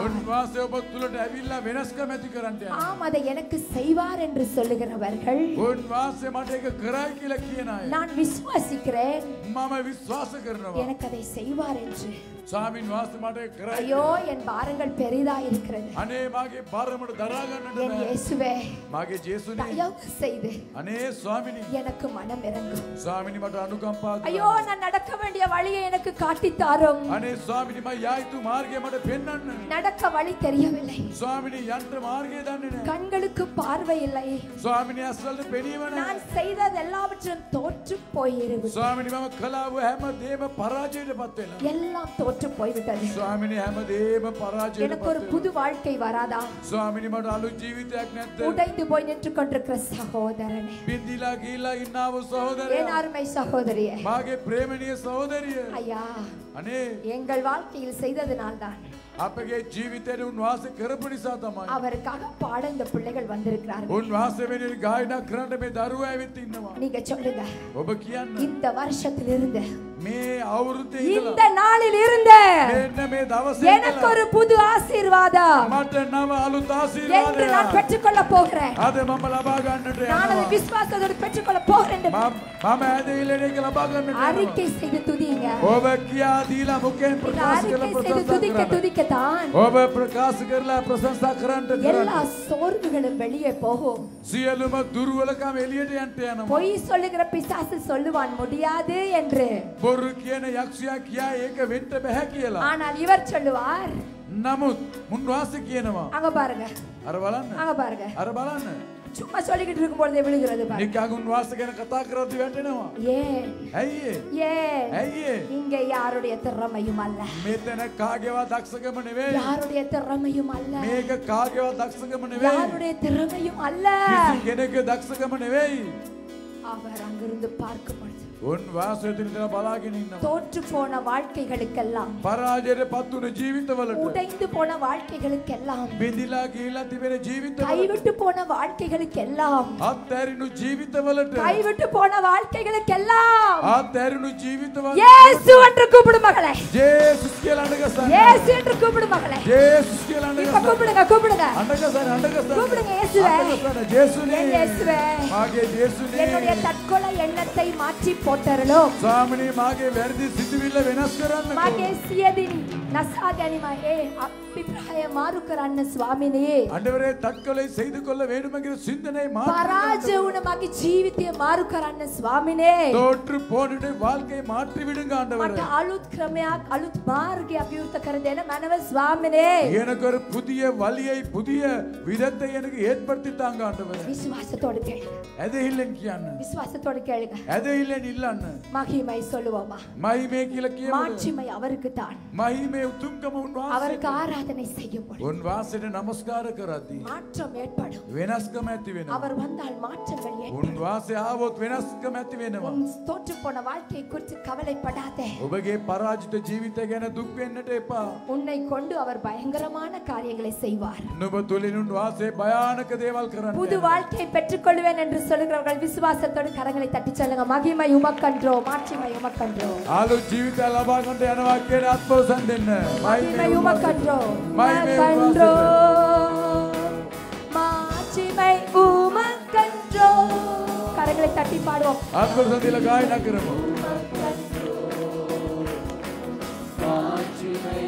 உன் அவில்லா வெனஸ்கம் எத்துக்கிறான் ஆம் அதை எனக்கு செய்வார் என்று சொல்லுகிறவர்கள் உன் வாசை மாட்டேக கிராய்க்கிலக்கியனாய் நான் விசுவாசிக்கிறேன் மாமா விசுவாசிக்கிறேன் எனக்கு அதை செய்வார் என்று சாமின் வாசமாட்டே கிரை ஐயோ என் பாரங்கள் பெரிதா இருக்கிறது அனே மாகே பாரமடு தராக நடுவே இயேசுவே மாகே இயேசுனி தயவு செய்து அனே சுவாமினி எனக்கு மனம் இறங்கும் சுவாமினி மட அனுகம்பா ஐயோ நான் நடக்க வேண்டிய வழியை எனக்கு காட்டி தாரும் அனே சுவாமினி மா யாய் மார்க்கே மார்கே மட பெண்ணன் நடக்க வழி தெரியவில்லை சுவாமினி யன்ற மார்க்கே தானே கண்களுக்கு பார்வை இல்லை சுவாமினி அசல் பெரியவன நான் செய்தது எல்லாவற்றையும் தோற்று போயிருக்கு சுவாமினி மா கலாவு ஹம தேவ பராஜயத்தை பார்த்தேன் எல்லாம் தோற்று தோற்று போய்விட்டது ස්වාමිනේ හැමදේම எனக்கு ஒரு புது வாழ்க்கை வராதா சுவாமினி මට අලුත් ජීවිතයක් உடைந்து போய் நின்று கொண்டிருக்கிற சகோதரனே බිඳිලා ගිහිලා ඉන්නව සහෝදරයා என் அருமை சகோதரியே මාගේ ප්‍රේමණීය ஐயா අනේ எங்கள் வாழ்க்கையில் செய்ததனால் தான் அப்பகே ජීවිතේ உன் வாசு නිසා තමයි அவருக்காக பாட இந்த பிள்ளைகள் வந்திருக்கிறார் உன் වෙනුවෙන් ගායනා කරන්න මේ දරුවා ඇවිත් ඉන්නවා நீங்க சொல்லுங்க ඔබ இந்த வருஷத்திலிருந்து இந்த நாளில் இருந்து எனக்கு ஒரு புது ஆசீர்வாதம் என்று நான் பெற்றுக்கொள்ள போகிறேன் நான் அதை விசுவாசத்தோடு பெற்றுக்கொள்ள போகிறேன் அறிக்கை செய்து துதிங்க துதிக்க துதிக்கத்தான் சொல்லுவான் முடியாது என்று බොරු කියන යක්ෂයා කියා ඒක වෙන්න බෑ කියලා. ஆனால் இவர் சொல்லுவார். නමුත් මුන්වාසි කියනවා. අங்க பாருங்க. අර බලන්න. අங்க பாருங்க. අර බලන්න. சும்மா சொல்லிக்கிட்டு இருக்கும் பொழுது விழுகிறது பாருங்க. நீக்காக உன்வாச ගැන කතා කරද්දි වැටෙනවා. ஏன்? ඇයි ඒ? ඇයි இங்க யாருடைய திறமையும் அல்ல. මෙතන කාගේවත් දක්ෂකම නෙවෙයි. யாருடைய திறமையும் அல்ல. මේක කාගේවත් දක්ෂකම නෙවෙයි. யாருடைய திறமையும் அல்ல. කිසි කෙනෙකුගේ දක්ෂකම නෙවෙයි. அவர் அங்கிருந்து பார்க்க உன் வாசத்தில் பலாகினின் தோற்று போன வாழ்க்கைகளுக்கெல்லாம் பராஜய பத்துன ஜீவித்தவளுக்கு உடைந்து போன வாழ்க்கைகளுக்கெல்லாம் ಬಿದಿಲಾಗಿ ಇಲ್ಲದಿವೆ ಜೀವಿತ கைவிட்டு போன வாழ்க்கைகளுக்கெல்லாம் ಅತ್ತರಿನು ಜೀವಿತವಲಟ கைவிட்டு போன வாழ்க்கைகளுக்கெல்லாம் ಅತ್ತರಿನು ಜೀವಿತವಲ இயேசு என்று கூப்பிடு மகளே ஜேசுஸ் கீழ அண்டக சார் இயேசு என்று கூப்பிடு மகளே ஜேசுஸ் கீழ அண்டக கூப்பிடுங்க கூப்பிடுங்க அண்டக சார் அண்டக சார் கூப்பிடுங்க இயேசுவே அண்டக மாகே ஜேசுவே என்னுடைய தற்கொலை எண்ணத்தை மாற்றி කොට්ටරලෝ ස්වාමිනේ මාගේ වැරදි සිතුවිල්ල වෙනස් කරන්නකෝ. මගේ සියදිනි நசா கனிமாயே அபிப்பிராய மாறு கரන්න சுவாமினே ஆண்டவரே தற்கொலை செய்து கொள்ள வேண்டும் என்கிற சிந்தனை மாற்று பராஜயவுன மகி ஜீவிதத்தை மாறு கரන්න சுவாமினே தோற்று போனுடைய வாழ்க்கையை மாற்றி விடுங்க ஆண்டவரே மட்ட அலுத் கிரமයක් අලුත් මාර්ගයක් විවෘත කර දෙන මනව சுவாமினே எனக்கு ஒரு புதிய வழியை புதிய விதத்தை எனக்கு ஏற்படுத்தி தாங்க ஆண்டவரே விசுவாசத்தோட கேளுங்க எது இல்லைன்னு කියන්න விசுவாசத்தோட கேளுங்க எது இல்லைன்னு இல்லன்னு மகிமை சொல்லுவோமா மகிமை கீழ கீழ மாட்சிமை அவருக்கு தான் மகிமை ಸೇವ್ ತುಂಗಮ ಉನ್ ವಾಸನೆ ಅವರಿಗೆ ಆರಾಧನೆ செய்யும் உன் வாசனை நமஸ்கார கராதி மாற்றம் ஏற்படும் வினஸ்கம் வேணும் அவர் வந்தால் மாற்றங்கள் ஏற்படும் உன் வாசை ஆவோத் வினஸ்கம் வேணும் உன் தோற்று போன வாழ்க்கையை குறித்து கவலைப்படாதே உபகே பராஜித ஜீவித கேன துக் வென்னட்டேப்பா உன்னை கொண்டு அவர் பயங்கரமான காரியங்களை செய்வார் நுபதுலின் உன் வாசை பயானக தேவால் கரன் புது வாழ்க்கையை பெற்றுக்கொள்வேன் என்று சொல்கிறவர்கள் விசுவாசத்தோடு கரங்களை தட்டி சொல்லுங்க மகிமை உமக்கன்றோ மாற்றிமை உமக்கன்றோ ஆளு ஜீவித லபாகண்டே அனவாக்கே ஆத்மோசன் மகிமையும கற்றோ கன்றோ மாட்சிமை உம கன்றோ கரங்களை தட்டி பாடுவோம் ஆத்ம சந்தில காய் நக்கிறோம் மாட்சிமை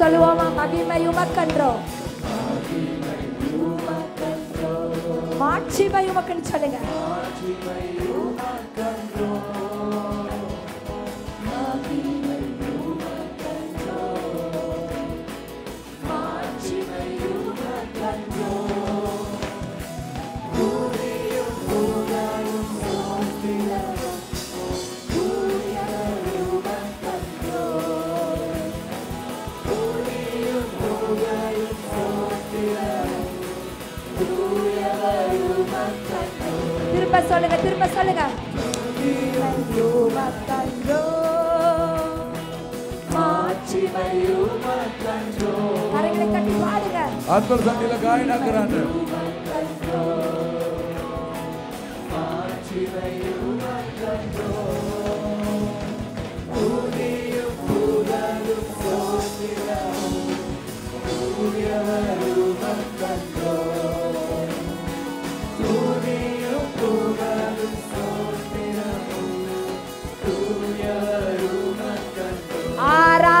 சொல்லுவோமா மகிமை உமக்கன்றோம் மாட்சிமை உமக்குன்னு சொல்லுங்க சொல்லுங்க திரும்ப சொல்லுங்க கரைகளை கட்டி பாடுங்க அற்பர் சந்தியில காயினாக்குறாங்க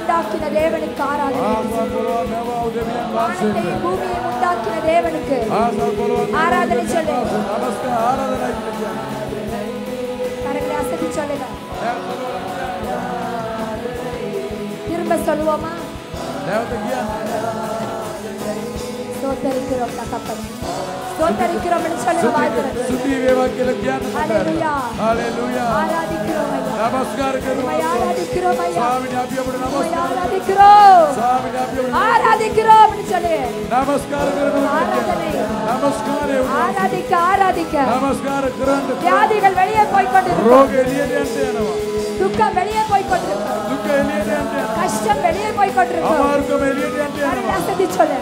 உண்டாக்கின தேவனுக்கு ஆராதனை பூமியை உண்டாக்கின தேவனுக்கு ஆராதனை சொல்லு கரங்களை அசதி சொல்லுங்க திரும்ப சொல்லுவோமா சோத்தரிக்கிறோம் தகப்பன் சோத்தரிக்கிறோம் சொல்லுங்க வாழ்த்துறேன் ஆராதிக்கிறோம் ஆராதிக்கிறோம் சொல்லி நமஸ்காரம் நமஸ்காரம் ஆராதிக்க ஆராதிக்க நமஸ்காரம் வியாதிகள் வெளியே போய் கொண்டு துக்கம் வெளியே போய் கொண்டிருக்கும் கஷ்டம் வெளியே போய் கொண்டிருக்கும் சொல்லு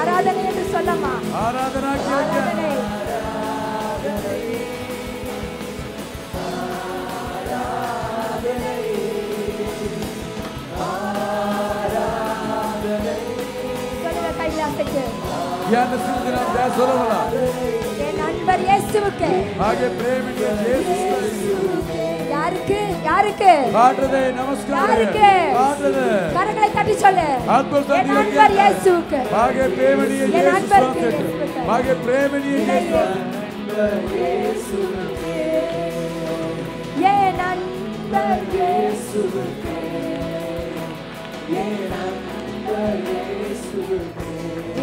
ஆராதனை என்று சொல்லமா ஆராதனா ಧ್ಯಾನಿಸುವುದನ್ನು ಅಭ್ಯಾಸವಲ್ಲ நண்பர் இயேசுவுக்கு ಹಾಗೆ ಪ್ರೇಮಿಗೆ ಯೇಸುವಿಗೆ யாருக்கு யாருக்கு பாடுறதே நமஸ்காரம் யாருக்கு பாடுறது கரங்களை தட்டி சொல்லு அற்புதம் நண்பர்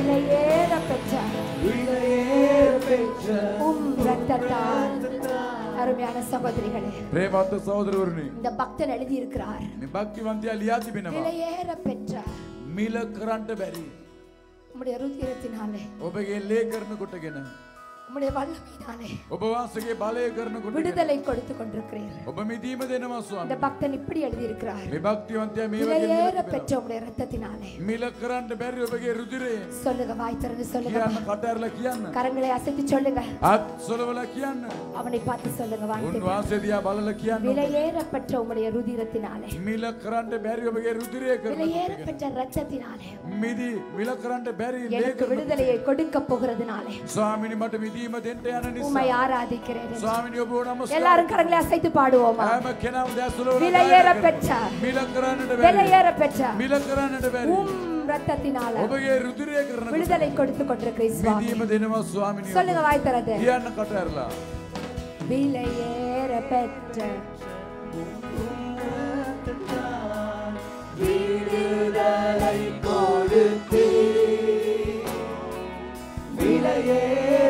விலையேற பெற்ற விலையேற பெற்ற உம் ரத்தத்தால் அருமையான சகோதரிகளே பிரேமாந்த சகோதரவர்களே இந்த பக்தன் எழுதி இருக்கிறார் நீ பக்தி வந்தியா லியாதி பின்னமா விலையேற பெற்ற මිල කරන්ට බැරි. உம்முடைய இருதயத்தினாலே ඔබගේ ලේ කරන කොටගෙන உம்முடைய வல்லமையினாலே உபவாசகே பலய கருணை கொண்டு விடுதலை கொடுத்து கொண்டிருக்கிறீர் ಒಬ್ಬ ಮೀ ದೀಮದೇನಮ இந்த பக்தன் இப்படி எழுதி இருக்கிறார் මේ භක්තිවන්තයා මේ වගේ விலையேற பெற்ற உம்முடைய ரத்தத்தினாலே මිල කරන්න බැරි சொல்லுங்க வாய் திறந்து சொல்லுங்க කියන්න කට ඇරලා கரங்களை அசைத்து சொல்லுங்க අත් සොලවලා කියන්න அவனை பார்த்து சொல்லுங்க උන් வாழ்த்து වාසේ දිහා බලලා කියන්න விலையேற பெற்ற ருதிரத்தினாலே මිල කරන්න බැරි ඔබගේ රුධිරේ කරන பெற்ற ரத்தத்தினாலே මිදි මිල කරන්න බැරි விடுதலையை கொடுக்க போகிறதுனாலே ස්වාමිනී உம்மை ஆராதிக்கிறேன் எல்லாரும் கரங்களை அசைத்து பாடுவோமா விலையேற பெற்ற விலையேற பெற்ற உம் ரத்தத்தினால விடுதலை கொடுத்து கொண்டிருக்கிறேன் சொல்லுங்க வாய் தரது விலையேற பெற்ற விடுதலை கொடுத்து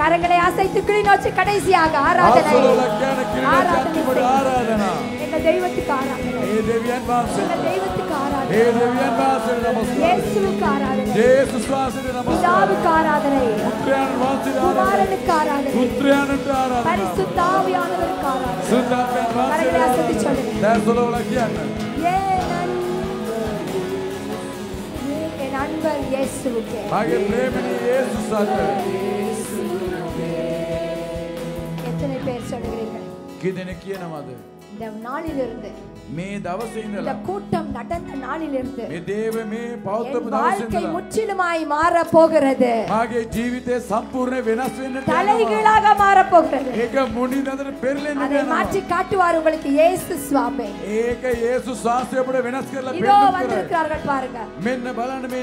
கரங்களை அசைத்து கிளி நோச்சி கடைசியாக ஆராதனை இயேசுவுக்கு எத்தனை பேர் சொல்கிறீர்கள் இது நிக்கிய இந்த நாளிலிருந்து மே දවසේ கூட்டம் நடந்த நாளிலிருந்து மே தேவமே பௌத்தம் දවසේ இருந்து முற்றிலுமாய் மாற போகிறது මාගේ ஜீவிதே சம்பூர்ண වෙනස් தலைகளாக மாற போகிறது ஏக මුනිදතර පෙරලෙන්න அதை மாற்றி காட்டுவார் உங்களுக்கு இயேசு சுவாமி ஏக இயேசு சுவாமி අපිට වෙනස් இதோ வந்திருக்கிறார்கள் பாருங்க மென்ன பலன் මේ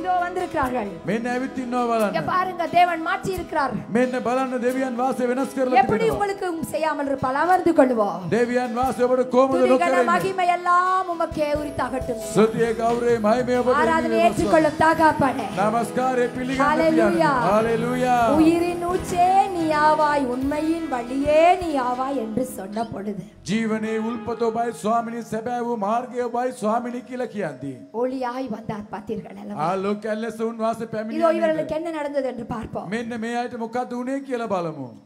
இதோ வந்திருக்கிறார்கள் மென்ன ඇවිත් ඉන්නවා බලන්න இங்க பாருங்க தேவன் மாற்றி இருக்கிறார் மென்ன பலன் தேவியன் වාසය වෙනස් எப்படி உங்களுக்கு செய்யாமல் இருப்பால் அமர்ந்து கொள்வோம் தேவியன் வாசையோட கோமது நோக்கி மகிமை எல்லாம் உமக்கே உரித்தாகட்டும் ஸ்துதியே கௌரே மகிமை ஆராதனை ஏற்றுக்கொள்ளும் தகப்பனே நமஸ்காரே பிள்ளைகள் உயிரின் ஊச்சே நீ ஆவாய் உண்மையின் வழியே நீ ஆவாய் என்று சொன்ன பொழுது ஜீவனே உல்பதோ சுவாமினி செபாவு மார்கே சுவாமினி கிலக்கியாந்தி ஒளியாய் வந்தார் பார்த்தீர்கள் அல்லவா ஆலோக்கல்ல சுன் வாச இதோ இவர்களுக்கு என்ன நடந்தது என்று பார்ப்போம் மென்ன மேயாயிட்டு முக்காத்து உனே கீழ பாலமும்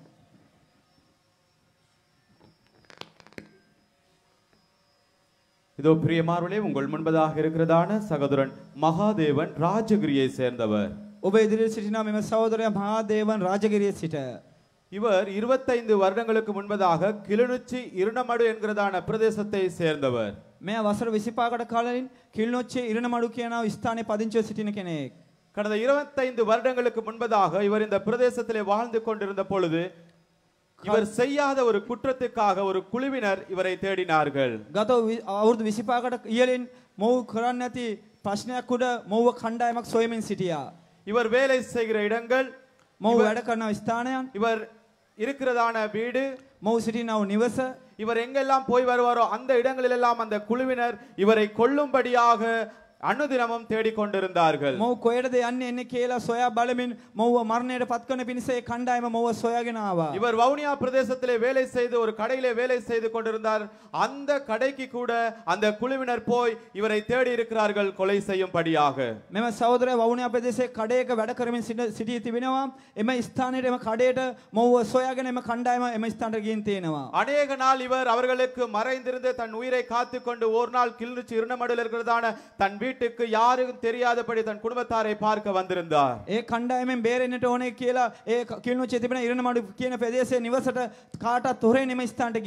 இதோ பிரியமார்களே உங்கள் முன்பதாக இருக்கிறதான சகோதரன் மகாதேவன் ராஜகிரியை சேர்ந்தவர் ඔබ ඉදිරියේ සිටිනා මෙම සහෝදරයා මහාදේවන් රාජගිරියේ இவர் இருபத்தைந்து வருடங்களுக்கு முன்பதாக கிளிநொச்சி இருணமடு என்கிறதான பிரதேசத்தை சேர்ந்தவர் மே வசர 25කට කලින් கிளிநொச்சி ඉරණමඩු කියන ස්ථානයේ පදිංචිව සිටින கடந்த இருபத்தைந்து வருடங்களுக்கு முன்பதாக இவர் இந்த பிரதேசத்திலே வாழ்ந்து கொண்டிருந்த பொழுது இவர் செய்யாத ஒரு குற்றத்துக்காக ஒரு குழுவினர் இவரை தேடினார்கள் ගත அவர் விசிப்பாக இயலின் மௌ කරන්න ඇති கூட උඩ கண்டாயமாக சுயமின் சிட்டியா இவர் வேலை செய்கிற இடங்கள் මොව් வடக்கண்ண விஸ்தானம் இவர் இருக்கிறதான வீடு சிட்டி நான் நிவச இவர் எங்கெல்லாம் போய் வருவாரோ அந்த இடங்களிலெல்லாம் அந்த குழுவினர் இவரை கொல்லும்படியாக அனுதினமும் தேடிக்கொண்டிருந்தார்கள் මොව් කොහෙටද යන්නේ என்ன கேல சோயா பலமின் மௌவ மரணேட பத்கன பினிசே கண்டாயம மௌவ சோயாகினாவா இவர் வவுனியா பிரதேசத்திலே வேலை செய்து ஒரு கடையிலே வேலை செய்து கொண்டிருந்தார் அந்த கடைக்கு கூட அந்த குழுவினர் போய் இவரை தேடி இருக்கிறார்கள் கொலை செய்யும்படியாக படியாக மேம சகோதர வவுனியா பிரதேசே වැඩ කරමින් සිටී තිබෙනවා එම ස්ථානයේ එම කඩේට මොව්ව සොයාගෙන එම කණ්ඩායම එම ස්ථානට ගිහින් அநேக நாள் இவர் அவர்களுக்கு மறைந்திருந்து தன் உயிரை காத்துக்கொண்டு ஒரு நாள் கிள்ளிச்சு இருணமடல் இருக்கிறதான தன் வீட்டு வீட்டுக்கு யாருக்கும் தெரியாதபடி தன் குடும்பத்தாரை பார்க்க வந்திருந்தார் ஏ கண்டாயமே பேர் என்னட்டு உனக்கு கீழ ஏ கீழ்நோ செத்துப்பினா இரண்டு மாடு கீழே பிரதேச நிவசட்ட காட்டா துறை நிமிஷத்தான்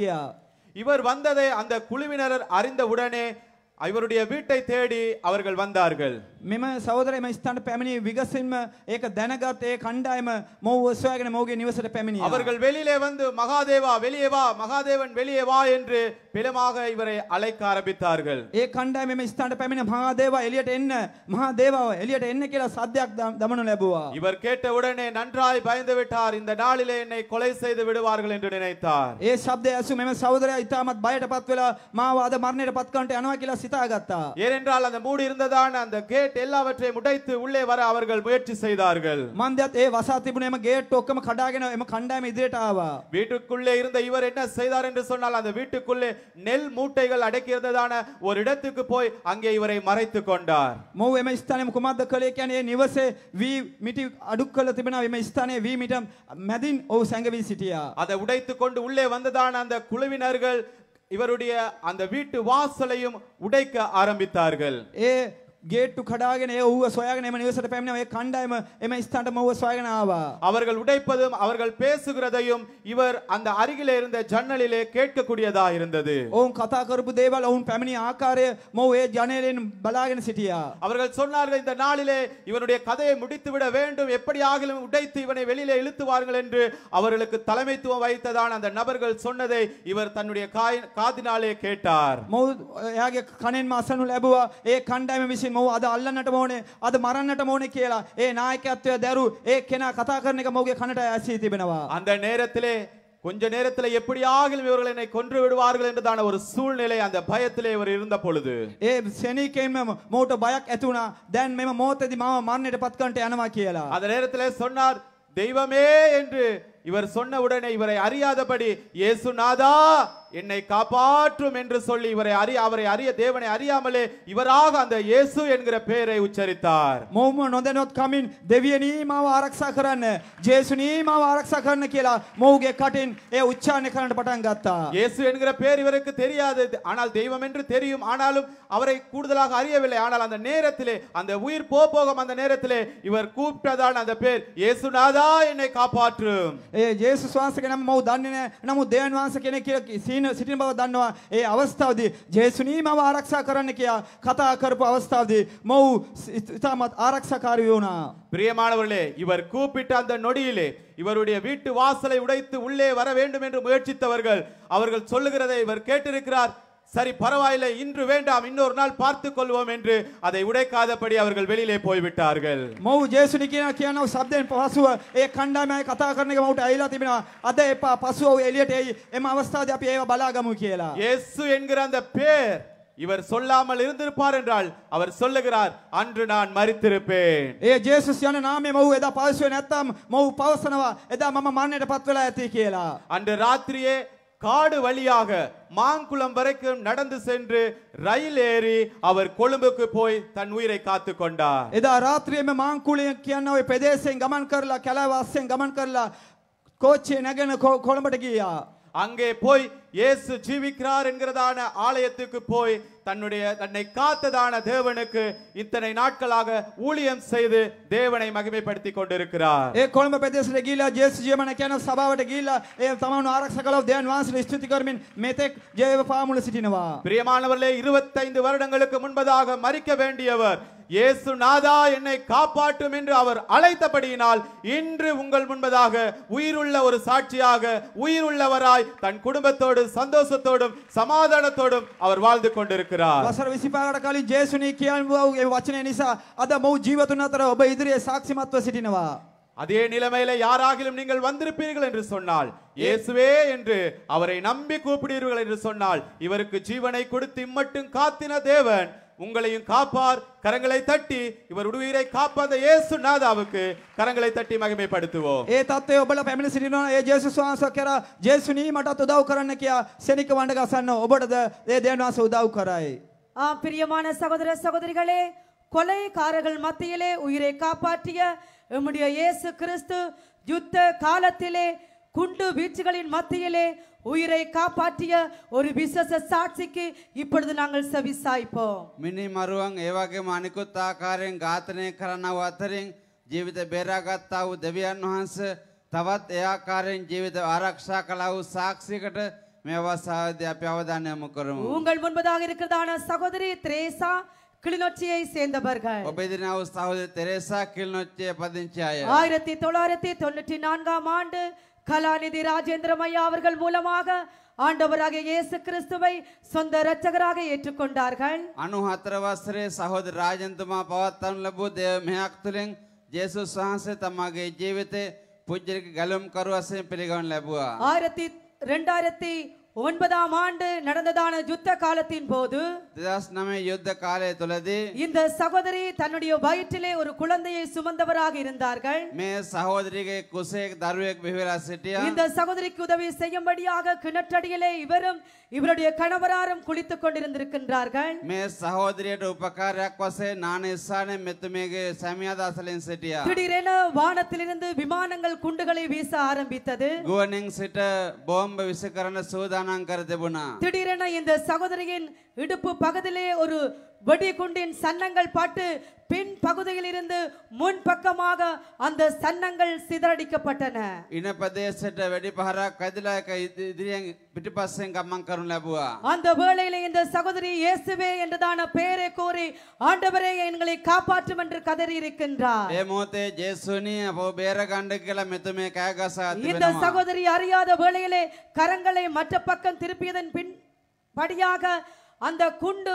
இவர் வந்ததை அந்த குழுவினர் அறிந்த உடனே இவருடைய வீட்டை தேடி அவர்கள் வந்தார்கள் මෙම සහෝදරයම ස්ථානට පැමිණි විගසින්ම ඒක දැනගත් ඒ කණ්ඩායම මොව් ඔසවාගෙන මොව්ගේ නිවසට පැමිණියා. அவர்கள் வெளியிலே வந்து மகாதேவா வெளியே வா மகாதேவன் வெளியே வா என்று பிளமாக இவரை அழைக்க ஆரம்பித்தார்கள். ඒ කණ්ඩායම මෙම ස්ථානට පැමිණ මහාදේවා එළියට එන්න මහාදේවා එළියට එන්න කියලා සද්දයක් දමනු ලැබුවා. இவர் கேட்ட உடனே நன்றாய் பயந்து விட்டார் இந்த நாளிலே என்னை கொலை செய்து விடுவார்கள் என்று நினைத்தார். ඒ ශබ්දය ඇසු මෙම සහෝදරයා ඉතාමත් බයටපත් වෙලා මාව අද මරණයටපත් කරන්නට යනවා කියලා சிதாகத்தா ஏனென்றால் அந்த மூடி இருந்ததான அந்த கேட் எல்லாவற்றையும் உடைத்து உள்ளே வர அவர்கள் முயற்சி செய்தார்கள் மந்தத் ஏ வசா திபுனேம கேட் ஒக்கம கடாகன எம கண்டாம இதிரேட்ட ஆவா வீட்டுக்குள்ளே இருந்த இவர் என்ன செய்தார் என்று சொன்னால் அந்த வீட்டுக்குள்ளே நெல் மூட்டைகள் அடக்கி இருந்ததான ஒரு இடத்துக்கு போய் அங்கே இவரை மறைத்து கொண்டார் மூ எம ஸ்தானம் குமார் கலே කියන්නේ නිවසේ වී මිටි අඩුක් කරලා තිබෙනවා එමෙ ස්ථානයේ වී මිට මැදින් ඔහු සැඟවී සිටියා. கொண்டு உள்ளே வந்ததான அந்த குழுவினர்கள் இவருடைய அந்த வீட்டு வாசலையும் உடைக்க ஆரம்பித்தார்கள் ஏ கேட்டு කඩාගෙන ඒ ඌව සොයාගෙන එම නිවසට පැමිණෙන ඒ කණ්ඩායම එම ස්ථානටම ඌව සොයාගෙන அவர்கள் உடைப்பதும் அவர்கள் பேசுகிறதையும் இவர் அந்த அருகிலே இருந்த ஜன்னலிலே கேட்கக்கூடியதா இருந்தது. ஓம் கதா கருப்பு தேவால் ඔවුන් පැමිණි ආකාරය மோ ஏ ஜனலின் பலாகன சிட்டியா அவர்கள் சொன்னார்கள் இந்த நாளிலே இவனுடைய கதையை முடித்து விட வேண்டும் எப்படியாகிலும் உடைத்து இவனை வெளியிலே இழுத்துவார்கள் என்று அவர்களுக்கு தலைமைத்துவம் வைத்ததான் அந்த நபர்கள் சொன்னதை இவர் தன்னுடைய காதினாலே கேட்டார். මොහු யாகே கனேன் மாசனு ලැබුවා ஏ கண்டாயம විසින් මව අද අල්ලන්නට ඕනේ අද මරන්නට ඕනේ කියලා ඒ නායකත්වය දැරු ඒ කෙනා කතා කරන එක මවගේ කනට ඇසී තිබෙනවා அந்த நேரத்திலே கொஞ்ச நேரத்தில் எப்படியாக இவர்கள் என்னை கொன்று விடுவார்கள் என்றுதான ஒரு சூழ்நிலை அந்த பயத்திலே இவர் இருந்த பொழுது ஏ செனிக்கேன் மேம் மோட்ட பයක් ඇතුණා தென் මෙම மோத்ததி මාව මරණයට பத்து කරන්නට යනවා කියලා அந்த நேரத்திலே சொன்னார் தெய்வமே என்று இவர் சொன்ன உடனே இவரை அறியாதபடி இயேசு நாதா என்னை காப்பாற்றும் என்று சொல்லி இவரை அறிய அவரை அறிய தேவனை அறியாமலே இவராக அந்த இயேசு என்கிற பெயரை உச்சரித்தார் මොහු வந்து කමින් கமின் தேவிய நீமாவ කරන්න ஜேசு நீமாவ ආරක්ෂා கேலா කියලා கட்டின் ஏ ඒ උච්චාරණය කරන්න இயேசு என்கிற பெயர் இவருக்கு தெரியாது ஆனால் தெய்வம் என்று தெரியும் ஆனாலும் அவரை கூடுதலாக அறியவில்லை ஆனால் அந்த நேரத்திலே அந்த உயிர் போ போகும் அந்த நேரத்திலே இவர் கூப்பிட்டதான் அந்த பேர் இயேசுநாதா என்னை காப்பாற்றும் ஏ இயேசு වහන්සේ நம்ம මම දන්නේ නැහැ නමුත් දෙවියන් වහන්සේ සිටින සිටින බව දන්නවා. ඒ අවස්ථාවේදී ජේසුනී මව ආරක්ෂා කරන්න කියා කතා කරපු අවස්ථාවේදී මොව් ඉතාමත් ආරක්ෂාකාරී වුණා. பிரியமானவர்களே இவர் கூப்பிட்ட அந்த நொடியிலே இவருடைய வீட்டு வாசலை உடைத்து உள்ளே வர வேண்டும் என்று முயற்சித்தவர்கள் அவர்கள் சொல்லுகிறதை இவர் கேட்டிருக்கிறார் சரி பரவாயில்லை இன்று வேண்டாம் இன்னொரு நாள் பார்த்து கொள்வோம் என்று அதை உடைக்காதபடி அவர்கள் வெளியிலே போய்விட்டார்கள் மௌ ஜேசுனிக்கு நான் சப்தேன் பசுவ ஏ கண்டாமே கதா கர்ணிக மவுட் ஐலா அதே எப்பா பசுவ எலியட் ஏய் எம் ஏவ பலாகமு கேலா ஏசு என்கிற அந்த பேர் இவர் சொல்லாமல் இருந்திருப்பார் என்றால் அவர் சொல்லுகிறார் அன்று நான் மறித்திருப்பேன் ஏ ஜேசஸ் நாமே மவு எதா பாசுவ நெத்தம் மவு பவசனவா எதா மம மன்னிட பத்தல ஏத்தி அன்று ராத்திரியே காடு வழியாக மாங்குளம் வரைக்கும் நடந்து சென்று ரயில் ஏறி அவர் கொழும்புக்கு போய் தன் உயிரை காத்து கொண்டார் இதா ராத்திரியுமே மாங்குளியன் ஒரு பிரதேசம் கமன் கரலா கலவாசியம் கமன் கரலா கோச்சி நகன கொழம்பட்டகியா அங்கே போய் இயேசு ஜீவிக்கிறார் என்கிறதான ஆலயத்துக்கு போய் தன்னுடைய தன்னை காத்ததான தேவனுக்கு இத்தனை நாட்களாக ஊழியம் செய்து தேவனை மகிமைப்படுத்தி கொண்டிருக்கிறார் ඒ කොළඹ ප්‍රදේශයට ගිහිලා ජේසුස් ජීවමන කියන සභාවට ගිහිලා ඒ තමන් ආරක්ෂා කළව දේවන් වහන්සේ ස්තුති කරමින් මෙතෙක් ජේව பிரியமானவர்களே 25 வருடங்களுக்கு முன்பதாக மறிக்க வேண்டியவர் இயேசு நாதா என்னை காப்பாற்றும் என்று அவர் அழைத்தபடியினால் இன்று உங்கள் முன்பதாக உயிருள்ள ஒரு சாட்சியாக உயிருள்ளவராய் தன் குடும்பத்தோடு சந்தோஷத்தோடும் சமாதானத்தோடும் அவர் வாழ்ந்து கொண்டிருக்கிறார் වසර 25කට කලින් ජේසු නී කියන ඔහුගේ அத නිසා අද මොහු ජීවතුන් අතර ඔබ ඉදිරියේ அதே நிலைமையில யாராகிலும் நீங்கள் வந்திருப்பீர்கள் என்று சொன்னால் இயேசுவே என்று அவரை நம்பி கூப்பிடுவீர்கள் என்று சொன்னால் இவருக்கு ஜீவனை கொடுத்து இம்மட்டும் காத்தின தேவன் உங்களையும் காப்பார் கரங்களை தட்டி இவர் உடுவீரை காப்பாத இயேசு நாதாவுக்கு கரங்களை தட்டி மகிமைப்படுத்துவோம் ஏ தாத்தே ஒபல ஃபேமிலி சிட்டினோ ஏ ஜேசு சுவாச කරා ஜேசு நீ උදව් කරන්න කියා සෙනික වඬ ගසන්න ඔබටද ඒ දෙවියන් වහන්සේ උදව් கராய் ஆ பிரியமான சகோதர சகோதரிகளே கொலைக்காரர்கள் மத்தியிலே உயிரை காப்பாற்றிய எம்முடைய இயேசு கிறிஸ்து யுத்த காலத்திலே குண்டு வீச்சுகளின் மத்தியிலே உயிரை காப்பாற்றிய ஒரு விசேஷ சாட்சிக்கு இப்பொழுது நாங்கள் செவி சாய்ப்போம் මිනි මරුවන් ඒවගේ මනිකුත් ආකාරයෙන් ඝාතනය කරන්නව අතරින් ජීවිත බේරාගත්තා වූ දෙවියන් වහන්ස තවත් එයාකාරයෙන් ජීවිත ආරක්ෂා කලා වූ සාක්ෂිකට මේ අවස්ථාවේදී අපි අවධානය යොමු කරමු. உங்கள் முன்பதாக இருக்கிறதான சகோதரி திரேசா கிளிநொச்சியை சேர்ந்தவர்கள் ඔබ දිනව සහෝදර තෙරේසා කිල්නොච්චේ පදිංචි අය. ஆயிரத்தி தொள்ளாயிரத்தி தொண்ணூற்றி நான்காம் ஆண்டு கலாநிதி ராஜேந்திரமையா அவர்கள் மூலமாக ஆண்டவராக இயேசு கிறிஸ்துவை சொந்த இரட்சகராக ஏற்றுக்கொண்டார்கள் அனு ஹத்திர வஸ்ரே சகோதர ராஜேந்திரமா பவத்தம் லபு தேவமேயாக்துலிங் ஜேசு சாசே தம்மாகி ஜீவித்தே பூஜ்யருக்கு கலும் கருவாசே பிரிகவன் லபுவா ஆயிரத்தி ரெண்டாயிரத்தி ஒன்பதாம் ஆண்டு நடந்ததான யுத்த காலத்தின் போது திதாஸ்னமே இந்த சகோதரி தன்னுடைய வயிற்றிலே ஒரு குழந்தையை சுமந்தவராக இருந்தார்கள் மே சகோதரிக்கு தருவேக் சகோதரிக்கு உதவி செய்யும்படியாக கிணற்றடியிலே மே சகோதரியோட உபகார கொசே நானே சானே மெத்துமேகு சமியாதாசலின் சிட்டியா திடீரென வானத்திலிருந்து விமானங்கள் குண்டுகளை வீச ஆரம்பித்தது குவனிங் சிட்ட போம்ப விசுகரண திடீரென இந்த சகோதரியின் இடுப்பு பகுதியிலே ஒரு வெடிகுண்டின் சன்னங்கள் பாட்டு பின் பகுதியில் இருந்து முன் பக்கமாக அந்த சன்னங்கள் சிதறடிக்கப்பட்டன அந்த இந்த சகோதரி இயேசுவே என்றதான பெயரை கூறி ஆண்டவரே எங்களை காப்பாற்றும் என்று கதறி இருக்கின்றார் ඒ මොහොතේ ජේසුනි අපව බේරගණ්ඩ කියලා මෙතුමේ இந்த சகோதரி அறியாத வேளையிலே கரங்களை மற்ற பக்கம் திருப்பியதன் பின் படியாக அந்த குண்டு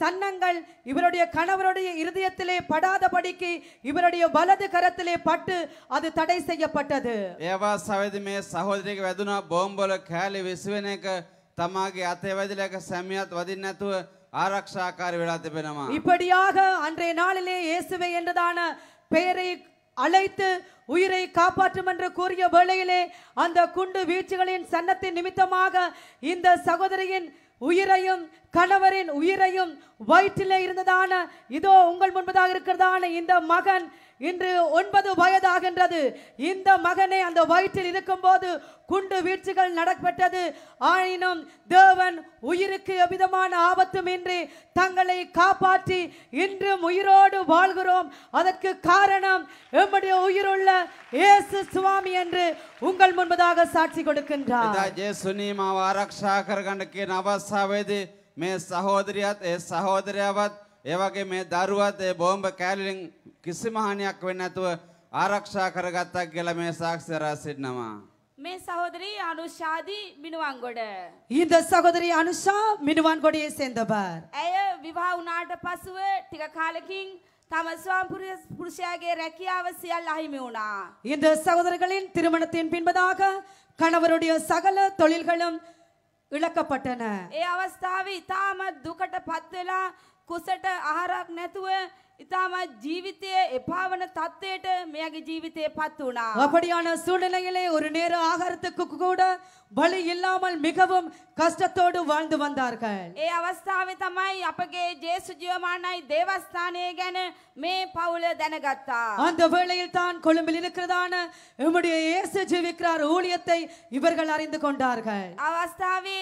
சன்னங்கள் இவருடைய கணவருடைய இருதயத்திலே படாதபடிக்கு இவருடைய வலது கரத்திலே பட்டு அது தடை செய்யப்பட்டது ஏவா சவதிமே சகோதரிக வெதுனா போம்பல கேலி විසිවෙන தமாகி அத்தை අතේ වැදිලා එක සැමියාත් වදින්න නැතුව இப்படியாக அன்றைய நாளிலே இயேசுவை என்றதான பெயரை அழைத்து உயிரை காப்பாற்றும் என்று கூறிய வேளையிலே அந்த குண்டு வீழ்ச்சிகளின் சன்னத்தின் நிமித்தமாக இந்த சகோதரியின் உயிரையும் கணவரின் உயிரையும் வயிற்றிலே இருந்ததான இதோ உங்கள் முன்பதாக இருக்கிறதான இந்த மகன் இன்று ஒன்பது வயதாகின்றது இந்த மகனே அந்த வயிற்றில் இருக்கும்போது குண்டு வீழ்ச்சிகள் நடக்கப்பட்டது ஆயினும் தேவன் உயிருக்கு எவ்விதமான ஆபத்தும் இன்றி தங்களை காப்பாற்றி இன்றும் உயிரோடு வாழ்கிறோம் அதற்கு காரணம் எம்முடைய உயிருள்ள இயேசு சுவாமி என்று உங்கள் முன்பதாக சாட்சி கொடுக்கின்றார் මේ සහෝදරියත් ඒ සහෝදරයාවත් ඒ වගේ මේ දරුවත් ඒ බෝම්බ කෑලිලින් කිසිම හානියක් වෙන්නේ නැතුව ආරක්ෂා කරගත්තා කියලා මේ සාක්ෂි දරා සිටිනවා. මේ සහෝදරී අනුෂාදි මිනුවන්ගොඩ. இந்த சகோதரி அனுஷா மினுவான்கொடியை சேர்ந்தவர். ඇය විවාහ වුණාට පසුව ටික කාලෙකින් තම ස්වාම පුරුෂයාගේ රැකියාව සියල්ල අහිමි වුණා. இந்த சகோதரர்களின் திருமணத்தின் பின்பதாக கணவருடைய சகல தொழில்களும் ඉලකපටන. ඒ අවස්ථාවේ ඊටාම දුකටපත් වෙලා කුසට ආහාරක් නැතුව இதாம ஜீவித்தே எப்பாவன தத்தேட்டு மேக ஜீவித்தே பத்துனா அப்படியான சூழ்நிலையிலே ஒரு நேரம் ஆகாரத்துக்கு கூட வழி இல்லாமல் மிகவும் கஷ்டத்தோடு வாழ்ந்து வந்தார்கள் ஏ அவஸ்தாவே தமாய் அப்பகே ஜேசு ஜீவமானாய் தேவஸ்தானே கன மே பவுல தனகத்தா அந்த வேளையில் தான் கொழும்பில் இருக்கிறதான நம்முடைய இயேசு ஜீவிக்கிறார் ஊழியத்தை இவர்கள் அறிந்து கொண்டார்கள் அவஸ்தாவே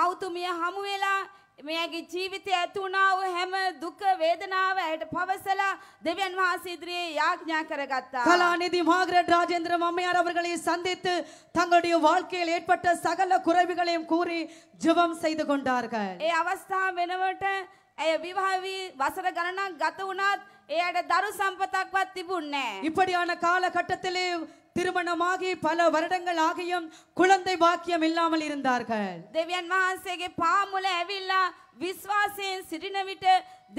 மௌத்துமிய ஹமுவேலா මෙයාගේ ජීවිතය ඇතුණා වූ හැම දුක වේදනාව ඇයට පවසලා දෙවියන් වහන්සේ ඉදිරියේ යාඥා කරගත්තා. கலாநிதி மார்கரெட் ராஜேந்திர அம்மையார் அவர்களை சந்தித்து தங்களுடைய வாழ்க்கையில் ஏற்பட்ட சகல குறைவுகளையும் கூறி ஜெபம் செய்து கொண்டார்கள். ඒ අවස්ථාව වෙනකොට ඇය විවාහ වී වසර ගණනක් ගත වුණත් එයාට දරු සම්පතක්වත් තිබුණේ නැහැ. இப்படியான காலகட்டத்திலே திருமணமாகி பல வருடங்கள் ஆகியும் குழந்தை பாக்கியம் இல்லாமல் இருந்தார்கள் දෙවියන් වහන්සේගේ පාමුල ඇවිල්ලා විශ්වාසයෙන් සිටින විට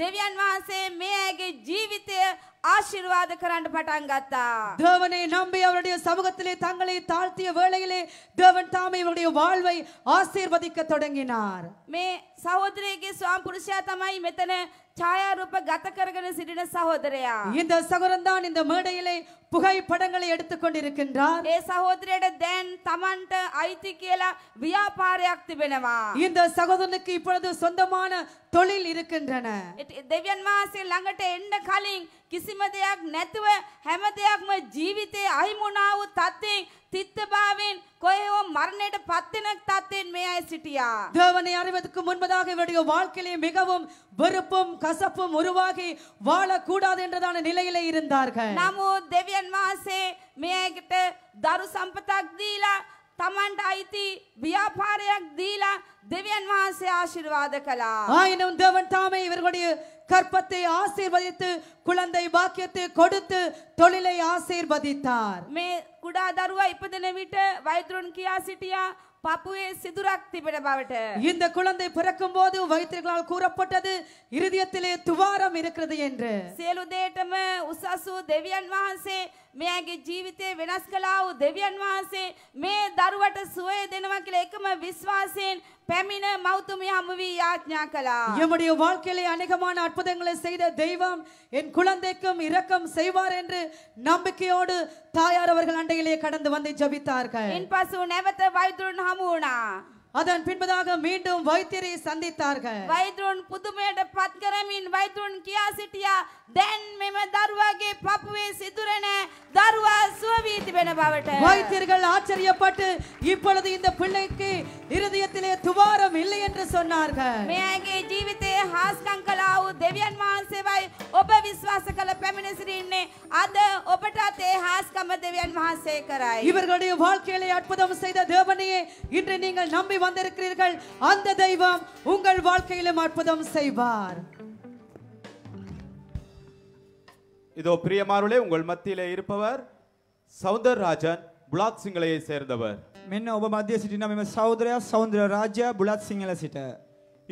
දෙවියන් වහන්සේ මේ ஆசீர்வாத கரண்ட் பட்டாங்க அத்தா தேவனை நம்பி அவருடைய சமூகத்திலே தங்களை தாழ்த்திய வேளையிலே தேவன் தாமே இவருடைய வாழ்வை ஆசீர்வதிக்க தொடங்கினார் மே சகோதரிக்கு சுவாம் புருஷா தமாய் மெத்தன ಛಾಯಾರೂಪ ಗತಕರಗನ ಸಿಡಿನ ಸಹೋದರೆಯ இந்த சகோதரன் தான் இந்த மேடையிலே புகைப்படங்களை எடுத்துக் எடுத்துக்கொண்டிருக்கின்றார் ஏ සහෝදරයට தென் Tamanට අයිති කියලා ව්‍යාපාරයක් තිබෙනවා. இந்த சகோதரனுக்கு இப்பொழுது சொந்தமான தொழில் இருக்கின்றன. දෙවියන් වහන්සේ ළඟට එන්න කලින් කිසිම நெத்துவ නැතුව ஜீவித்தே දෙයක්ම ජීවිතේ අහිමුණා වූ තත්ත්වයෙන් தித்தபாவின் கோயோ மரணேட பத்தின தத்தின் மேய சிட்டியா தேவனை அறிவதற்கு முன்பதாக இவருடைய வாழ்க்கையிலே மிகவும் வெறுப்பும் கசப்பும் உருவாகி வாழக்கூடாது என்றதான நிலையிலே இருந்தார்கள் நாமோ தேவிய බුදුරජාණන් වහන්සේ මේකට දරු සම්පතක් දීලා තමන්ට අයිති வியாபாரයක් දීලා දෙවියන් වහන්සේ ஆசீர்வாத කළා. ஆயினும் தேவன் தாமே இவர்களுடைய கற்பத்தை ஆசீர்வதித்து குழந்தை பாக்கியத்தை கொடுத்து தொழிலை ஆசீர்வதித்தார். මේ කුඩා දරුවා ඉපදෙන විට වෛද්‍යරුන් කියා සිටියා பப்புவே சிதுராக்தி பிடபாவட்ட இந்த குழந்தை பிறக்கும் போது வைத்தியர்களால் கூறப்பட்டது இருதயத்திலே துவாரம் இருக்கிறது என்று சேலுதேட்டம உசாசு தேவியன் மகான்சே මෙයාගේ ජීවිතේ වෙනස් කළා වූ දෙවියන් වහන්සේ මේ දරුවට සුවය දෙනවා කියලා එකම විශ්වාසයෙන් පැමිණ මෞතුමිය හමු වී යාඥා කළා. எம்முடைய வாழ்க்கையிலே அநேகமான அற்புதங்களை செய்த தெய்வம் என் குழந்தைக்கும் இரக்கம் செய்வார் என்று நம்பிக்கையோடு தாயார் அவர்கள் அண்டையிலே கடந்து வந்து ஜபித்தார்கள். ඉන්පසු නැවත වෛද්‍යරුන් හමු ஹமுனா அதன் பின்பதாக மீண்டும் வைத்தியரை சந்தித்தார்கள் வைத்ரோன் புதுமேட பத்கரமின் வைத்ரோன் கியா சிட்டியா தென் மேம தர்வாகே பப்புவே சிதுரனே தர்வா சுவீதி பெனபாவட்ட வைத்தியர்கள் ஆச்சரியப்பட்டு இப்பொழுது இந்த பிள்ளைக்கு இருதயத்திலே துவாரம் இல்லை என்று சொன்னார்கள் மேகே ஜீவிதே ஹாஸ்கங்கலாவு දෙවියන් වහන්සේ වයි ඔබ විශ්වාස කළ கல සිටින්නේ அத ඔබටත් ஹாஸ் ஹாஸ்கம தேவியன் වහන්සේ කරයි இவர்களுடைய வாழ்க்கையிலே அற்புதம் செய்த தேவனையே இன்று நீங்கள் நம்பி வந்திருக்கிறீர்கள் அந்த தெய்வம் உங்கள் வாழ்க்கையிலும் அற்புதம் செய்வார் இதோ பிரியமாருளே உங்கள் மத்தியிலே இருப்பவர் சவுந்தரராஜன் புலாத் சிங்களையை சேர்ந்தவர் මෙන්න ඔබ මධ්‍ය සිටින මෙම සෞදරයා සෞන්දර රාජ්‍ය බුලත් සිංහල සිට.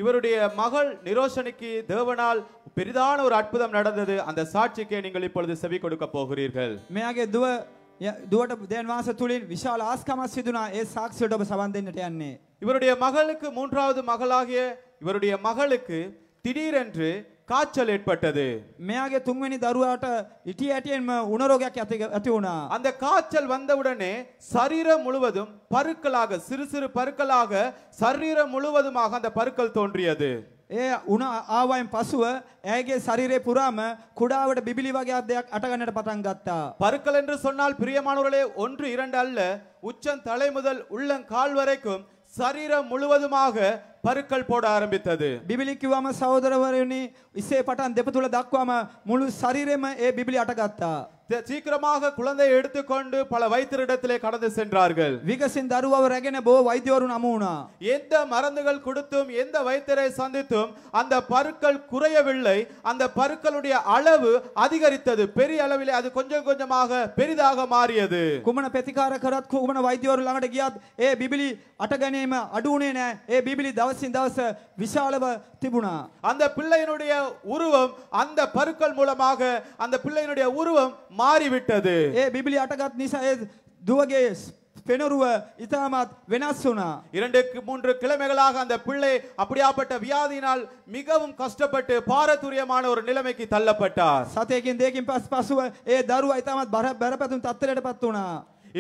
இவருடைய மகள் நிரோஷனுக்கு தேவனால் பெரிதான ஒரு அற்புதம் நடந்தது அந்த சாட்சிக்கு நீங்கள் இப்பொழுது செவி கொடுக்க போகிறீர்கள் மேக දුව දුවට දෙවන් වහන්සේ තුලින් විශාල ආස්කමක් සිදුනා ඒ සාක්ෂියට ඔබ සවන් දෙන්නට இவருடைய மகளுக்கு மூன்றாவது மகளாகிய இவருடைய மகளுக்கு திடீரென்று காய்ச்சல் ஏற்பட்டது මෙයාගේ තුන්වැනි தருவாட்ட இட்டியாட்டி ඇටියෙන්ම උණ රෝගයක් உணா அந்த காய்ச்சல் வந்தவுடனே சரீரம் முழுவதும் பருக்களாக சிறு சிறு பருக்களாக சரீரம் முழுவதுமாக அந்த பருக்கள் தோன்றியது. ஏ உணா ஆவாயம் பசுவ ஏகே சரீரே புறாம குடாவிட பிபிலி வகை அட்டகண்ட අටගන්නට පටන් பருக்கள் என்று சொன்னால் பிரியமானவர்களே ஒன்று இரண்டு அல்ல உச்சம் தலை முதல் உள்ளங்கால் வரைக்கும் ශරීரம் මුළුවදුමාக පරුක්කල් පෝඩ ආරම්භිතද. බිබිලි කිව්වම සහෝදරවරුනි, ඉසේ පටන් දෙපතුල දක්වාම මුළු ශරීරෙම ඒ බිබිලි අටගත්තා. சீக்கிரமாக குழந்தையை எடுத்துக்கொண்டு பல வைத்தியரிடத்திலே கடந்து சென்றார்கள் விகசின் දරුවව රැගෙන போ වෛද්‍යවරු නම් எந்த மருந்துகள் கொடுத்தும் எந்த வைத்தியரை சந்தித்தும் அந்த பருக்கள் குறையவில்லை அந்த பருக்களுடைய அளவு அதிகரித்தது பெரிய அளவிலே அது கொஞ்சம் கொஞ்சமாக பெரிதாக மாறியது குமண பெத்திகார கரத் කුමන වෛද්‍යවරු ළඟට ஏ பிபிலி அட்டகனேம අට ஏ பிபிலி தவசின் தவச ඒ திபுனா அந்த பிள்ளையினுடைய உருவம் அந்த பருக்கள் மூலமாக அந்த பிள்ளையினுடைய உருவம் மாறிவிட்டது ஏ බිබිලි அட்டகாத் නිසා ඒ දුවගේ පෙනුරුව ඉතාමත් இரண்டுக்கு மூன்று கிழமைகளாக அந்த பிள்ளை அப்படியாப்பட்ட வியாதியினால் மிகவும் கஷ்டப்பட்டு பாரதூரியமான ஒரு நிலைமைக்கு தள்ளப்பட்டார். සතයකින් දෙකකින් පස් පසුව ඒ දරුවා ඉතාමත් බර බරපතල තත්ත්වයකටපත් වුණා.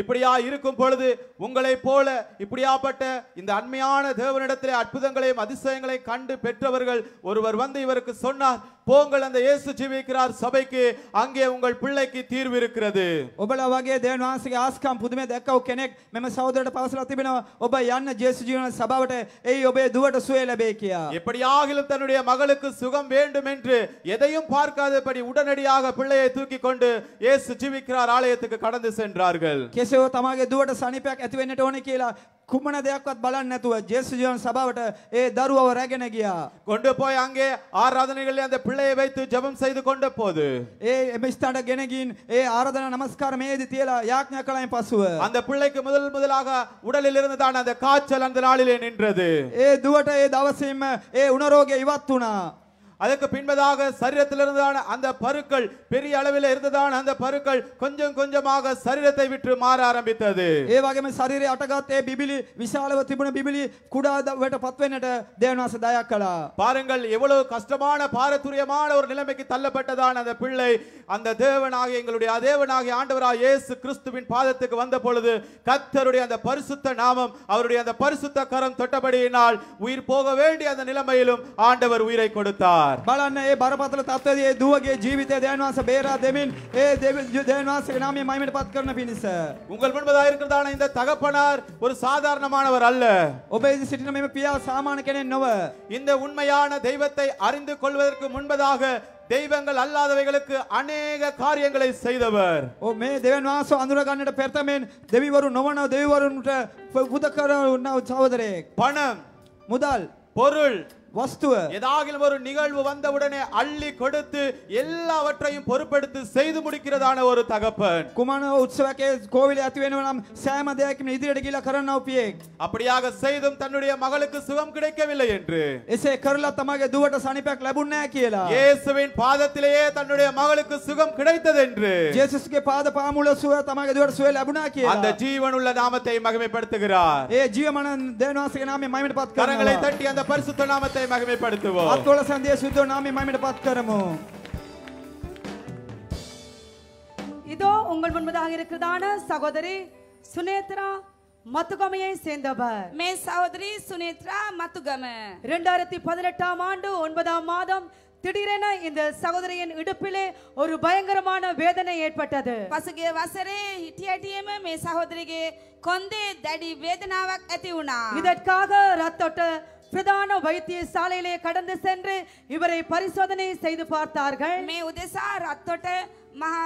இப்படியா இருக்கும் பொழுது உங்களை போல இப்படியாப்பட்ட இந்த அண்மையான தேவனிடத்திலே அற்புதங்களையும் அதிசயங்களையும் கண்டு பெற்றவர்கள் ஒருவர் வந்து இவருக்கு சொன்னார் போங்கள் அந்த இயேசு ஜீவிக்கிறார் சபைக்கு அங்கே உங்கள் பிள்ளைக்கு தீர்வு இருக்கிறது ඔබලා වගේ දෙවන් වහන්සේගේ ආස්කම් පුදුමේ දැක්ක ඔ மெம මෙම பவசல පවසලා ஒப ඔබ යන්න ஜீவன சபாவட ஏய் ஒபே துவட දුවට සුවය ලැබේ කියා. எப்படியாகிலும் தன்னுடைய மகளுக்கு சுகம் வேண்டும் என்று எதையும் பார்க்காதபடி உடனடியாக பிள்ளையை தூக்கி கொண்டு இயேசு ஜீவிக்கிறார் ஆலயத்துக்கு கடந்து சென்றார்கள். கேசோ தமாகே துவட සනීපයක් ඇති වෙන්නට ඕනේ කුමන දෙයක්වත් බලන්න නැතුව ජේසුජන් සභාවට ඒ දරුවව රැගෙන ගියා. கொண்டு போய் அங்கே ஆராதனைகளில் அந்த பிள்ளையை வைத்து ஜெபம் செய்து கொண்ட போது ඒ එමස්ථානට ගෙන ගින් ඒ ආරාධනා නමස්කාරමේදී තියලා යාඥා කළයින් පසුව அந்த பிள்ளைக்கு முதல் முதலாக உடலில் இருந்து தான் அந்த காய்ச்சல் அந்த நாளிலே நின்றது ඒ දුවට ඒ දවසේම ඒ උණ රෝගය ඉවත් වුණා அதற்கு பின்பதாக சரீரத்திலிருந்தான அந்த பருக்கள் பெரிய அளவில் இருந்ததான அந்த பருக்கள் கொஞ்சம் கொஞ்சமாக சரீரத்தை விட்டு மாற ஆரம்பித்தது ඒ වගේම ශරීරය அட்டகாத்தே பிபிலி විශාලව තිබුණ பிபிலி කුඩාවට පත්වෙන්නට දෙවන වහන්සේ දයක් பாருங்கள் எவ்வளவு கஷ்டமான பாரத்துரியமான ஒரு நிலைமைக்கு தள்ளப்பட்டதான அந்த பிள்ளை அந்த தேவனாகிய எங்களுடைய தேவனாகிய ஆண்டவராக இயேசு கிறிஸ்துவின் பாதத்துக்கு வந்த பொழுது கத்தருடைய அந்த பரிசுத்த நாமம் அவருடைய அந்த பரிசுத்த கரம் தொட்டபடியினால் உயிர் போக வேண்டிய அந்த நிலைமையிலும் ஆண்டவர் உயிரை கொடுத்தார் ආකාර. බලන්න ඒ බරපතල තත්ත්වයේදී ඒ දුවගේ ජීවිතය දෙවියන් වහන්සේ බේරා දෙමින් ඒ දෙවියන් වහන්සේගේ නාමයේ මහිමයට பத் කරන පිණිස. உங்கள் முன்பதாக இருக்கிறதான இந்த தகப்பனார் ஒரு சாதாரணமானவர் அல்ல. ඔබේ සිටින මෙම පියාව සාමාන්‍ය කෙනෙක් නොව. இந்த உண்மையான தெய்வத்தை அறிந்து கொள்வதற்கு முன்பதாக தெய்வங்கள் அல்லாதவைகளுக்கு அநேக காரியங்களை செய்தவர் ஓ மே தேவன் வாசோ அந்துர கண்ணட பெர்த்தமேன் தேவிவரு நோவன தேவிவருன்ற புதக்கர சகோதரே பணம் முதல் பொருள் ವಸ್ತುವ ஏதாகிலும் ஒரு நிகழ்வு வந்தவுடனே அள்ளி கொடுத்து எல்லாவற்றையும் பொறுப்பெடுத்து செய்து முடிக்கிறதான ஒரு தகப்பன் කුමන அப்படியாக செய்தும் தன்னுடைய மகளுக்கு சுகம் கிடைக்கவில்லை என்று இயேசுவின் பாதத்திலேயே தன்னுடைய மகளுக்கு சுகம் கிடைத்தது என்று ජේසුස්ගේ පාද පාමුල සුව තමගේ දුවට සුව ලැබුණා அந்த ஜீவனுள்ள நாமத்தை மகிமைப்படுத்துகிறார் ஏ ජීවමාන දෙවියන් වහන්සේගේ නාමයෙන් கரங்களை தட்டி அந்த பரிசுத்த நாமத்தை தேவனை மகிமைப்படுத்துவோம் අත්වල సందేశంతో నామే మహిమను పాత్కరము இதோ உங்கள் முன்பதாக இருக்கிறதான சகோதரி சுனேத்ரா மத்துகமையை சேர்ந்தவர் மே சகோதரி சுனேத்ரா மத்துகம இரண்டாயிரத்தி பதினெட்டாம் ஆண்டு ஒன்பதாம் மாதம் திடீரென இந்த சகோதரியின் இடுப்பிலே ஒரு பயங்கரமான வேதனை ஏற்பட்டது පසුගේ වසරේ හිටියටියම මේ සහෝදරගේ කොන්දේ දැඩි වේදනාවක් ඇති වුණා. இதற்காக ரத்தோட்ட பிரதான வைத்திய வைத்தியசாலையிலே கடந்து சென்று இவரை பரிசோதனை செய்து பார்த்தார்கள் மே உதேசா ரத்தோட்ட மகா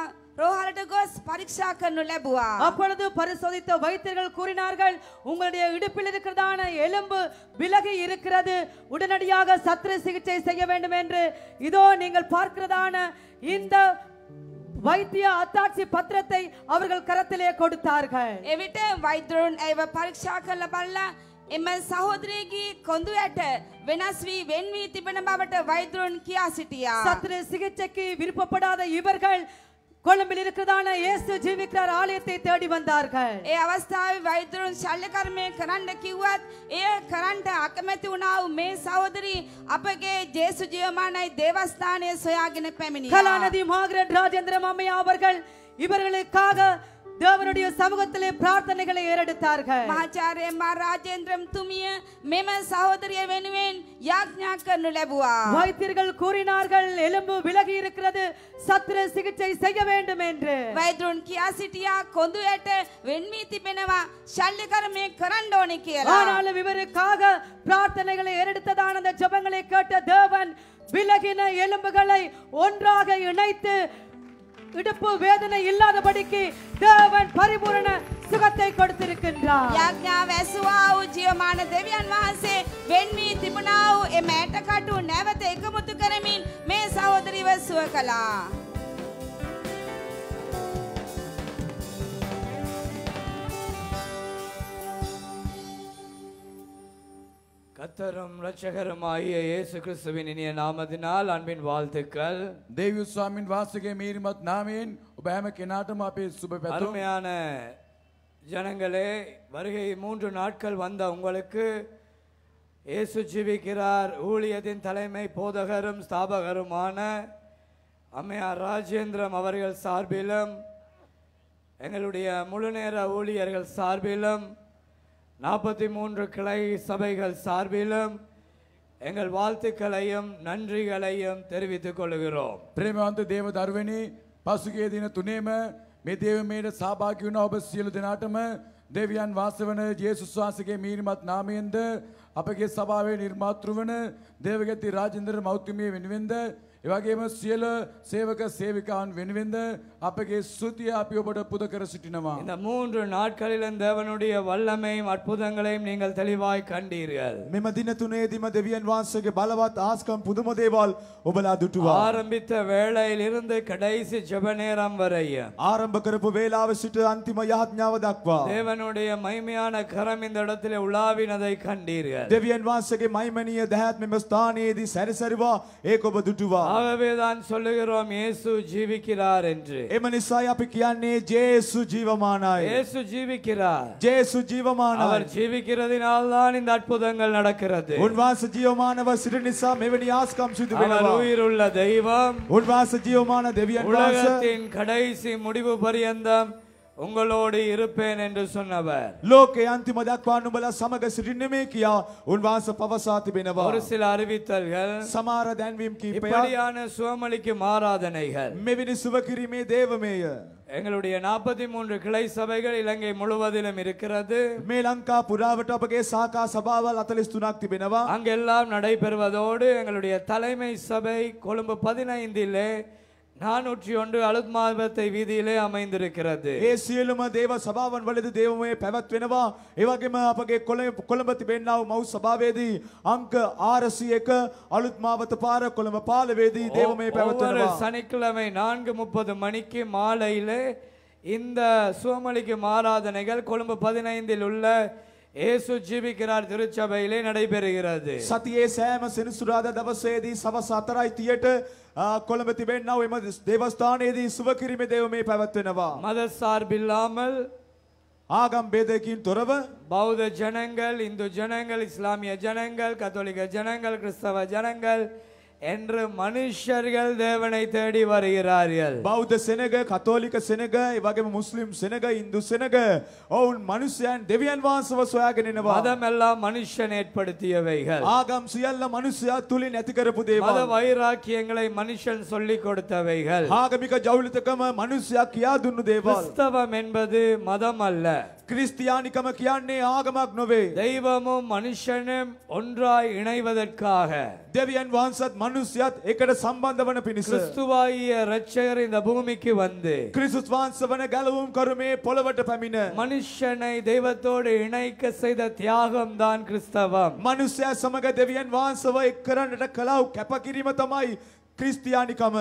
அப்பொழுது பரிசோதித்த வைத்தியர்கள் கூறினார்கள் உங்களுடைய இடுப்பில் இருக்கிறதான எலும்பு விலகி இருக்கிறது உடனடியாக சத்திர சிகிச்சை செய்ய வேண்டும் என்று இதோ நீங்கள் பார்க்கிறதான இந்த வைத்திய அத்தாட்சி பத்திரத்தை அவர்கள் கரத்திலே கொடுத்தார்கள் எவிட்டு வைத்தியன் பரீட்சாக்கள் பல்ல එම සහෝදරයගේ කොඳු ඇට වෙනස් වී வெண் වී තිබෙන බවට வைத்தியன் கியா சிட்டியா சத்திர சிகிச்சைக்கு விருப்பப்படாத இவர்கள் கொழும்பில் இருக்கிறதான இயேசு ஜீவிக்கிறார் ஆலயத்தை தேடி வந்தார்கள் ඒ අවස්ථාවේ වෛද්‍යවරුන් ශල්‍යකර්මය කරන්න කිව්වත් එය කරන්න අකමැති වුණා වූ මේ සහෝදරී අපගේ ජේසු ජීවමානයි දේවස්ථානය සොයාගෙන පැමිණියා කලානදී මාග්‍රට් රාජේන්ද්‍ර මම්මියා அவர்கள் இவர்களுக்காக தேவனுடைய சமூகத்திலே பிரார்த்தனைகளை ಏರೆಡುತ್ತಾர்கள் ಮಹಾಚಾರ್ಯ ಮಾ ರಾಜೇಂದ್ರಂ ತುಮಿಯ ಮೇಮ ಸಹೋದರಿಯ ವೆನುವೇನ್ யாக்ஞாக்கன்னு லெபுவா வைத்தியர்கள் கூறினார்கள் எலும்பு விலகி இருக்கிறது சத்திர சிகிச்சை செய்ய வேண்டும் என்று வைத்ரோன் கியாசிட்டியா கொந்துவேட்ட வெண்மீத்தி பெனவா சல்லுகரமே கரண்டோனி கேலா ஆனாலும் இவருக்காக பிரார்த்தனைகளை ஏறெடுத்ததான அந்த ஜபங்களை கேட்ட தேவன் விலகின எலும்புகளை ஒன்றாக இணைத்து இடுப்பு வேதனை இல்லாதபடிக்கு தேவன் பரிபூரண சுகத்தை கொடுத்திருக்கின்றார் යාඥාව ඇසුවා වූ ජීවමාන දෙවියන් වහන්සේ වෙන්වී තිබුණා වූ එ මෑටකටු නැවත එකමුතු කරමින් මේ සහෝදරිව සුව කළා கத்தரும் ஆகிய இயேசு கிறிஸ்துவின் இனிய நாமத்தினால் அன்பின் வாழ்த்துக்கள் தேவி சுவாமின் வாசுகை மீறிமத் நாமேன் உபயம கிநாட்டம் அப்பே சுப அருமையான ஜனங்களே வருகை மூன்று நாட்கள் வந்த உங்களுக்கு இயேசு ஜீவிக்கிறார் ஊழியத்தின் தலைமை போதகரும் ஸ்தாபகருமான அம்மையார் ராஜேந்திரம் அவர்கள் சார்பிலும் எங்களுடைய முழுநேர ஊழியர்கள் சார்பிலும் நாற்பத்தி மூன்று கிளை சபைகள் சார்பிலும் எங்கள் வாழ்த்துக்களையும் நன்றிகளையும் தெரிவித்துக் කොළගරෝ. ප්‍රේමවන්ත දේව දර්වනි පසුගේ දින තුනේම මේ දේවමයට සභාගි වුණ ඔබ සියලු දෙනාටම දෙවියන් වාස වන ජේසුස්වාසගේ මීරිමත් නාමයෙන්ද අපගේ සභාවේ නිර්මාතෘ වන දේවගැති රාජෙන්දර මෞතුමිය වෙනුවෙන්ද එවගේම සියල சேவக சேவிகான் வெண்வெந்த அப்பகே சுத்திய அப்பியோபட புதக்கர சிட்டினவா இந்த மூன்று நாட்களிலும் தேவனுடைய வல்லமையும் அற்புதங்களையும் நீங்கள் தெளிவாய் கண்டீர்கள் මෙම දින තුනේදීම දෙවියන් වහන්සේගේ බලවත් ආස්කම් පුදුම දේවල් ඔබලා දුටුවා ආරම්භිත වේලාවෙලිருந்து கடைசி ஜெப நேரம் வரை ආරම්භ කරපු වේලාව සිට අන්තිම යාඥාව දක්වා தேவனுடைய மகிமையான கரம் இந்த இடத்திலே உலாவினதை கண்டீர்கள் දෙවියන් වහන්සේගේ මහිමනීය දහයත් මෙම ස්ථානයේදී සැරිසරුවා ඒක ඔබ දුටුවා ஆகவேதான் சொல்லுகிறோம் இயேசு ஜீவிக்கிறார் என்று එම නිසායි අපි කියන්නේ இயேசு ஜீவிக்கிறார் ජේසු ජීවමානයි அவர் ஜீவிக்கிறதினால் தான் இந்த அற்புதங்கள் நடக்கிறது උන්වහන්සේ ජීවමානව සිටින නිසා මෙවැනි ආස්කම් සිදු அவர் உயிருள்ள தெய்வம் உன் வாச ஜீவமான වහන්සේ உலகத்தின் கடைசி முடிவு பரியந்தம் உங்களோடு இருப்பேன் என்று சொன்னவர் ලෝකේ අන්තිම දක්වා නුඹලා සමග සිටින්නේ කියා උන්වහන්ස පවසා තිබෙනවා ஒரு சில அறிவித்தல்கள் සමහර දැන්වීම් කීපයක් இப்படியான சுவமளிக்கும் ஆராதனைகள் මෙවැනි සුව කිරීමේ எங்களுடைய நாற்பத்தி மூன்று கிளை சபைகள் இலங்கை முழுவதிலும் இருக்கிறது மேலங்கா லங்கா புறாவட்ட சபாவால் සාකා සභාවල් பினவா அங்கெல்லாம் நடைபெறுவதோடு எங்களுடைய தலைமை சபை கொழும்பு பதினைந்திலே நானூற்றி ஒன்று අලුත්මාවතේ වීදියේ அமைந்திருக்கிறது ඒ සියලුම දේව සභාවන් වලදී දේවමය පැවැත්වෙනවා. ඒ වගේම අපගේ කොළඹ තිබෙනා වූ මව් සභාවේදී අංක 401 අලුත්මාවත පාර කොළඹ පාලවේදී දේවමය පැවැත්වෙනවා. சனிக்கிழமை 4:30 மணிக்கு மாலையிலே இந்த சுவமளிக்கு மாறாதனைகள் கொழும்பு பதினைந்தில் உள்ள ඒසු ජීවිකරාර් තිරුච්චබයිලේ නඩයිපෙරගරාද. සතියේ සෑම සිනිසුරාද දවසේදී සවස් අතරයි තියට කොළඹ තිබෙන්නා එම දේවස්ථානයේදී සුව කිරීමේ දේව මේ පැවැත්වෙනවා. මද சார்பில்லாமல் ஆகம் பேதக்கின் துறவ பௌத்த ஜனங்கள் இந்து ஜனங்கள் இஸ்லாமிய ஜனங்கள் கத்தோலிக்க ஜனங்கள் கிறிஸ்தவ ஜனங்கள் என்று மனுஷர்கள் தேவனை தேடி வருகிறார்கள் பௌத்த சினக கத்தோலிக்க சினக இவ்வகை முஸ்லிம் சினக இந்து சினக ஓன் மனுஷன் தேவியன் வாசவ சுயாக நினைவா மதம் எல்லாம் மனுஷன் ஏற்படுத்தியவைகள் ஆகம் சுயல்ல மனுஷா துளி நெத்துக்கிற புதிய மத வைராக்கியங்களை மனுஷன் சொல்லி கொடுத்தவைகள் ஆகமிக ஜவுளித்துக்கம மனுஷா கியாதுன்னு தேவா கிறிஸ்தவம் என்பது மதம் அல்ல கிறிஸ்தியானிக்கம் කියන්නේ ආගමක් නොවේ. தெய்வமும் மனுஷனும் ஒன்றாய் இணைவதற்காக දෙවියන් වහන්සේත් මිනිසයත් එකට සම්බන්ධ වන පිණිස ක්‍රිස්තුවාය රක්ෂකர் இந்த பூமிக்கு வந்து கிறிஸ்துஸ் වහන්සේවන ගැලවුම් කරුමේ පොළවට පැමිණ மனுஷனை தெய்வத்தோடு இணைக்க செய்த தியாகம் தான் கிறிஸ்தவம். මිනිසයා සමග දෙවියන් වහන්සේව එක් කරන්නට කළ කැපකිරීම තමයි ක්‍රිස්තියානිකම.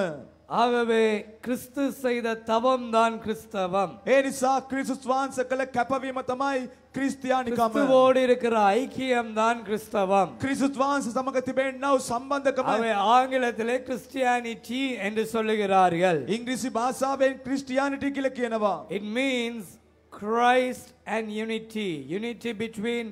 ஆகவே கிறிஸ்து செய்த தவம் தான் கிறிஸ்தவம் ஏனிசா கிறிஸ்து சுவாசக்கல கபவீமத்தமாய் கிறிஸ்தியானிக்கோடு இருக்கிற ஐக்கியம் தான் கிறிஸ்தவம் கிறிஸ்து சுவாச சமகத்திபேன்னா சம்பந்தக்கம் ஆங்கிலத்திலே கிறிஸ்டியானிட்டி என்று சொல்லுகிறார்கள் இங்கிலீஷ் பாஷாவே கிறிஸ்டியானிட்டி கிழக்கு it means Christ and unity unity between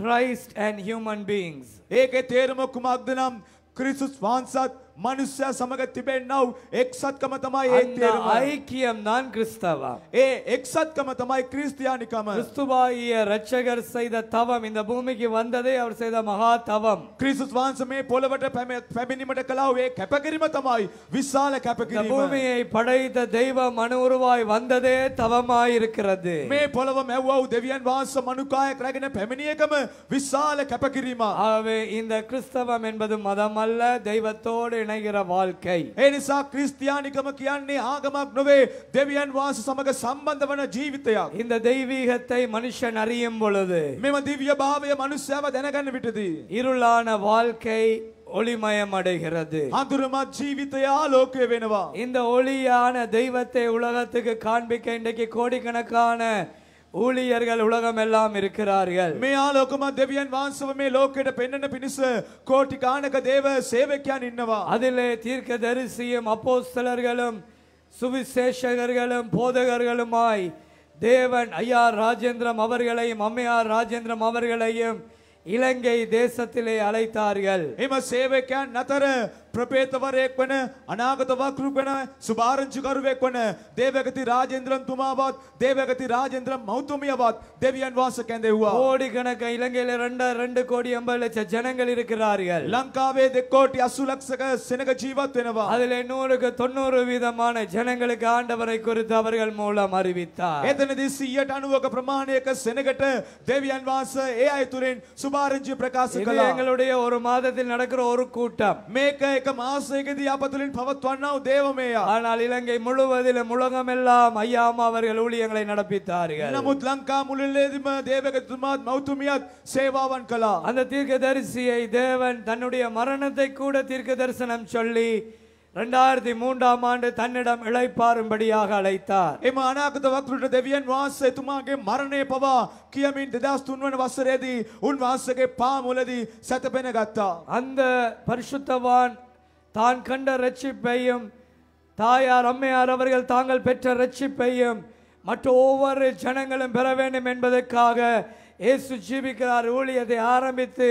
Christ and human beings ஏகே தேர்மக்கும் அக்தினம் கிறிஸ்து சுவாசத் මනුස්සයා සමග තිබෙන්නව එක්සත්කම තමයි ඒ තේරුම. ஐக்கியம் தான் கிறிஸ்தவம். ஏ எக்ஸத்கம தமாய் கிறிஸ்தியானிகம. கிறிஸ்துவாகிய இரட்சகர் செய்த தவம் இந்த பூமிக்கு வந்ததே அவர் செய்த மகா தவம். கிறிஸ்துஸ் வான்சமே போலவட்ட පැමිණීමට කළා ඒ කැපකිරීම තමයි විශාල කැපකිරීම. பூமியை படைத்த தெய்வம் மனு உருவாய் வந்ததே தவமாய் இருக்கிறது. මේ පොළව මැව්වව දෙවියන් වහන්සේ මනුකායක් රැගෙන පැමිණිය එකම විශාල කැපකිරීම. ආවේ இந்த கிறிஸ்தவம் என்பது மதம் அல்ல தெய்வத்தோடு இணைகிற வாழ்க்கை ඒ නිසා ක්‍රිස්තියානිකම කියන්නේ ආගමක් නොවේ දෙවියන් වහන්සේ සමග සම්බන්ධ இந்த தெய்வீகத்தை மனுஷன் அறியும் பொழுது மேம திவ்ய භාවය මනුස්සයව දැනගන්න விட்டது இருளான வாழ்க்கை ஒளிமயம் அடைகிறது அந்துரமா ஜீவித்தையா லோக்கே வேணுவா இந்த ஒளியான தெய்வத்தை உலகத்துக்கு காண்பிக்க இன்றைக்கு கோடிக்கணக்கான ஊழியர்கள் உலகம் எல்லாம் இருக்கிறார்கள் මේ ආලෝකම தேவியன் වහන්සේව லோகிட ලෝකයට පෙන්වන්න கோட்டி காணக தேவ சேவைக்கா நின்னவா அதிலே தீர்க்க தரிசியும் அப்போஸ்தலர்களும் சுவிசேஷகர்களும் போதகர்களுமாய் தேவன் ஐயா ராஜேந்திரம் அவர்களையும் அம்மையார் ராஜேந்திரம் அவர்களையும் இலங்கை தேசத்திலே அழைத்தார்கள் එම සේවකයන් අතර ප්‍රපේතවරයෙක් වන අනාගතවක් රූපෙන සුභාරංචිකරුවෙක් වන දේවගති රාජේන්ද්‍රන් තුමාවත් දේවගති රාජේන්ද්‍රන් මෞතුමියවත් දෙවියන් වාස කැඳෙව්වා கோடிக்கணக்க இலங்கையில ரெண்டு ரெண்டு கோடி எண்பது லட்சம் ஜனங்கள் இருக்கிறார்கள் லங்காவே දෙකෝටි 80 ලක්ෂක සෙනග ජීවත් වෙනවා அதுல நூறுக்கு தொண்ணூறு வீதமான ஜனங்களுக்கு ஆண்டவரை குறித்து அவர்கள் மூலம் அறிவித்தார் එතනදී 190ක ප්‍රමාණයක සෙනගට දෙවියන් වාස ඒ අය තුලින් සුභාරංචි ප්‍රකාශ කළා எங்களுடைய ஒரு மாதத்தில் நடக்கிற ஒரு கூட்டம் මේක ಅನೇಕ ಮಾಸೆಗದಿ ಆಪತ್ತಲಿನ ಪವತ್ವನ್ನ ದೇವಮೇಯ ஆனால் இலங்கை முழுவதிலும் உலகமெல்லாம் ஐயா அம்மா அவர்கள் ஊழியங்களை நடப்பித்தார்கள் නමුත් ලංකා මුළුල්ලේදීම දේවගතුමාත් මෞතුමියත් சேவாவன் කළා அந்த தீர்க்கதரிசியை தேவன் தன்னுடைய மரணத்தை கூட தரிசனம் சொல்லி ரெண்டாயிரத்தி மூன்றாம் ஆண்டு தன்னிடம் இழைப்பாரும்படியாக அழைத்தார் එම අනාගත වක්‍රට දෙවියන් වහන්සේ එතුමාගේ මරණය පවා வசரேதி உன் තුන්වන பா முலதி පාමුලදී கத்தா அந்த අන්ද தான் கண்ட ரட்சிப்பையும் தாயார் அம்மையார் அவர்கள் தாங்கள் பெற்ற ரட்சிப்பையும் மற்ற ஒவ்வொரு ஜனங்களும் பெற வேண்டும் என்பதற்காக இயேசு ஜீவிக்கிறார் ஊழியத்தை ஆரம்பித்து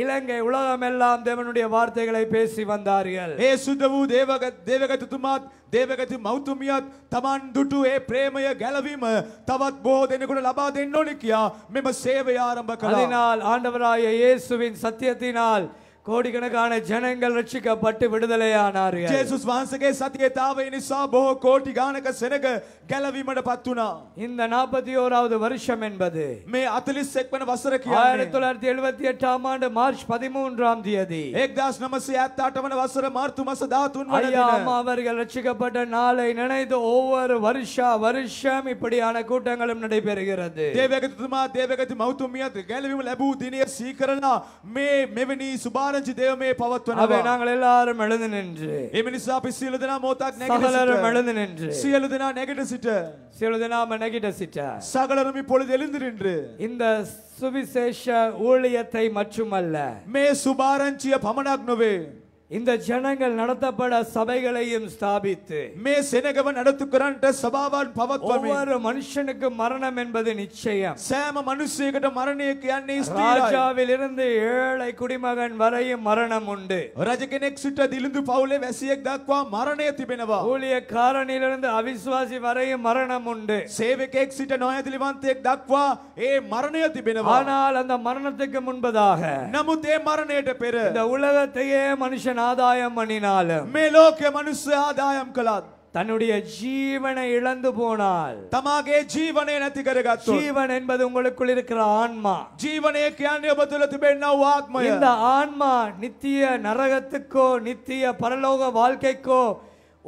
இலங்கை உலகமெல்லாம் தேவனுடைய வார்த்தைகளை பேசி வந்தார்கள் ಏ ಸುದ್ದವು தேவக ದೇವಗತಿ ತುಮಾತ್ ದೇವಗತಿ ಮೌತುಮಿಯತ್ ತಮನ್ ದುಟು ಏ ಪ್ರೇಮಯ ಗೆಲವಿಮ ತವತ್ ಬೋಧನೆಗಳು ಲಭಾ ದೆನ್ನೋನಿಕ್ಯ ಮೆಮ ಸೇವೆ ಆರಂಭ ಕಲ அதனால் ஆண்டவராய இயேசுவின் சத்தியத்தினால் கோடிக்கணக்கான ஜனங்கள் ரட்சிக்கப்பட்டு விடுதலையானார்கள் ஜேசுஸ் වහන්සේගේ සතියතාවය නිසා බොහෝ කෝටි ගානක සෙනග ගැලවීමට පත් වුණා. இந்த 41வது வருஷம் என்பது මේ 41 වන වසර කියන්නේ 1978 ஆம் ஆண்டு மார்ச் 13ஆம் தேதி 1978 වන වසර මාර්තු මාස 13 වන தினம் ஐயா அவர்கள் ரட்சிக்கப்பட்ட நாளை நினைத்து ஒவ்வொரு வருஷ வருஷம் இப்படியான கூட்டங்களும் நடைபெறுகிறது. தேவகத்துமா தேவகத்து மෞතුමියත් ගැලවීම ලැබූ දිනය සීකරලා මේ මෙවැනි සුභා ආරංචි தேவமே පවත්වනවා. நாங்கள் எல்லாரும் எழுந்து நின்று. ඒ මිනිසා අපි எழுந்து நின்று. සියලු நெகட்டிவ் නැගිට සිට. සියලු இப்பொழுது எழுந்து நின்று. இந்த சுவிசேஷ ஊழியத்தை மட்டுமல்ல மே சுபாரஞ்சிய பமணாக் இந்த ஜனங்கள் நடத்தப்பட சபைகளையும் ஸ்தாபித்து மே செனகவன் நடத்துகிறான் சபாவான் பவத்வமே ஒவ்வொரு மனுஷனுக்கு மரணம் என்பது நிச்சயம் சேம மனுஷியகிட்ட மரணியக்கு அன்னை ராஜாவில் இருந்து ஏழை குடிமகன் வரையும் மரணம் உண்டு ரஜகெனெக் சிட்டதிலிருந்து பவுலே வெசியக் தக்வா மரணே திபெனவா ஊழியக்காரனிலிருந்து அவிசுவாசி வரையும் மரணம் உண்டு சேவகேக் சிட்ட நோயதிலிவாந்தேக் தக்வா ஏ மரணே திபெனவா ஆனால் அந்த மரணத்துக்கு முன்பதாக நமுதே மரணேட்ட பெரு இந்த உலகத்தையே மனுஷன் ஆதாயம் பண்ணினாலும் மேலோக மனுஷ ஆதாயம் கலாத் தன்னுடைய ஜீவனை இழந்து போனால் தமாகே ஜீவனை நத்தி கருகா ஜீவன் என்பது உங்களுக்குள் இருக்கிற ஆன்மா ஜீவனே ஆத்மா இந்த ஆன்மா நித்திய நரகத்துக்கோ நித்திய பரலோக வாழ்க்கைக்கோ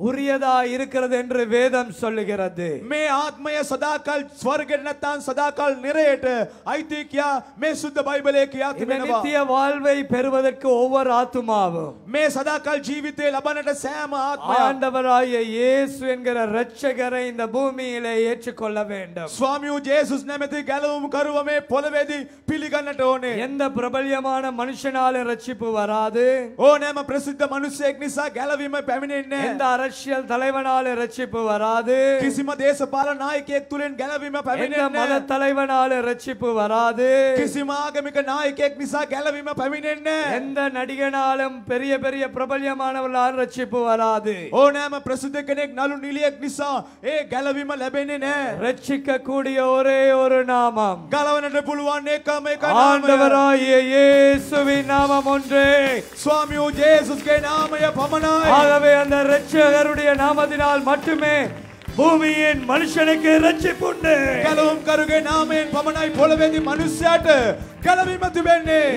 உரியதா இருக்கிறது என்று வேதம் சொல்லுகிறது மே ஆத்மய சதாகால் ஸ்வர்கத்தான் சதாகால் நிறையேட்டு ஐத்திக்கியா மே சுத்த பைபிளே கியா நித்திய வாழ்வை பெறுவதற்கு ஒவ்வொரு ஆத்துமாவும் மே சதாகால் ஜீவித்தே லபனட சாம ஆத்மா ஆண்டவராய இயேசு என்கிற இரட்சகரை இந்த பூமியிலே ஏற்றுக்கொள்ள வேண்டும் சுவாமியு ஜேசுஸ் நேமத்தை கலவும் கருவமே பொலவேதி பிலிகன்னட்டோனே எந்த பிரபல்யமான மனுஷனால ரட்சிப்பு வராது ஓ நேம பிரசித்த மனுஷேக் நிசா கலவிமை பெமினேன் எந்த அரசியல் தலைவனால ரட்சிப்பு வராது கிசிம தேச பால நாயக்கே துளின் கலவிம பவினே மத தலைவனால ரட்சிப்பு வராது கிசிம ஆகமிக நாயக்கே கிசா கலவிம பவினே எந்த நடிகனாலும் பெரிய பெரிய பிரபல்யமானவர்களால ரட்சிப்பு வராது ஓ நாம பிரசித்த கனேக் நலு நிலிய கிசா ஏ கலவிம லபெனே ரட்சிக்க கூடிய ஒரே ஒரு நாமம் கலவனட புலுவான் ஏகமே கனாமே ஆண்டவராய் இயேசுவின் நாமம் ஒன்றே சுவாமியோ இயேசுஸ்கே நாமய பமனாய் ஆகவே அந்த ரட்சக மீட்பகருடைய நாமத்தினால் மட்டுமே பூமியின் மனுஷனுக்கு ரட்சிப்புண்டு ಕೆಲವು ಕರುಗೆ ನಾಮೇನ್ ಪಮನಾಯ್ ಪೊಳವೇದಿ ಮನುಷ್ಯಾಟ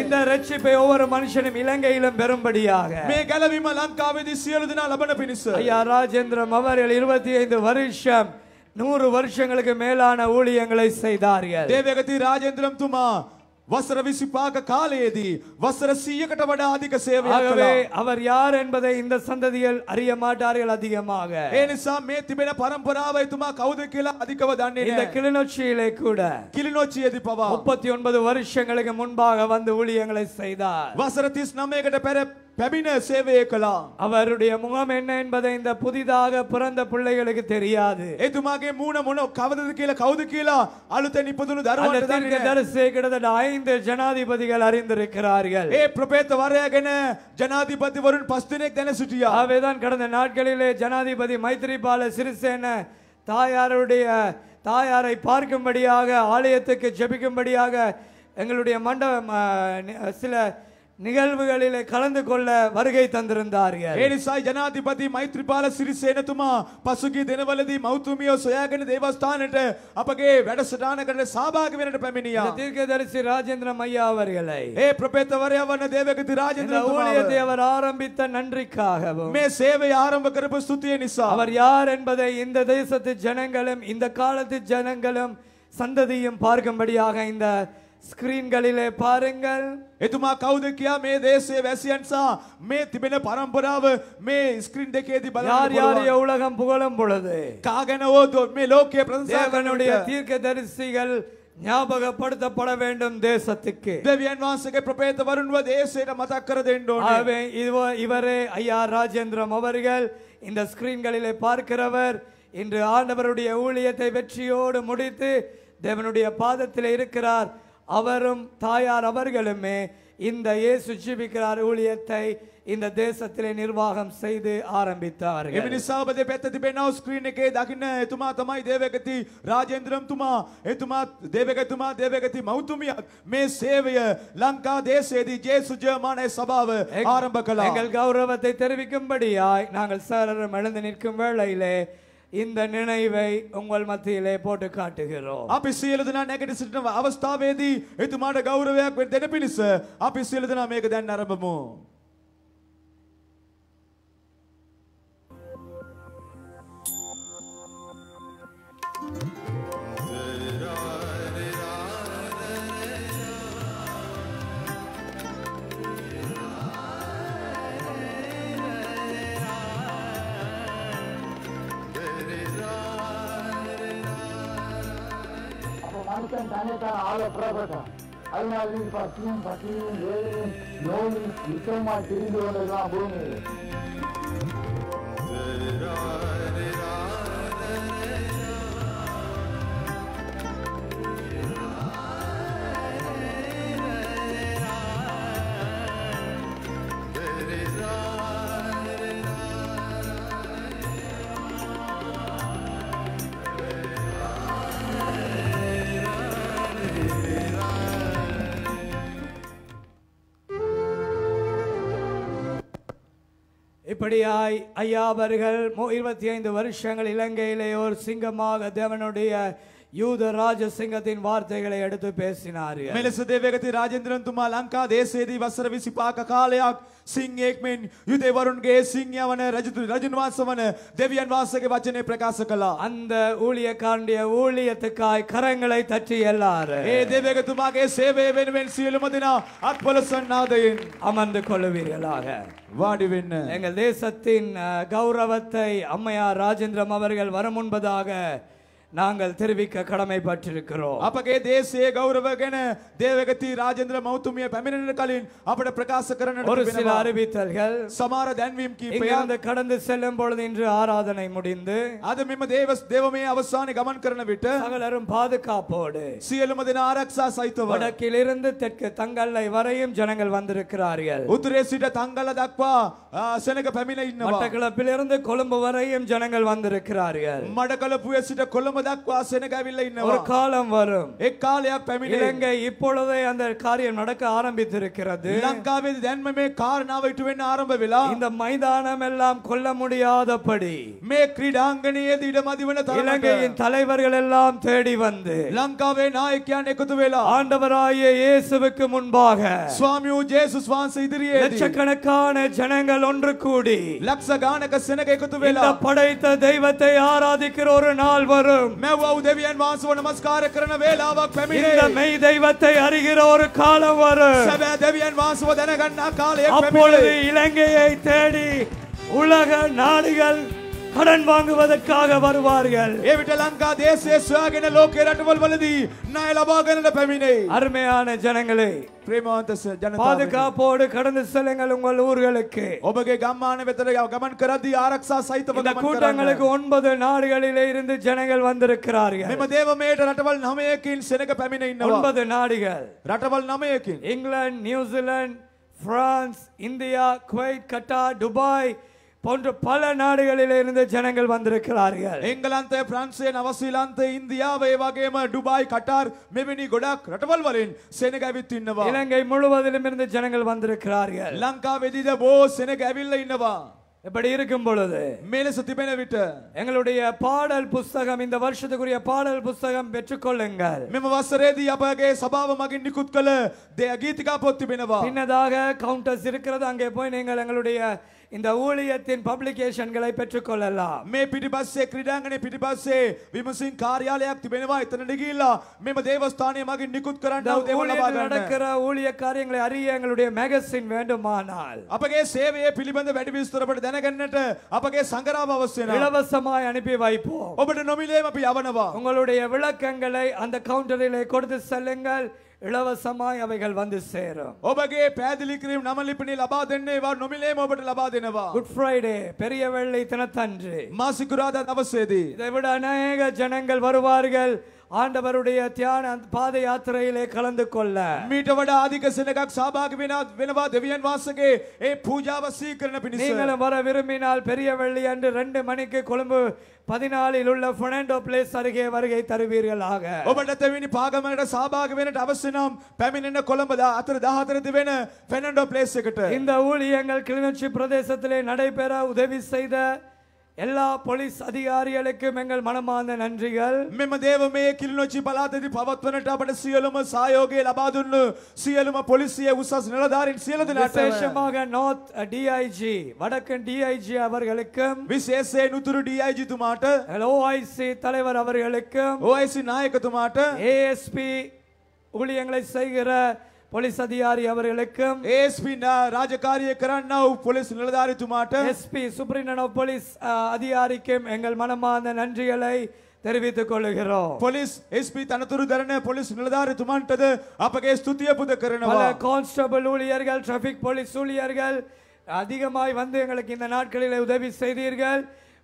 இந்த ரட்சிப்பை ஒவ்வொரு மனுஷனும் இலங்கையிலும் பெறும்படியாக මේ ගැලවීම ලංකාවේදී සියලු ஐயா ராஜேந்திரம் அவர்கள் இருபத்தி ஐந்து வருஷம் நூறு வருஷங்களுக்கு மேலான ஊழியங்களை செய்தார்கள் தேவகதி ராஜேந்திரம் துமா வசர விசிப்பாக කාලයේදී வசர 100කට වඩා අධික சேவையாகவே அவர் யார் என்பதை இந்த சந்ததியில் அறிய மாட்டார்கள் அதிகமாக. ඒ නිසා මේ තිබෙන પરම්පරාව இந்த கிளிநொச்சியிலே கூட கிளிநொச்சிයේදී முப்பத்தி ஒன்பது வருஷங்களுக்கு முன்பாக வந்து ஊழியங்களை செய்தார். நம்ம கிட்ட පෙර பெமின சேவையக்கலா அவருடைய முகம் என்ன என்பதை இந்த புதிதாக பிறந்த பிள்ளைகளுக்கு தெரியாது இது மூணு மூண மூண கவதது கீழ கவுது கீழ அழுத்த நிப்பதுன்னு தருவான் தரிசே கிட்டத்தட்ட ஐந்து ஜனாதிபதிகள் அறிந்திருக்கிறார்கள் ஏ பிரபேத்த வரையாகன ஜனாதிபதி வருண் பஸ்தினே தென சுட்டியா அவைதான் கடந்த நாட்களிலே ஜனாதிபதி மைத்ரிபால சிறிசேன தாயாருடைய தாயாரை பார்க்கும்படியாக ஆலயத்துக்கு ஜெபிக்கும்படியாக எங்களுடைய மண்டபம் சில நிகழ்வுகளிலே கலந்து கொள்ள வருகை தந்திருந்தார்கள் ಏನಿಸಾಯಿ ಜನಾಧಿಪತಿ ಮೈತ್ರಿಪಾಲ ಸಿರಿಸೇನತುಮ ಪಸುಗಿ ದಿನವಲದಿ ಮೌತುಮಿಯೋ ಸೊಯಾಗನ ದೇವಸ್ಥಾನಟ சாபாக ವೆಡಸದಾನಗಡೆ ಸಹಭಾಗಿವಿನಟ தீர்க்க தரிசி ராஜேந்திர மையா அவர்களை ಏ ಪ್ರಪೇತವರೇ ಅವನ ದೇವಗತಿ இந்த ರಾಜೇಂದ್ರ ஊழியத்தை அவர் ஆரம்பித்த நன்றிக்காகவும் ಮೇ சேவை ಆರಂಭ ಕರಪ ಸ್ತುತಿಯ அவர் யார் என்பதை இந்த தேசத்து ஜனங்களும் இந்த காலத்து ஜனங்களும் சந்ததியும் பார்க்கும்படியாக இந்த ස්ක්‍රීන්ගලිලේ பாருங்கள் එතුමා කවුද කියා මේ දේශයේ වැසියන් සහ මේ තිබෙන පරම්පරාව මේ ස්ක්‍රීන් දෙකේදී බලන්න யார் யார் உலகம் புகழும் பொழுது காகன ஓது මේ ලෝකයේ ප්‍රශංසා කරනුடைய தீர்க்கதரிசிகள் ஞாபகப்படுத்தப்பட வேண்டும் தேசத்துக்கு தேவியன் வாசகை பிரபேத வருண்வ தேசேட மதக் கர வேண்டும் இவரே ஐயா ராஜேந்திரம் அவர்கள் இந்த ஸ்கிரீன்களிலே பார்க்கிறவர் இன்று ஆண்டவருடைய ஊழியத்தை வெற்றியோடு முடித்து தேவனுடைய பாதத்தில் இருக்கிறார் அவரும் தாயார் அவர்களுமே இந்த ஏ ஜீவிக்கிறார் ஊழியத்தை இந்த தேசத்திலே நிர்வாகம் செய்து ஆரம்பித்தார் எமினி சாபதி பெத்தது தகின எதுமா தமாய் தேவகதி ராஜேந்திரம் துமா எதுமா தேவகதுமா தேவகதி மௌதுமியா மே சேவைய லங்கா தேசேதி ஜேசு ஜெயமான சபாவ ஆரம்ப எங்கள் கௌரவத்தை தெரிவிக்கும்படியாய் நாங்கள் சரரம் எழுந்து நிற்கும் வேளையிலே இந்த நினைவை உங்கள் மத்தியிலே போட்டு කාටුகிறෝ. අපි සියලු දෙනා නැගිට සිටින අවස්ථාවේදී එතුමාට ගෞරවයක් වෙන්න දෙන පිණිස අපි සියලු දෙනා මේක දැන් අරඹමු. తనే తన ఆలోప్రభట అయినాది పక్షం పక్షి లేదు నోని విక్రమ టీవీలో భూమి இப்படியாய் ஐயா அவர்கள் இருபத்தி ஐந்து வருஷங்கள் இலங்கையிலே ஒரு சிங்கமாக தேவனுடைய ಯೂದ ರಾಜ ಸಿಂಗತಿನ ವಾರ್ತೆಗಳ ಎಡೆದು ಪೇಸಿನಾರು මෙලෙස දෙවගති රාජෙන්ද්‍රන්තුමා ලංකා දේශේදී වසර විසි පාක කාලයක් සිංහෙක් මෙන් යුදෙවරුන්ගේ සිංහය වන රජතු රජුන්වාස වන දෙවියන් වාසගේ වචනය ප්‍රකාශ කළා அந்த ஊழியக்காரனுடைய ஊழியத்துக்காய் கரங்களை தட்டி எல்லாரும் ඒ දෙවගතුමාගේ සේවය වෙනුවෙන් සියලුම දෙනා අත්පොල සන්නාදයෙන් அமர்ந்து கொள்ளுவீர்களாக வாடி வெண்ண எங்கள் தேசத்தின் கௌரவத்தை அம்மையார் ராஜேந்திரம் அவர்கள் வரமுன்பதாக நாங்கள் தெரிவிக்க கடமை අපගේ அப்பகே தேசிய கௌரவகன தேவகத்தி ராஜேந்திர මෞතුමිය පැමිණෙන කලින් අපට ප්‍රකාශ කරන්නට ஒரு சில அறிவித்தல்கள் சமார தன்வீம் கி கீப்பையாந்து கடந்து செல்லும் பொழுது இன்று ஆராதனை முடிந்து அது மிம දේව தேவமே அவசானி கமன் கரண விட்டு அகலரும் பாதுகாப்போடு සියලුම ஆரக்ஷா சைத்து வடக்கில் இருந்து தெற்கு தங்கல்லை வரையும் ஜனங்கள் வந்திருக்கிறார்கள் උතුරේ සිට තංගල දක්වා සෙනඟ පැමිණ ඉන්නවා இருந்து கொழும்பு வரையும் ஜனங்கள் வந்திருக்கிறார்கள் மடக்களப்பு සිට கொழும்பு ஒரு காலம் வரும் இலங்கை இப்பொழுதே அந்த காரியம் நடக்க ஆரம்பித்திருக்கிறது இந்த மைதானம் எல்லாம் கொல்ல முடியாதபடி මේ இலங்கையின் தலைவர்கள் எல்லாம் தேடி வந்து லங்காவே நாயக்கයන් இயேசுவுக்கு முன்பாக லட்சக்கணக்கான ஜனங்கள் ஒன்று கூடி லட்ச படைத்த தெய்வத்தை ஆராதிக்கிற ஒரு நாள் வரும் வரும் મેં ઉદેવિયન વાંસવો નમસ્કાર કરન વેલાવક இந்த மெய் தெய்வத்தை அறிகிற ஒரு காலம் வரும் સવે દેવિયન વાંસવો દનગન્ના કાલે அப்பொழுது இலங்கையை தேடி உலக நாடுகள் கடன் வாங்குவதற்காக வருவார்கள் එවිට ලංකා දේශයේ සොයාගෙන ලෝකේ රටවල් වලදී ණය ලබා ගන්නට පැමිණේ அருமையான ஜனங்களே ප්‍රේමවන්ත ජනතාව பாதுகாப்போடு கடந்து செல்லுங்கள் உங்கள் ஊர்களுக்கு ඔබගේ ගම්මාන වෙතට ගමන් කරද්දී ආරක්ෂා සහිතව இந்த கூட்டங்களுக்கு ஒன்பது நாடுகளிலே இருந்து ஜனங்கள் வந்திருக்கிறார்கள் මෙම දේවමේට රටවල් 9කින් සෙනඟ පැමිණ ඉන්නවා ஒன்பது நாடுகள் රටවල් 9කින් England New Zealand France India Kuwait Qatar Dubai போன்ற பல நாடுகளில் இருந்து ஜனங்கள் வந்திருக்கிறார்கள் இங்கிலாந்து ප්‍රන්සේ நவசிலாந்து இந்தியா වගේම ඩුබයි கட்டார் மெவினி குடாக் රටවල් වලින් සෙනග இலங்கை முழுவதிலும் இருந்து ஜனங்கள் வந்திருக்கிறார்கள் லங்கா வெதித போ ඇවිල්ලා இன்னவா இப்படி இருக்கும் பொழுது சுத்தி பேன விட்டு எங்களுடைய பாடல் புஸ்தகம் இந்த வருஷத்துக்குரிய பாடல் புஸ்தகம் பெற்றுக்கொள்ளுங்கள் மேம வசரேதி அபகே சபாவ தே கீதிகா போத்தி பின்னவா பின்னதாக கவுண்டர்ஸ் இருக்கிறது அங்கே போய் நீங்கள் எங்களுடைய இந்த ஊழியத்தின் பப்ளிகேஷன்களை பெற்றுக்கொள்ளலாம் මේ පිටිපස්සේ ක්‍රීඩාංගණය පිටිපස්සේ විමසින් කාර්යාලයක් තිබෙනවා එතනට ගිහිල්ලා මෙම දේවස්ථානය මගින් නිකුත් කරන්න උදව් ලබා ගන්න. நடக்கிற ஊழிய காரியங்களை அறிய எங்களுடைய மேகசின் வேண்டுமானால் අපගේ சேவையை පිළිබඳ වැඩි විස්තරපට දැනගන්නට අපගේ සංගරාව අවශ්‍ය වෙනවා. இலவசமாய் அனுப்பி வைப்போம். ඔබට නොමිලේම අපි යවනවා. உங்களுடைய விளக்கங்களை அந்த கவுண்டரிலே கொடுத்து செல்லுங்கள். இலவசமாய் அவைகள் வந்து சேரும் ஒபகே பேதலிக்கிறீம் நமல் இப்படி லபாதென்னே வார் நொமிலே மோபட் லபாதெனவா குட் ஃப்ரைடே பெரிய வெள்ளை தினத்தன்று மாசுக்குராத தவசேதி இதை விட அநேக ஜனங்கள் வருவார்கள் ஆண்டவருடைய தியான பாத யாத்திரையிலே கலந்து கொள்ள මීට වඩා අධික සෙනඟක් සහභාගී වෙනා වෙනවා දෙවියන් වහන්සේගේ ඒ පූජාව සීකරන நீங்களும் வர விரும்பினால் பெரிய வெள்ளி அன்று ரெண்டு மணிக்கு கொழும்பு பதினாலில் உள்ள ஃபொனண்டோ பிளேஸ் அருகே வருகை தருவீர்களாக ඔබට දෙවෙනි පාගමනට සහභාගී වෙන්නට අවශ්‍ය නම් පැමිණෙන කොළඹ 14 දිවෙන ෆෙනන්ඩෝ பிளேஸ் கிட்ட இந்த ஊழியங்கள் கிளிநொச்சி பிரதேசத்திலே நடைபெற உதவி செய்த ಎಲ್ಲಾ ಪೊಲೀಸ್ ಅಧಿಕಾರಿಗಳಿಗೆ ಮೆಂಗಲ್ ಮನಮಾಂದ ನನ್ರಿಗಳು මෙම දේවමය කිල්නොචි පලාතති පවත්වනට අපට සියලුම සයෝගේ ලබාදුන්න සියලුම පොලිසිය උසස් නිලධාරින් සියලද விசேஷமாக நார்த் டிஐஜி வடக்கன் டிஐஜி அவர்களுக்கும் විශේෂේ නුතුරු ඩIජතුමාට ஓஐசி தலைவர் அவர்களுக்கும் ஓIC නායකතුමාට ஏஎஸ்பி ஊழியங்களை செய்கிற போலீஸ் அதிகாரி அவர்களுக்கும் ಅಧಿಕಾರಿ ಅವರಿಗೂ ಎಸ್ಪಿ ರಾಜಕಾರ್ಯಕರನ್ನ ನಾವು ಪೊಲೀಸ್ நிலதாரித்துமாட்ட எஸ்பி சுப்ரீனன் ஆஃப் போலீஸ் அதிகாரிக்கும் எங்கள் மனமார்ந்த நன்றிகளை தெரிவித்துக் கொள்கிறோம் போலீஸ் எஸ்பி தனத்துரு தரன போலீஸ் நிலதாரித்துமாட்டது அப்பகே ஸ்துதிய புதுக்கிறனவா கான்ஸ்டபிள் ஊழியர்கள் டிராபிக் போலீஸ் ஊழியர்கள் அதிகமாய் வந்து எங்களுக்கு இந்த நாட்களில் உதவி செய்தீர்கள்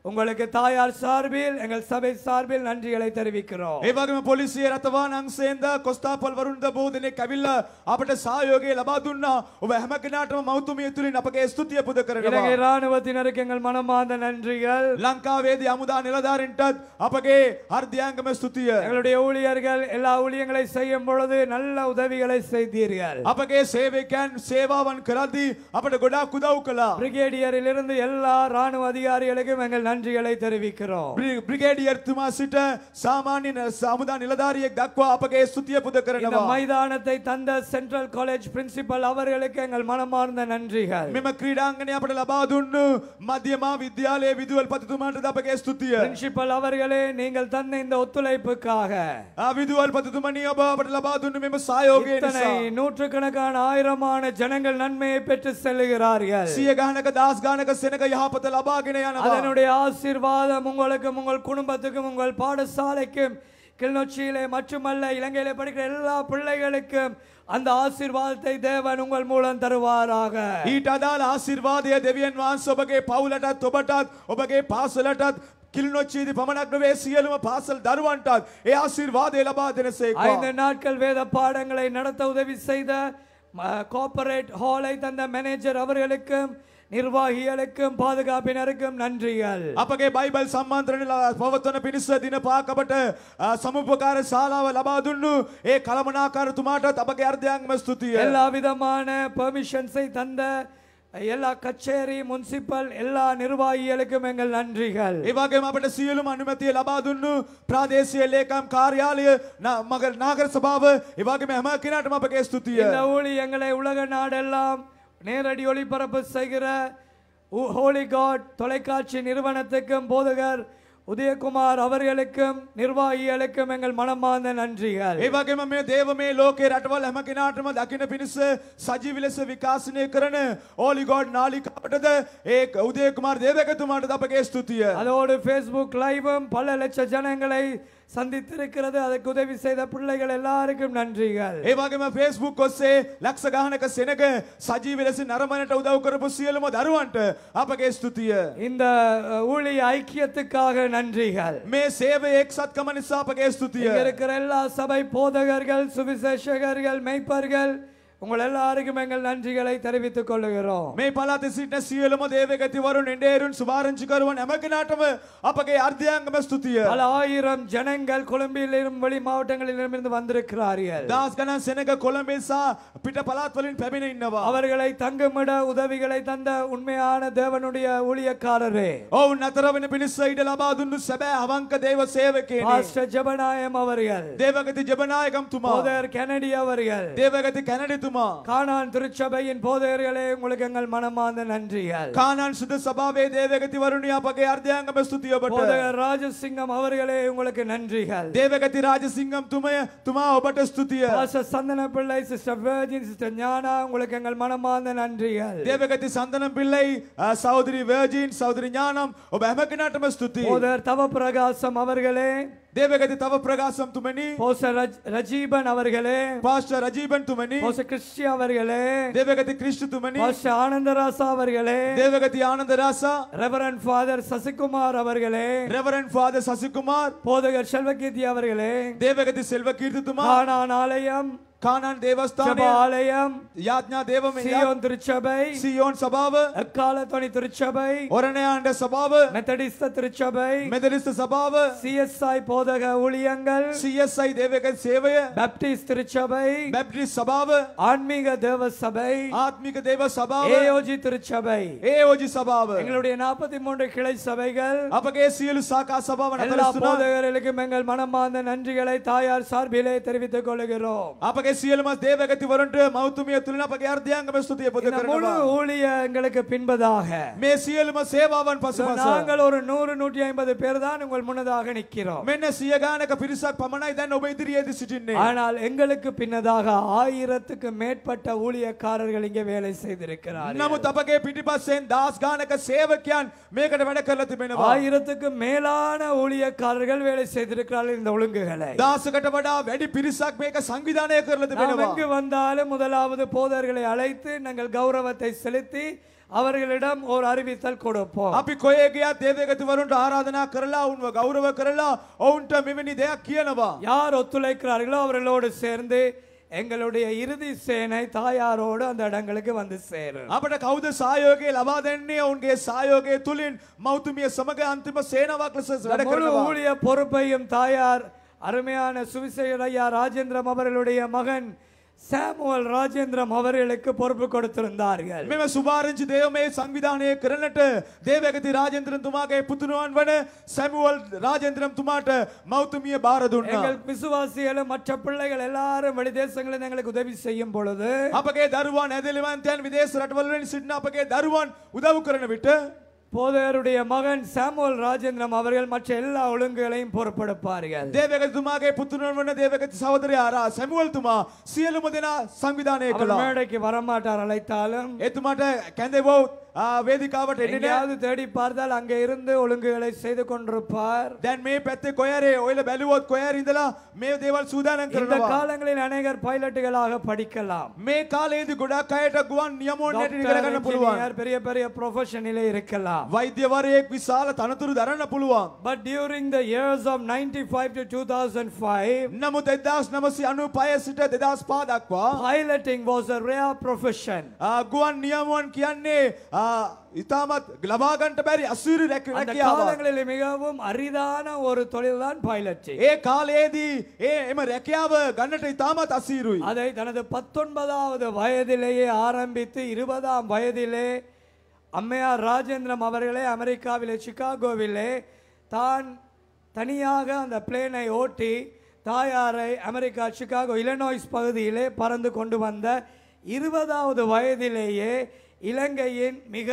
உங்களுக்கு தாயார் சார்பில் எங்கள் சபை சார்பில் நன்றிகளை தெரிவிக்கிறோம் ඒ වගේම පොලිසිය රටවා නංසේන්ද කොස්තාපල් වරුන්ද බෝධනෙක් ඇවිල්ලා අපට සහයෝගය ලබා දුන්නා ඔබ හැම කෙනාටම මෞතුමිය තුලින් අපගේ ස්තුතිය இலங்கை ராணுவத்தினருக்கு எங்கள் மனமார்ந்த நன்றிகள் ලංකාවේදී අමුදා නිලධාරීන්ටත් අපගේ හෘදයාංගම ස්තුතිය எங்களுடைய ஊழியர்கள் எல்லா ஊழியங்களை செய்யும் பொழுது நல்ல உதவிகளை செய்தீர்கள் அப்பகே சேவைக்கான் சேவாவன் කරද්දී අපට ගොඩාක් උදව් කළා பிரிகேடியரிலிருந்து எல்லா ராணுவ அதிகாரிகளுக்கும் எங்கள் நன்றிகளை தெரிவிக்கிறோம் பிரிகேடியர் துமாசிட்ட சாமானிய சமுதாய நிலதாரிய தக்வா அப்பகே சுத்திய புதக்கரணவா இந்த மைதானத்தை தந்த சென்ட்ரல் காலேஜ் பிரின்சிபல் அவர்களுக்கு எங்கள் மனமார்ந்த நன்றிகள் மிம கிரீடாங்கனே அப்படி லபாதுன்னு மத்தியமா வித்யாலய விதுவல் பத்து துமான்றது சுத்திய பிரின்சிபல் அவர்களே நீங்கள் தந்த இந்த ஒத்துழைப்புக்காக விதுவல் பத்து துமணி அப்படி லபாதுன்னு மிம சாயோகே இத்தனை நூற்றுக்கணக்கான ஆயிரமான ஜனங்கள் நன்மையை பெற்று செல்கிறார்கள் சிய கானக தாஸ் கானக சினக யாபத்தல் அதனுடைய ஆசிர்வாதம் உங்களுக்கும் உங்கள் குடும்பத்துக்கும் உங்கள் பாடசாலைக்கும் கிளிநொச்சியிலே மட்டுமல்ல இலங்கையில் படிக்கிற எல்லா பிள்ளைகளுக்கும் அந்த ආශිර්වාදத்தை தேவன் உங்கள் மூலம் தருவாராக ඊට අදාළ தேவியன் දෙවියන් වහන්සේ ඔබගේ පවුලටත් ඔබටත් ඔබගේ පාසලටත් கிளிநொச்சியது பமணக்னவே சியலும் பாசல் தருவான்டார் ஏ ஆசீர்வாத லபா தினசேகா ஐந்து நாட்கள் வேத பாடங்களை நடத்த உதவி செய்த கார்ப்பரேட் ஹாலை தந்த மேனேஜர் அவர்களுக்கும் නිර්වාහියලෙක්කම් පාදකාපිනරකම් නන්්‍රියල්. අපගේ බයිබල් සම්මාන්ත්‍රණ පවත්වන පිණිස දින පාකමට සමුපකාර ශාලාව ලබා දුන්නු ඒ කළමනාකාරතුමාටත් අපගේ අර්ධයක්ම ස්තුතිය. එල්ලා විධමාන පර්මිෂන්සයි තන්ද எல்லா கச்சேரி முனிசிபல் எல்லா நிர்வாகிகளுக்கும் எங்கள் நன்றிகள் இவ்வாகேம் අපට සියලුම අනුමැතිය ලබා දුන්නු ප්‍රාදේශීය ලේකම් කාර්යාලය මග නාගර සභාව இவ்வாகேම හැම කෙනාටම අපගේ ස්තුතිය. இந்த ஊழியங்களை உலக நாடெல்லாம் நேரடி ஒளிபரப்பு செய்கிற ஹோலி காட் தொலைக்காட்சி நிறுவனத்துக்கும் போதகர் உதயகுமார் அவர்களுக்கும் நிர்வாகிகளுக்கும் எங்கள் மனமார்ந்த நன்றிகள் ஏ தேவமே லோகே ரட்டவல் எமக்கு நாட்டும் தக்கின பினிஸ் சஜீவிலச விகாசினே கரண ஹோலி காட் நாளி காப்பட்டது ஏ உதயகுமார் தேவகத்துமாட்டு தப்பகே அதோடு ஃபேஸ்புக் லைவும் பல லட்சம் ஜனங்களை சந்தித்திருக்கிறது அதுக்கு உதவி செய்த பிள்ளைகள் எல்லாருக்கும் நன்றிகள் ඒ වගේම Facebook ඔස්සේ ලක්ෂ ගානක සෙනග සජීවී ලෙස නරඹන්නට උදව් කරපු සියලුම දරුවන්ට අපගේ ස්තුතිය. இந்த ஊழிய ஐக்கியத்துக்காக நன்றிகள். மே சேவை එක්සත්කම නිසා අපගේ ස්තුතිය. இருக்கிற எல்லா சபை போதகர்கள் சுவிசேஷகர்கள் மெய்ப்பர்கள் உங்கள் எல்லாருக்கும் எங்கள் நன்றிகளை தெரிவித்துக் கொள்ளுகிறோம் மே பலாத்து சீட்ட சீலமோ தேவை வரும் நெண்டேரும் சுபாரஞ்சு கருவன் எமக்கு நாட்டம் அப்பகை அர்த்தியாங்கம ஸ்துதிய பல ஆயிரம் ஜனங்கள் கொழும்பில் இருந்து வெளி மாவட்டங்களில் இருந்து வந்திருக்கிறார்கள் தாஸ்கனா சினக கொழும்பேசா பிட்ட பலாத்வலின் பெமினை இன்னவா அவர்களை தங்குமிட உதவிகளை தந்த உண்மையான தேவனுடைய ஊழியக்காரரே ஓ நத்தரவன் பினிஸ் இடலாபாதுன்னு சப அவங்க தேவ சேவைக்கு மாஸ்டர் ஜபநாயகம் அவர்கள் தேவகதி ஜபநாயகம் துமா கெனடி அவர்கள் தேவகதி கெனடி මහිතුමා கானான் திருச்சபையின் போதையர்களே உங்களுக்கு எங்கள் மனமார்ந்த நன்றிகள் கானான் சுத்த சபாவே தேவகதி வருணியா பகை அர்த்தியாங்கம ஸ்துதியப்பட்ட போதேயர் ராஜசிங்கம் அவர்களே உங்களுக்கு நன்றிகள் தேவகதி ராஜசிங்கம் துமய துமா ஒப்பட்ட ஸ்துதிய பாச சந்தன பிள்ளை சிஸ்டர் வேர்ஜின் சிஸ்டர் ஞானா உங்களுக்கு எங்கள் மனமார்ந்த நன்றிகள் தேவகதி சந்தனம் பிள்ளை சகோதரி வேர்ஜின் சகோதரி ஞானம் ஒப்ப எமக்கு நாட்டம ஸ்துதி போதேயர் தவ பிரகாசம் அவர்களே தேவகதி தவ பிரகாசம் துமணி போச ரஜீபன் அவர்களே பாஸ்டர் ரஜீபன் துமணி போச கிறிஸ்டி அவர்களே தேவகதி கிறிஸ்து துமணி பாஸ்டர் ஆனந்தராசா அவர்களே தேவகதி ஆனந்தராசா ரெவரன் ஃபாதர் சசிகுமார் அவர்களே ரெவரன் ஃபாதர் சசிகுமார் போதகர் செல்வகீர்த்தி அவர்களே தேவகதி செல்வகீர்த்தி துமார் ஆலயம் கானான் தேவஸ்தான ஆலயம் யாத்னா தேவமே சியோன் திருச்சபை சியோன் சபாவ அக்காலத்தோனி திருச்சபை ஒரணே ஆண்ட சபாவ மெத்தடிஸ்த திருச்சபை மெத்தடிஸ்த சபாவ சிஎஸ்ஐ போதக ஊழியங்கள் சிஎஸ்ஐ தேவக சேவைய பேப்டிஸ்ட் திருச்சபை பேப்டிஸ்ட் சபாவ ஆன்மீக தேவ சபை ஆத்மீக தேவ சபாவ ஏஓஜி திருச்சபை ஏஓஜி சபாவ எங்களுடைய நாற்பத்தி மூன்று கிளை சபைகள் அப்பகே சியலு சாகா சபாவ எல்லா போதகர்களுக்கும் எங்கள் மனமார்ந்த நன்றிகளை தாயார் சார்பிலே தெரிவித்துக் கொள்கிறோம் அப்பகே மௌத்துமிய முழு பின்பதாக மே சேவாவன் நாங்கள் ஒரு பேர் தான் உங்கள் முன்னதாக மென்ன சியகானக பிரிசாக் பமனாய் தான் ஆனால் எங்களுக்கு பின்னதாக ஆயிரத்துக்கு மேற்பட்ட ஊழியக்காரர்கள் இங்கே வேலை செய்திருக்கிறார் නමුත් අපගේ ஆயிரத்துக்கு மேலான ஊழியக்காரர்கள் வேலை செய்திருக்கிறார்கள் இந்த ஒழுங்குகளை දාසකට වඩා වැඩි පිරිසක් මේක வந்தாலும் முதலாவது போதர்களை அழைத்து நாங்கள் கௌரவத்தை செலுத்தி அவர்களிடம் ஒரு அறிவித்தல் கொடுப்போம் யார் ஒத்துழைக்கிறார்களோ அவர்களோடு சேர்ந்து எங்களுடைய இறுதி சேனை தாயாரோடு அந்த இடங்களுக்கு வந்து சேரும் අපට கௌத சாயோகே ලබා දෙන්නේ சாயோகே සහයෝගය மௌத்துமிய சமக සමග சேனவாக்கு ஊழிய பொறுப்பையும் தாயார் அருமையான சுவிசேகர் ஐயா ராஜேந்திரம் அவர்களுடைய மகன் சாமுவல் ராஜேந்திரம் அவர்களுக்கு பொறுப்பு கொடுத்திருந்தார்கள் மேம சுபாரஞ்ச் தேவமே சங்விதானே கிரணட்டு தேவகதி ராஜேந்திரன் துமாகே புத்துனுவான் வன சாமுவல் ராஜேந்திரம் துமாட்ட மௌத்துமிய பாரது எங்கள் விசுவாசிகளும் மற்ற பிள்ளைகள் எல்லாரும் வெளி தேசங்களில் எங்களுக்கு உதவி செய்யும் பொழுது அப்பகே தருவான் எதிலிவான் தேன் விதேச ரட்வல்வன் சிட்னா அப்பகே தருவான் உதவுக்கிறனை விட்டு போதையருடைய மகன் சாமுவல் ராஜேந்திரம் அவர்கள் மற்ற எல்லா ஒழுங்குகளையும் பொறுப்படுப்பார்கள் தேவக துமாக தேவகத்து தேவக ஆரா சமுவல் துமா சியலுமதினா சம்விதானே மேடைக்கு வரமாட்டார் அழைத்தாலும் ஏத்துமாட்ட போ வேதிக்காவட் எங்கேயாவது தேடி பார்த்தால் அங்கே இருந்து ஒழுங்குகளை செய்து கொண்டிருப்பார் தென் மே பெத்து கொயரே ஒயில பெலுவோத் கொயர் இதெல்லாம் மே தேவால் சூதானம் இந்த காலங்களில் அநேகர் பைலட்டுகளாக படிக்கலாம் மே கால இது குடா கயட்ட குவான் நியமோ நேட்டிகளகன புலுவான் பெரிய பெரிய ப்ரொஃபஷனிலே இருக்கலாம் வைத்தியவர் ஏக் விசால தனதுரு தரன புழுவான் but during the years of 95 to to 2005 නමුත් 1995 සිට 2005 දක්වා piloting was a rare profession குவான் නියමුවන් කියන්නේ இத்தாமத் இதாமத் ලබාගන්ට බැරි අසීරු රැකියාවங்களில் மிகவும் அரிதான ஒரு தொழில்தான் தான் பைலட்சி ஏ காலேதி ஏ எம ரெக்கியாவ கண்ணட்டை இத்தாமத் அசீரு அதை தனது பத்தொன்பதாவது வயதிலேயே ஆரம்பித்து இருபதாம் வயதிலே அம்மையார் ராஜேந்திரம் அவர்களே அமெரிக்காவிலே சிகாகோவிலே தான் தனியாக அந்த பிளேனை ஓட்டி தாயாரை அமெரிக்கா சிகாகோ இலனோய்ஸ் பகுதியிலே பறந்து கொண்டு வந்த இருபதாவது வயதிலேயே இலங்கையின் மிக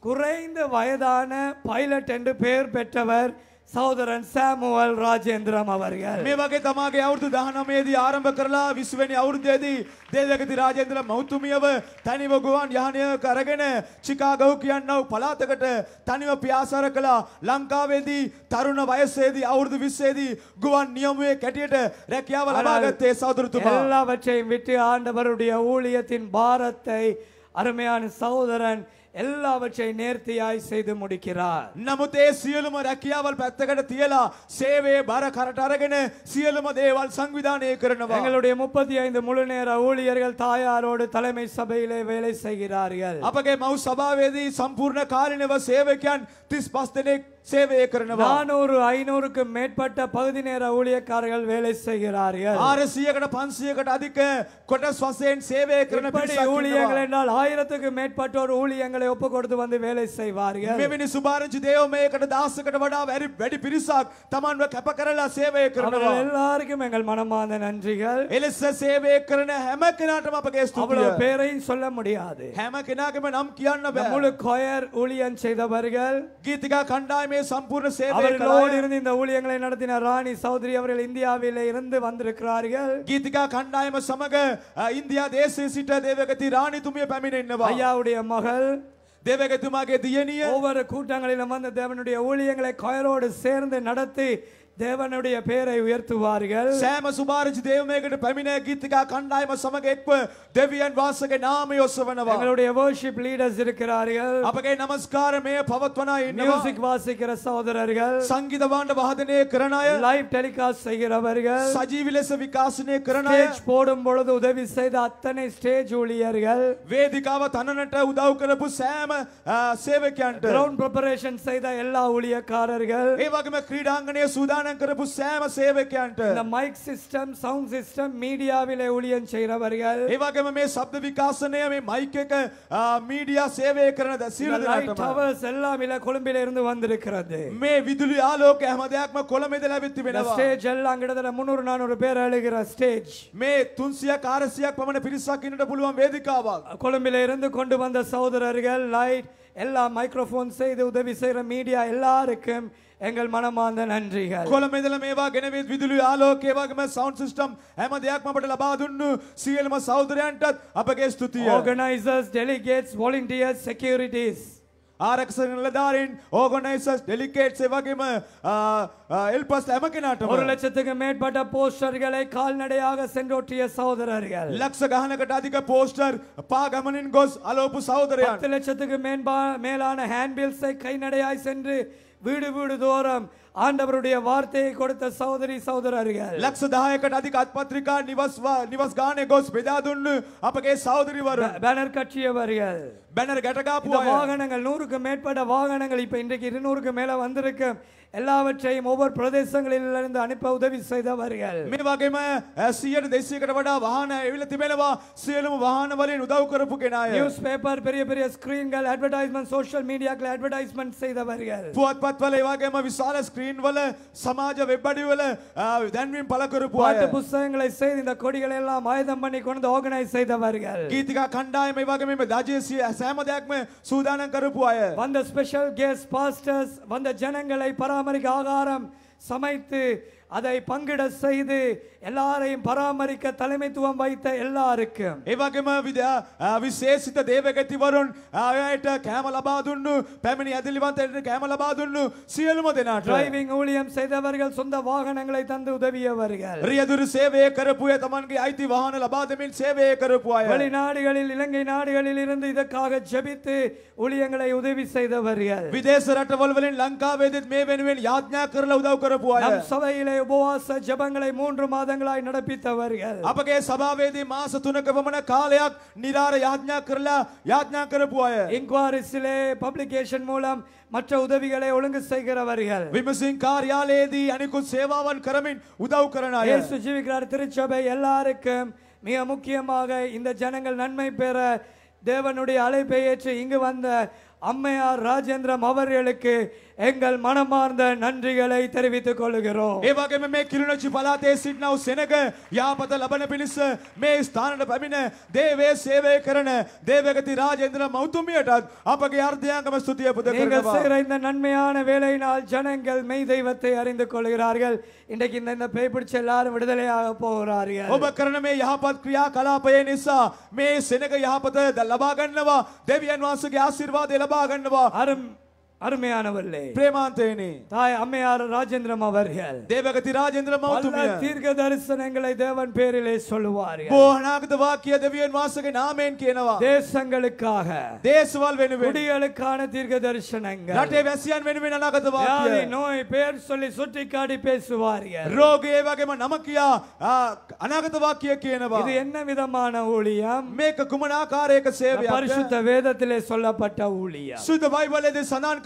குறைந்த வயதான பைலட் என்று பெயர் பெற்றவர் සෞදරන් සෑමුවල් රාජේන්ද්‍රම අවරයල් මේ වගේ තමාගේ අවුරුදු 19 ආරම්භ කරලා 20 වෙනි අවුරුද්දේදී දේවගති රාජේන්ද්‍ර මෞතුමියව තනිව ගුවන් යානය කරගෙන චිකාගෝ කියනව පළාතකට තනිව පියාසර කළා ලංකාවේදී තරුණ වයසේදී අවුරුදු 20 දී ගුවන් නියමුවේ කැටියට රැකියාව ලබාගත්තේ සෞදරතුමා எல்லாவற்றையும் விட்டு ஆண்டவருடைய ஊழியத்தின் பாரத்தை அருமையான சகோதரன் எல்லாவற்றை நேர்த்தியாய் செய்து முடிக்கிறார் නමුත් ඒ සියලුම රැකියාවල් පැත්තකට තියලා සේවයේ බර කරට අරගෙන සියලුම දේවල් සංවිධානය எங்களுடைய முப்பத்தி ஐந்து முழு நேர ஊழியர்கள் தாயாரோடு தலைமை சபையிலே வேலை செய்கிறார்கள் அப்பகே මව් සභාවේදී සම්පූර්ණ කාලිනව සේවකයන් 35 දෙනෙක් ಸೇವೆ நானூறு ಐನೂರಕ್ಕೆ மேற்பட்ட பகுதி நேர ஊழியக்காரர்கள் வேலை செய்கிறார்கள் ஆறுசியகட பன்சியகட அதிக கொட சுவசேன் சேவை ஊழியங்கள் என்றால் ஆயிரத்துக்கு மேற்பட்டோர் ஊழியங்களை ஒப்பு கொடுத்து வந்து வேலை செய்வார்கள் මෙවැනි தேவமே දේවමයකට දාසකට වඩා வெரி වැඩි පිරිසක් தமான் කැප කරලා சேவை කරනවා எல்லாருக்கும் எங்கள் மனமார்ந்த நன்றிகள் எலிச சேவை කරන හැම කෙනාටම අපගේ ස්තුතිය அவ்வளவு பேரையும் சொல்ல முடியாது හැම කෙනාගේම நம் කියන්න முழு මුළු ஊழியன் செய்தவர்கள் கீதிகா கண்டாய்மே ಸೇವೆ சம்பூர்ண ಸೇವೆ இருந்து இந்த ஊழியங்களை நடத்தின ராணி சௌத்ரி அவர்கள் இந்தியாவில் இருந்து வந்திருக்கிறார்கள் கீதிகா கண்டாயம சமக இந்தியா தேசிய சிட்ட தேவகத்தி ராணி தும்பிய பமினின்னவா ஐயாவுடைய மகள் தேவகத்துமாக தியனிய ஒவ்வொரு கூட்டங்களிலும் வந்த தேவனுடைய ஊழியங்களை கோயரோடு சேர்ந்து நடத்தி දෙවනුடைய පේරයි උයර්තුවාරිකල් සෑම සුභාරජ දේවමයකට පැමිණ ගීතිකා කණ්ඩායම සමඟ එක්ව දෙවියන් වහන්සේගේ නාමය ඔසවනවා எங்களுடைய worship leaders இருக்கிறார்கள் අපගේ নমස්කාරමය පවත්වන අය music වාසිකර සහෝදරர்கள் සංගීත භාණ්ඩ වාදනය කරන අය live telecast செய்கிறவர்கள் සජීවී ලෙස විකාශනය කරන අය stage போடும் பொழுது உதவி செய்த அத்தனை stage ஊழியர்கள் வேதிகாව தன்னනට උදව් කරපු සෑම සේවකයන්ට ground preparation செய்த எல்லா ஊழியக்காரர்கள் ඒ වගේම ක්‍රීඩාංගණයේ සූදානම් ගමන් කරපු සෑම සේවකයන්ට இந்த மைக் சிஸ்டம் சவுண்ட் சிஸ்டம் மீடியாவில் ஊழியம் செய்கிறவர்கள் ඒ වගේම මේ ශබ්ද විකාශනය මේ මයික් එක මීඩියා சேவை කරන සියලු දෙනාටම டவர்ஸ் எல்லாம் இல்ல கொழும்பில இருந்து வந்திருக்கிறது මේ විදුලි ආලෝක හැම දෙයක්ම කොළඹ ඉඳලා ලැබිත් තිබෙනවා ස්ටේජ් எல்லாம் கிட்டத்தட்ட 300 400 பேர் அழுகிற ஸ்டேஜ் මේ 300ක් 400ක් පමණ පිරිසක් ඉන්නට පුළුවන් වේදිකාවක් கொழும்பில இருந்து கொண்டு வந்த சகோதரர்கள் லைட் எல்லா மைக்ரோஃபோன் செய்து உதவி செய்கிற மீடியா எல்லாருக்கும் එங்கள் මනමාන්ද නන්්‍රීගල් කොළමෙදල මේවා ගෙනවෙත් විදුලි ආලෝකේවාගේම සෞන් සිිස්ටම් හැම දෙයක්ම අපට ලබා දුන්නු සියලම සෞදරයන්ටත් අපගේ ස්තුතිය ඕගනයිසස් ඩෙලිගේටස් වොලින්ටිය සෙකරිටස්. ආරක්ෂණ නිලධාරීන් ඕගනයිසස් ඩෙලිකේට්ස් වගේම එල්පස් හැම කෙනාට ஒரு லட்சத்துக்கு மேற்பட்ட போஸ்டர்களை கால்நடையாக சென்றோட்டிய சகோதரர்கள் லட்ச கணக்கட்ட அதிக போஸ்டர் பாகமனின் கோஸ் அலோப்பு சகோதரர் பத்து லட்சத்துக்கு மேலான ஹேண்ட்பில்ஸை கைநடையாய் சென்று वीडियो दूर ஆண்டவருடைய வார்த்தையை கொடுத்த சகோதரி சகோதரர்கள் லக்ஷதாயකට අධික අත්පත්‍රිකා නිවස් නිවස් ගානේ ගොස් බෙදා දුන්නු අපගේ සහෝදරිවරු பேனர் கட்சியவர்கள் பேனர் கட்டகாப்பு வாகனங்கள் நூறுக்கு மேற்பட்ட வாகனங்கள் இப்ப இன்றைக்கு இருநூறுக்கு மேல வந்திருக்கு எல்லாவற்றையும் ஒவ்வொரு பிரதேசங்களிலிருந்து அனுப்ப உதவி செய்தவர்கள் මේ වගේම 100ට 200කට වඩා වාහන එවිලා තිබෙනවා සියලුම වාහන වලින් උදව් කරපු කෙනා பேப்பர் பெரிய பெரிய ஸ்கிரீன்கள் அட்வர்டைஸ்மெண்ட் சோஷியல் மீடியாக்கள் அட்வர்டைஸ்மென்ட் செய்தவர்கள் පුවත්පත් වල ඒ වගේම විශාල වල සමාජ වෙබ්බඩිවල දැන්වීම් පළ කරපු பாட்டு புஸ்தகங்களை செய்து இந்த கொடிகளை எல்லாம் ஆயுதம் பண்ணி கொண்டு ஆர்கனைஸ் செய்தவர்கள் ගීතිකා කණ්ඩායම ඒ වගේ මේ රජයේ සෑම දෙයක්ම සූදානම් வந்த ஸ்பெஷல் கெஸ்ட் பாஸ்டர்ஸ் வந்த ஜனங்களை பராமரிக்க ஆகாரம் சமைத்து அதை பங்கிட செய்து எல்லாரையும் பராமரிக்க தலைமைத்துவம் வைத்த எல்லாருக்கும் ඒ වගේම විශේෂිත දේවගතිවරුන් ආයට කෑම ලබා දුන්නු පැමිණි ඇදලිවන්තයට කෑම ලබා දුන්නු ஊழியம் செய்தவர்கள் சொந்த வாகனங்களை தந்து உதவியவர்கள் රියදුරු சேவையை කරපු අය ஐதி අයිති වාහන சேவையை கருப்புவாய் சேவைය කරපු வெளிநாடுகளில் இலங்கை நாடுகளில் இருந்து இதற்காக ஜெபித்து ஊழியங்களை உதவி செய்தவர்கள் விதேச රටවල් වලින් ලංකාවේදීත් මේ වෙනුවෙන් යාඥා කරලා கருப்புவாய் කරපු நம் சபையிலே உபவாச ஜெபங்களை மூன்று மாதம் මාදංගලයි நடப்பித்தவர்கள் அப்பகே சபாவேதி மாச 3ක பமன காலையாக நிரார යාඥා கரல යාඥා කරපු අය ඉන්ක්වයරිස්ලේ மூலம் மற்ற உதவிகளை ஒழுங்கு செய்கிறவர்கள் விமசிங் ஜீவிக்கிறார் திருச்சபை எல்லாருக்கும் மிக முக்கியமாக இந்த ஜனங்கள் நன்மை பெற தேவனுடைய அழைப்பை ஏற்று இங்கு வந்த அம்மையார் ராஜேந்திரம் அவர்களுக்கு எங்கள் மனமார்ந்த நன்றிகளை தெரிவித்துக் கொள்கிறோம் ඒ වගේම මේ කිරුණජි පළාතේ සිටිනා වූ සෙනග යාපත ලබන පිණිස මේ ස්ථානට පැමිණ දේවයේ සේවය කරන දේවගති රාජේන්ද්‍ර මෞතුමියටත් අපගේ අර්ධයාංගම ස්තුතිය පුද කරනවා நீங்கள் செய்கிற இந்த நன்மையான வேலையினால் ஜனங்கள் மெய் தெய்வத்தை அறிந்து கொள்கிறார்கள் இன்றைக்கு இந்த இந்த பேய் பிடிச்ச எல்லாரும் விடுதலையாக போகிறார்கள் ඔබ කරන මේ යහපත් ක්‍රියා කලාපය නිසා මේ සෙනග යහපත ලබා ගන්නවා දෙවියන් වහන්සේගේ ආශිර්වාදය ලබා ගන්නවා අර அருமையானவர்களே பிரேமாந்தேனி தாய் அம்மையார் ராஜேந்திரம் அவர்கள் தேவகதி ராஜேந்திரம் அவர்கள் தீர்க்க தரிசனங்களை தேவன் பேரிலே சொல்லுவார்கள் வாக்கிய தேவியன் வாசகன் ஆமென் கேனவா தேசங்களுக்காக குடிகளுக்கான தீர்க்க தரிசனங்கள் நாட்டே வாக்கிய நோய் பேர் சொல்லி சுட்டி காட்டி ரோக நமக்கியா அநாகத வாக்கிய கேனவா இது என்ன விதமான ஊழியம் மேக்க குமனாகாரேக சேவை பரிசுத்த வேதத்திலே சொல்லப்பட்ட ஊழியம் சுத்த சனான்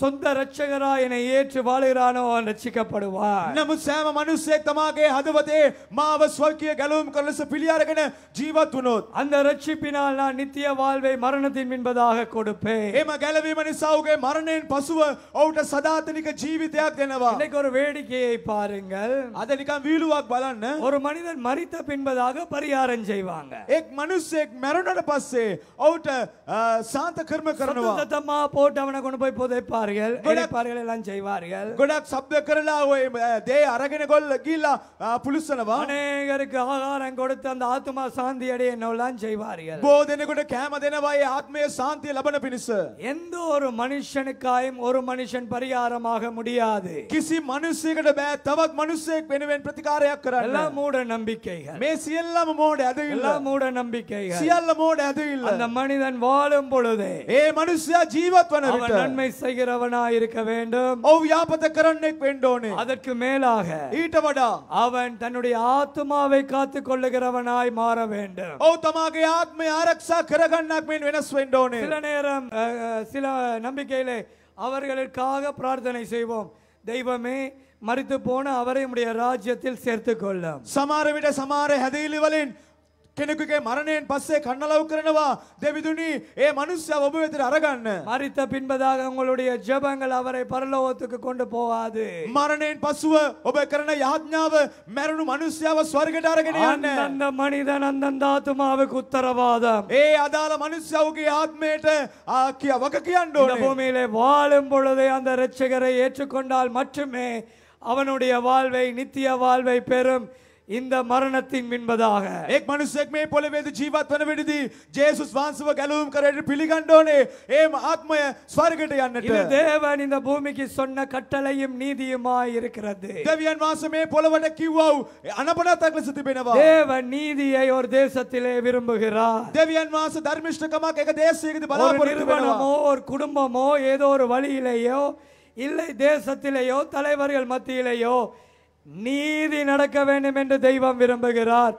சொந்த ರಕ್ಷಕರಾ ಎನೆ ಏಚು ಬಾಳಿರಾನೋ ಅವನು ರಕ್ಷಿಸப்படுವಾ ನಮ್ಮ ಸಾಮ ಮನುಷ್ಯ ತಮಗೆ ಹದವತೆ ಮಾವ ಸ್ವರ್ಗೀಯ ಗಲೂಮ್ ಕಲಸ ಪಿಳಿಯಾರಗನ ಜೀವತ್ ಉನೋತ್ ಅಂದ ರಕ್ಷಿಪಿನಾಲ್ ನಾ ನಿತ್ಯ ವಾಳ್ವೆ ಮರಣದಿನ ಮಿನ್ಬದಾಗ ಕೊಡುಪೆ ಹೇಮ ಗಲವಿ ಮನುಸಾವುಗೆ ಮರಣೇನ್ ಪಸುವ ಔಟ ಸದಾತನಿಕ ಜೀವಿತಯಾಕ್ ದೇನವಾ இன்னைக்கு ஒரு வேடிக்கையை பாருங்கள் அதை நிக்கம் வீழுவாக் பலன் ஒரு மனிதன் மரித்த பின்பதாக பரிகாரம் செய்வாங்க ஏக் மனுஷ் ஏக் மரணட பஸ்ஸே ಔಟ சாந்த கர்ம கரணுவா சத்தமா போட்டு அவனை கொண்டு போய் புதைப்பா கொடுப்பார்கள் இணைப்பார்கள் எல்லாம் செய்வார்கள் ගොඩක් சப்த கரலா ඔය දේ අරගෙන ගොල්ල ගිහිල්ලා පුලුස්සනවා අනේකருக்கு ආහාரம் கொடுத்து அந்த ஆத்மா சாந்தி அடைய என்னெல்லாம் செய்வார்கள் போதனை දෙනෙකුට கேம தினவாய் ඒ சாந்தி லபன ලබන எந்த ஒரு மனுஷனுக்காயும் ஒரு மனுஷன் பரிகாரமாக முடியாது கிசி මිනිසෙකුට பே තවත් මිනිසෙක් වෙනුවෙන් ප්‍රතිකාරයක් කරන්න எல்லாம் மூட நம்பிக்கைகள் மேசி எல்லாம் மூட அது இல்ல எல்லாம் மூட நம்பிக்கைகள் மூட அது இல்ல அந்த மனிதன் வாழும் பொழுது ஏ மனுஷா ஜீவத்வன அவன் நன்மை செய்கிற இருக்க வேண்டும் அதற்கு மேலாக அவன் தன்னுடைய ஆத்மாவை காத்துக் கொள்ளுகிறவனாய் மாற வேண்டும் ඔව් තමාගේ ආත්මය ආරක්ෂා சில நேரம் சில நம்பிக்கையிலே அவர்களுக்காக பிரார்த்தனை செய்வோம் தெய்வமே மறித்து போன அவரை உடைய சேர்த்துக் கொள்ளும் சமார விட சமார ஹதையிலி කෙනෙකුගේ මරණයෙන් පස්සේ කන්නලව් කරනවා දෙවිදුනி ඒ மனுஷයා ඔබ වෙතට අරගන්න මරිත பின்பதாக உங்களுடைய ஜெபங்கள் அவரை பரலோகத்துக்கு கொண்டு போவாது මරණයෙන් පසුව ඔබ කරන යාඥාව මරණු මිනිස්යාව ස්වර්ගයට අරගෙන යන්න අන්ද මනිදන් අන්දන් ධාතුමාවක උත්තරවාදම් ඒ අදාළ මිනිස්යාවගේ ආත්මයට ආකිය වක කියන්න ඕනේ பூமியிலே வாழும் பொழுதே அந்த இரட்சகரை ஏற்றுக்கொண்டால் மட்டுமே அவனுடைய வாழ்வை நித்திய வாழ்வை பெறும் இந்த மரணத்தின் மின்பதாக ஏக் மனுஷக்மே போலவே ஜீவாத்மன விடுதி ஜேசு சுவாசுவ கலவும் கரடி பிளிகண்டோனே ஏம் ஆத்மய ஸ்வர்கட்டை அன்னட்டு இது தேவன் இந்த பூமிக்கு சொன்ன கட்டளையும் நீதியுமாய் இருக்கிறது தேவியன் வாசமே போலவட கிவ்வாவ் அனபனா தக்லசத்து பினவா தேவன் நீதியை ஒரு தேசத்திலே விரும்புகிறார் தேவியன் வாசு தர்மிஷ்டகமாக எங்க தேசியகுது பலாபுரத்து நிறுவனமோ ஒரு குடும்பமோ ஏதோ ஒரு வழியிலேயோ இல்லை தேசத்திலேயோ தலைவர்கள் மத்தியிலேயோ நீதி நடக்க வேண்டும் என்று தெய்வம் விரும்புகிறார்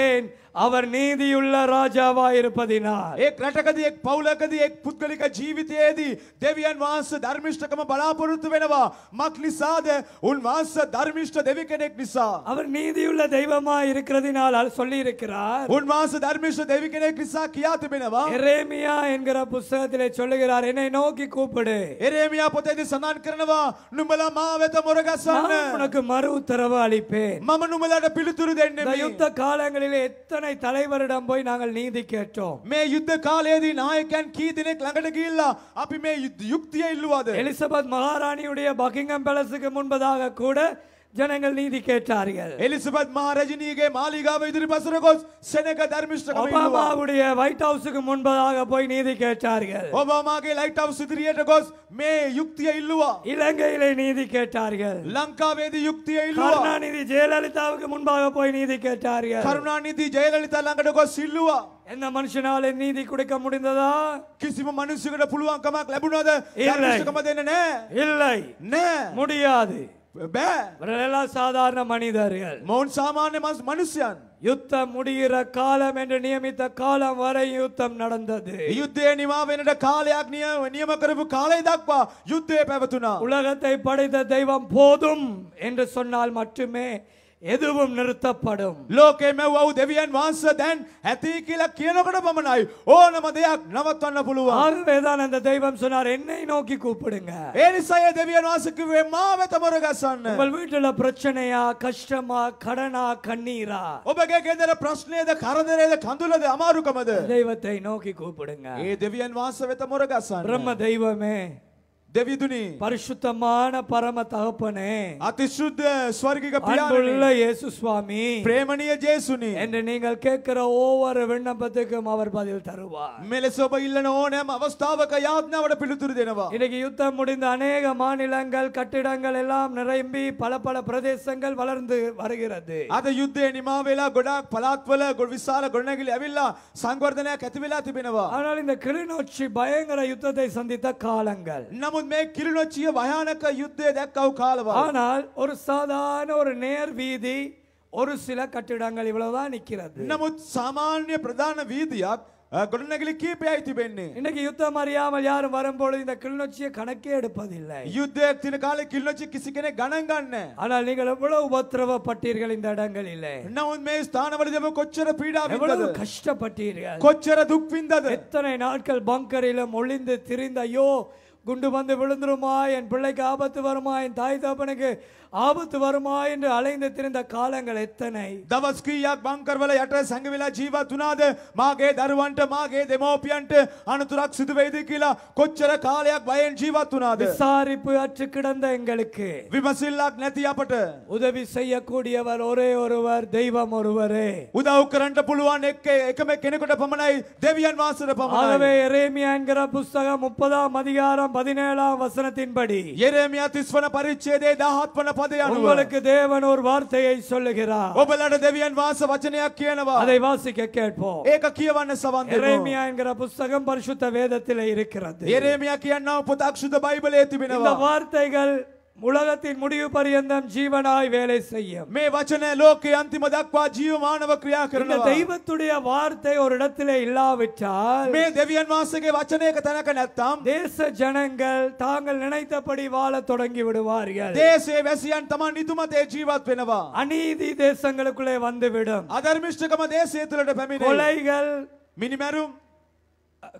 ஏன் அவர் நீதியுள்ள ராஜாவா இருப்பதினால் ඒ රටකදී එක් පවුලකදී එක් පුද්ගලික ජීවිතයේදී දෙවියන් වහන්සේ ධර්මිෂ්ඨකම බලාපොරොත්තු වෙනවා මක් නිසාද උන්වහන්සේ ධර්මිෂ්ඨ දෙවි அவர் நீதியுள்ள தெய்வமா இருக்கிறதினால் சொல்லி இருக்கிறார் தர்மிஷ்ட எரேமியா என்கிற புத்தகத்திலே சொல்லுகிறார் என்னை நோக்கி கூப்பிடு எரேமியா පොතේදී සඳහන් කරනවා නුඹලා මා වෙත சொன்ன உனக்கு மறு உத்தரவு அளிப்பேன் மம නුඹලාට පිළිතුරු யுத்த காலங்களிலே எத்தனை கீதனை தலைவரிடம் போய் நாங்கள் நீதி கேட்டோம் මේ යුද්ධ කාලයේදී நாயකன் கீதනෙක් ළඟට ගිහිල්ලා අපි මේ யுக்தியை இல்லுவாது எலிசபெத் மகாராணியுடைய பக்கிங்ஹாம் பேலஸுக்கு முன்பதாக கூட ஜனங்கள் நீதி கேட்டார்கள் எலிசபெத் மகாராஜினிக்கு மாளிகாவை திருப்பசரகோஸ் செனக தர்மிஷ்ட ஒபாமாவுடைய ஒயிட் ஹவுஸுக்கு முன்பதாக போய் நீதி கேட்டார்கள் ஒபாமாக்கு லைட் ஹவுஸ் திரியேட்டகோஸ் மே யுக்தியை இல்லுவா இலங்கையிலே நீதி கேட்டார்கள் லங்காவேதி யுக்திய இல்லுவா கருணாநிதி ஜெயலலிதாவுக்கு முன்பாக போய் நீதி கேட்டார்கள் கருணாநிதி ஜெயலலிதா லங்கடகோஸ் இல்லுவா என்ன மனுஷனால நீதி கொடுக்க முடிந்ததா கிசிம மனுஷகிட்ட புழுவாங்கமா லெபுனாத இல்லை இல்லை முடியாது இவரெல்லாம் சாதாரண மனிதர்கள் மௌன் சாமானிய மனுஷன் யுத்தம் முடிகிற காலம் என்று நியமித்த காலம் வரை யுத்தம் நடந்தது யுத்தே நிமாவினட காலையாக நியம நியமக்கரவு காலை தாக்பா யுத்தே பேவத்துனா உலகத்தை படைத்த தெய்வம் போதும் என்று சொன்னால் மட்டுமே எதுவும் நிறுத்தப்படும் ලෝකේ මෙව්වව දෙවියන් වහන්සේ දැන් ඇති කියලා කියනකොට පමණයි ඕනම දෙයක් නවත්වන්න පුළුවන් ஆகவேதான் அந்த தெய்வம் சொன்னார் என்னை நோக்கி கூப்பிடுங்க ඒ නිසා ඒ දෙවියන් වහන්සේ කිව්වේ මා වෙත මුරගසන්න உங்கள் வீட்டுல பிரச்சனையா கஷ்டமா கடனா கண்ணீரா ඔබගේ ගෙදර ප්‍රශ්නයද කරදරයද කඳුලද අමාරුකමද தெய்வத்தை நோக்கி கூப்பிடுங்க ඒ දෙවියන් වහන්සේ වෙත මුරගසන්න බ්‍රහ්ම தெய்வமே தேவிதுனி பரிசுத்தமான பரம தகப்பனே அதிசுத்த ஸ்வர்கிக பிதாவுள்ள இயேசு சுவாமி பிரேமணிய ஜேசுனி என்று நீங்கள் கேட்கிற ஒவ்வொரு விண்ணப்பத்துக்கும் அவர் பதில் தருவார் மெலசோப இல்லன ஓனம் அவஸ்தாவக யாத்னாவோட பிடித்துருதேனவா இன்னைக்கு யுத்தம் முடிந்த அநேக மாநிலங்கள் கட்டிடங்கள் எல்லாம் நிரம்பி பல பல பிரதேசங்கள் வளர்ந்து வருகிறது அத யுத்த நிமாவேலா கொடா பலாத்வல விசால கொண்டகில் அவில்லா சங்கவர்தன கத்துவிலா திபினவா ஆனால் இந்த கிளிநொச்சி பயங்கர யுத்தத்தை சந்தித்த காலங்கள் நமது මේ கிருணொச்சிய භයානක யுද්ධය දැක්කව කාලවල ஆனால் ஒரு சாதாரண ஒரு நேர் வீதி ஒரு சில கட்டிடங்கள் இவ்வளவுதான் நிக்கிறது නමුත් සාමාන්‍ය ප්‍රධාන වීදියක් ගොඩනැගිලි කීපයයි තිබෙන්නේ. இன்னைக்கு யுத்தம் அறியாமல் யாரும் வரும்பொழுது இந்த கிளிநொச்சியை கணக்கே எடுப்பதில்லை. யுத்தයක් තියෙන කාලේ கிளிநொச்சி කිසි කෙනෙක් ஆனால் நீங்கள் எவ்வளவு உபத்திரவப்பட்டீர்கள் இந்த இடங்கள் இல்லை මේ ස්ථානවලදී ඔබ කොච්චර පීඩා විඳද? எவ்வளவு கஷ்டப்பட்டீர்கள். கொச்சர දුක් எத்தனை நாட்கள் பங்கரில் ஒளிந்து திரிந்த ஐயோ குண்டு வந்து விழுந்துருமா என் பிள்ளைக்கு ஆபத்து வருமா என் தாய் தாப்பனுக்கு ආபத்து வருமா என்று அலைந்து திரிந்த කාලங்கள் එතනයි. දවස් කීයක් බංකරවල යට සංගවිලා ජීවත් වුණාද? මාගේ දරුවන්ට මාගේ දෙමෝපියන්ට අනතුරක් සිදු වෙයිද කියලා කොච්චර කාලයක් බයෙන් ජීවත් වුණාද? விசாரிப்பு அற்று கிடந்த எங்களுக்கு. විමසිල්ලක් නැති අපට. උදවි செய்யக்கூடியவர் ஒரே ஒருவர் தெய்வம் ஒருவரே. උදව් කරන්න පුළුවන් එක්ක එකම කෙනෙකුට පමණයි දෙවියන් වහන්සේට පමණයි. ஆகவே எரேமியா என்கிற புஸ்தகம் 30ஆம் அதிகாரம் 17ஆம் வசனத்தின்படி எரேமியா 30 வன பரிச்சேதே 17 வன පදය உங்களுக்கு தேவன் ஒரு வார்த்தையை சொல்லுகிறார் ඔබලට தேவியன் வாச වචනයක් කියනවා அதை வாசிக்க கேட்போம் ඒක කියවන්න සවන් எரேமியா என்கிற புஸ்தகம் பரிசுத்த வேதத்தில் இருக்கிறது எரேமியா කියනවා පොතක් பைபிள் බයිබලයේ තිබෙනවා இந்த வார்த்தைகள் ಉಳಗತ್ತಿನ ಮುಡಿಯು ಪರ್ಯಂತಂ ಜೀವನಾಯ್ ವೇಲೆ செய்யும் ಮೇ ವಚನ ಲೋಕೆ ಅಂತಿಮ ದಕ್ವಾ ಜೀವಮಾನವ ಕ್ರಿಯಾ ಕರಣ ದೈವத்துடைய வார்த்தை ஒரு இடத்திலே இல்லாவிட்டால் மே தேவியன் வாசகே வச்சனேக தனக நத்தாம் தேச ஜனங்கள் தாங்கள் நினைத்தபடி வாழ தொடங்கி விடுவார்கள் தேசே வெசியன் தம நிதுமதே ஜீவாத் வெனவா அநீதி தேசங்களுக்குள்ளே வந்துவிடும் அதர்மிஷ்டகம தேசேத்துல பெமினே கொலைகள் மினிமரும்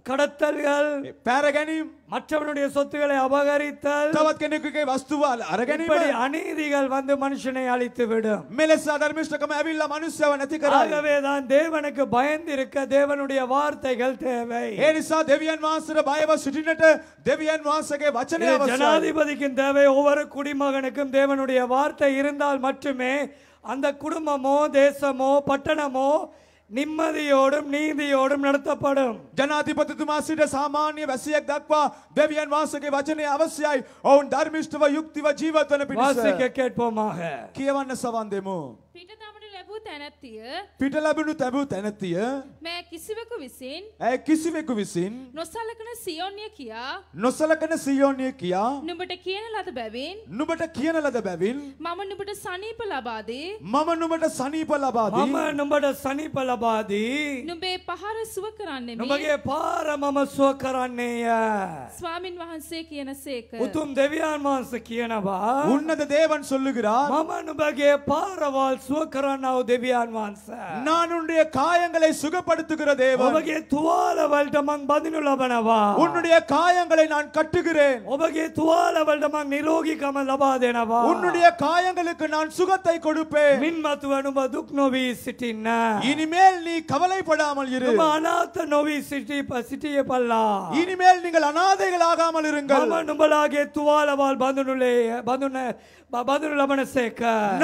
கடத்தல்கள் பேரகனிம் மற்றவனுடைய சொத்துக்களை அபகரித்தல் තවත් කෙනෙකුගේ වස්තුව අරගැනීම இப்படி அநீதிகள் வந்து மனுஷனை அழித்து விடும் මෙලෙස අධර්මිෂ්ඨකම ඇවිල්ලා මනුස්සයව නැති தான் தேவனுக்கு பயந்திருக்க தேவனுடைய வார்த்தைகள் தேவை ඒ தேவியன் දෙවියන් වහන්සේට බයව සිටින්නට දෙවියන් වහන්සේගේ වචනය අවශ්‍යයි தேவை ஒவ்வொரு குடிமகனுக்கும் தேவனுடைய வார்த்தை இருந்தால் மட்டுமே அந்த குடும்பமோ தேசமோ பட்டணமோ නිම්මදියෝடும் නීතියෝடும் නඩත්තපடும். ජනාධිපතිතුමා සිට සාමාන්‍ය වැසියෙක් දක්වා දෙවියන් වහන්සේගේ වචනය අවශ්‍යයි. ඔවුන් ධර්මිෂ්ඨව යුක්තිව ජීවත් වන පිණිස. වාසික කේට්පෝමාහ. කියවන්න සවන් දෙමු. පිටතම තැනැත්තිය පිට ලැබුණු තැබූ තැනැත්තිය මෑ කිසිවෙකු විසින් ඇය කිසිවෙකු විසින් නොසලකන සියෝන්‍ය කියා නොසලකන සියෝන්‍ය කියා නුඹට කියන ලද බැවින් නුඹට කියන ලද බැවින් මම නුඹට සනීප ලබා දී මම නුඹට සනීප ලබා දී මම නුඹට සනීප ලබා දී නුඹේ පහර සුව කරන්නේ නුඹගේ පාර මම සුව කරන්නේය ස්වාමින් වහන්සේ කියනසේක උතුම් දෙවියන් වහන්සේ කියනවා உன்னத தேவன் சொல்லுகிறார் மம නුඹගේ පාරවල් සුව කරන්නව உன்னுடைய காயங்களை சுகப்படுத்துகிற தேவன். உன்னுடைய காயங்களை நான் கட்டுகிறேன். உன்னுடைய காயங்களுக்கு நான் சுகத்தை கொடுப்பேன். இனிமேல் நீ கவலைப்படாமல் இனிமேல் நீங்கள் அனாதைகளாகாமல் இருங்கள். මම නුඹලාගේ තුවාලවල් බඳුනුලේ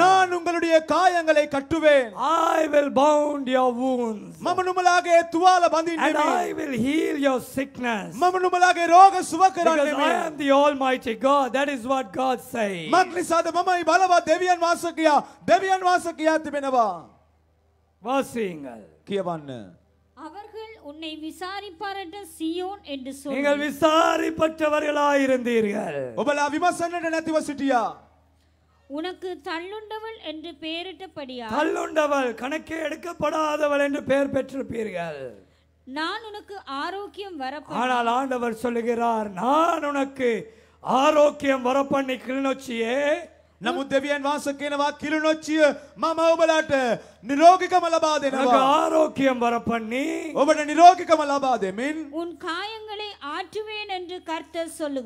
நான் உங்களுடைய காயங்களை கட்டுவேன். I will bound your wounds. And I will heal your sickness. Because I am the Almighty God. That is what God says. Verse single. நீங்கள் விசாரிப்பட்டவர்களாயிருந்தீர்கள் உங்களா விமர்சன நினைத்து வசிட்டியா உனக்கு தள்ளுண்டவள் என்று பெயரிட்டபடியா தள்ளுண்டவள் கணக்கே எடுக்கப்படாதவள் என்று பெயர் பெற்றிருப்பீர்கள் நான் உனக்கு ஆரோக்கியம் வர ஆனால் ஆண்டவர் சொல்லுகிறார் நான் உனக்கு ஆரோக்கியம் ವರಪಣ್ಣಿ ಕಿಳಿನೊಚ್ಚಿಯೇ ನಮ್ಮ ದೇವಿಯನ್ ವಾಸಕ್ಕೇನವಾ ಕಿಳಿನೊಚ್ಚಿಯ ಮಮ ಒಬಲಾಟ ನಿರೋಗಿಕಮ ಲಬಾದೆನವಾ ಆರೋಗ್ಯಂ ವರಪಣ್ಣಿ ಒಬಡ ನಿರೋಗಿಕಮ ಲಬಾದೆ ಮಿನ್ ಉನ್ ಕಾಯಂಗಳೇ ಆற்றுವೇನ್ ಎಂದು ಕರ್ತ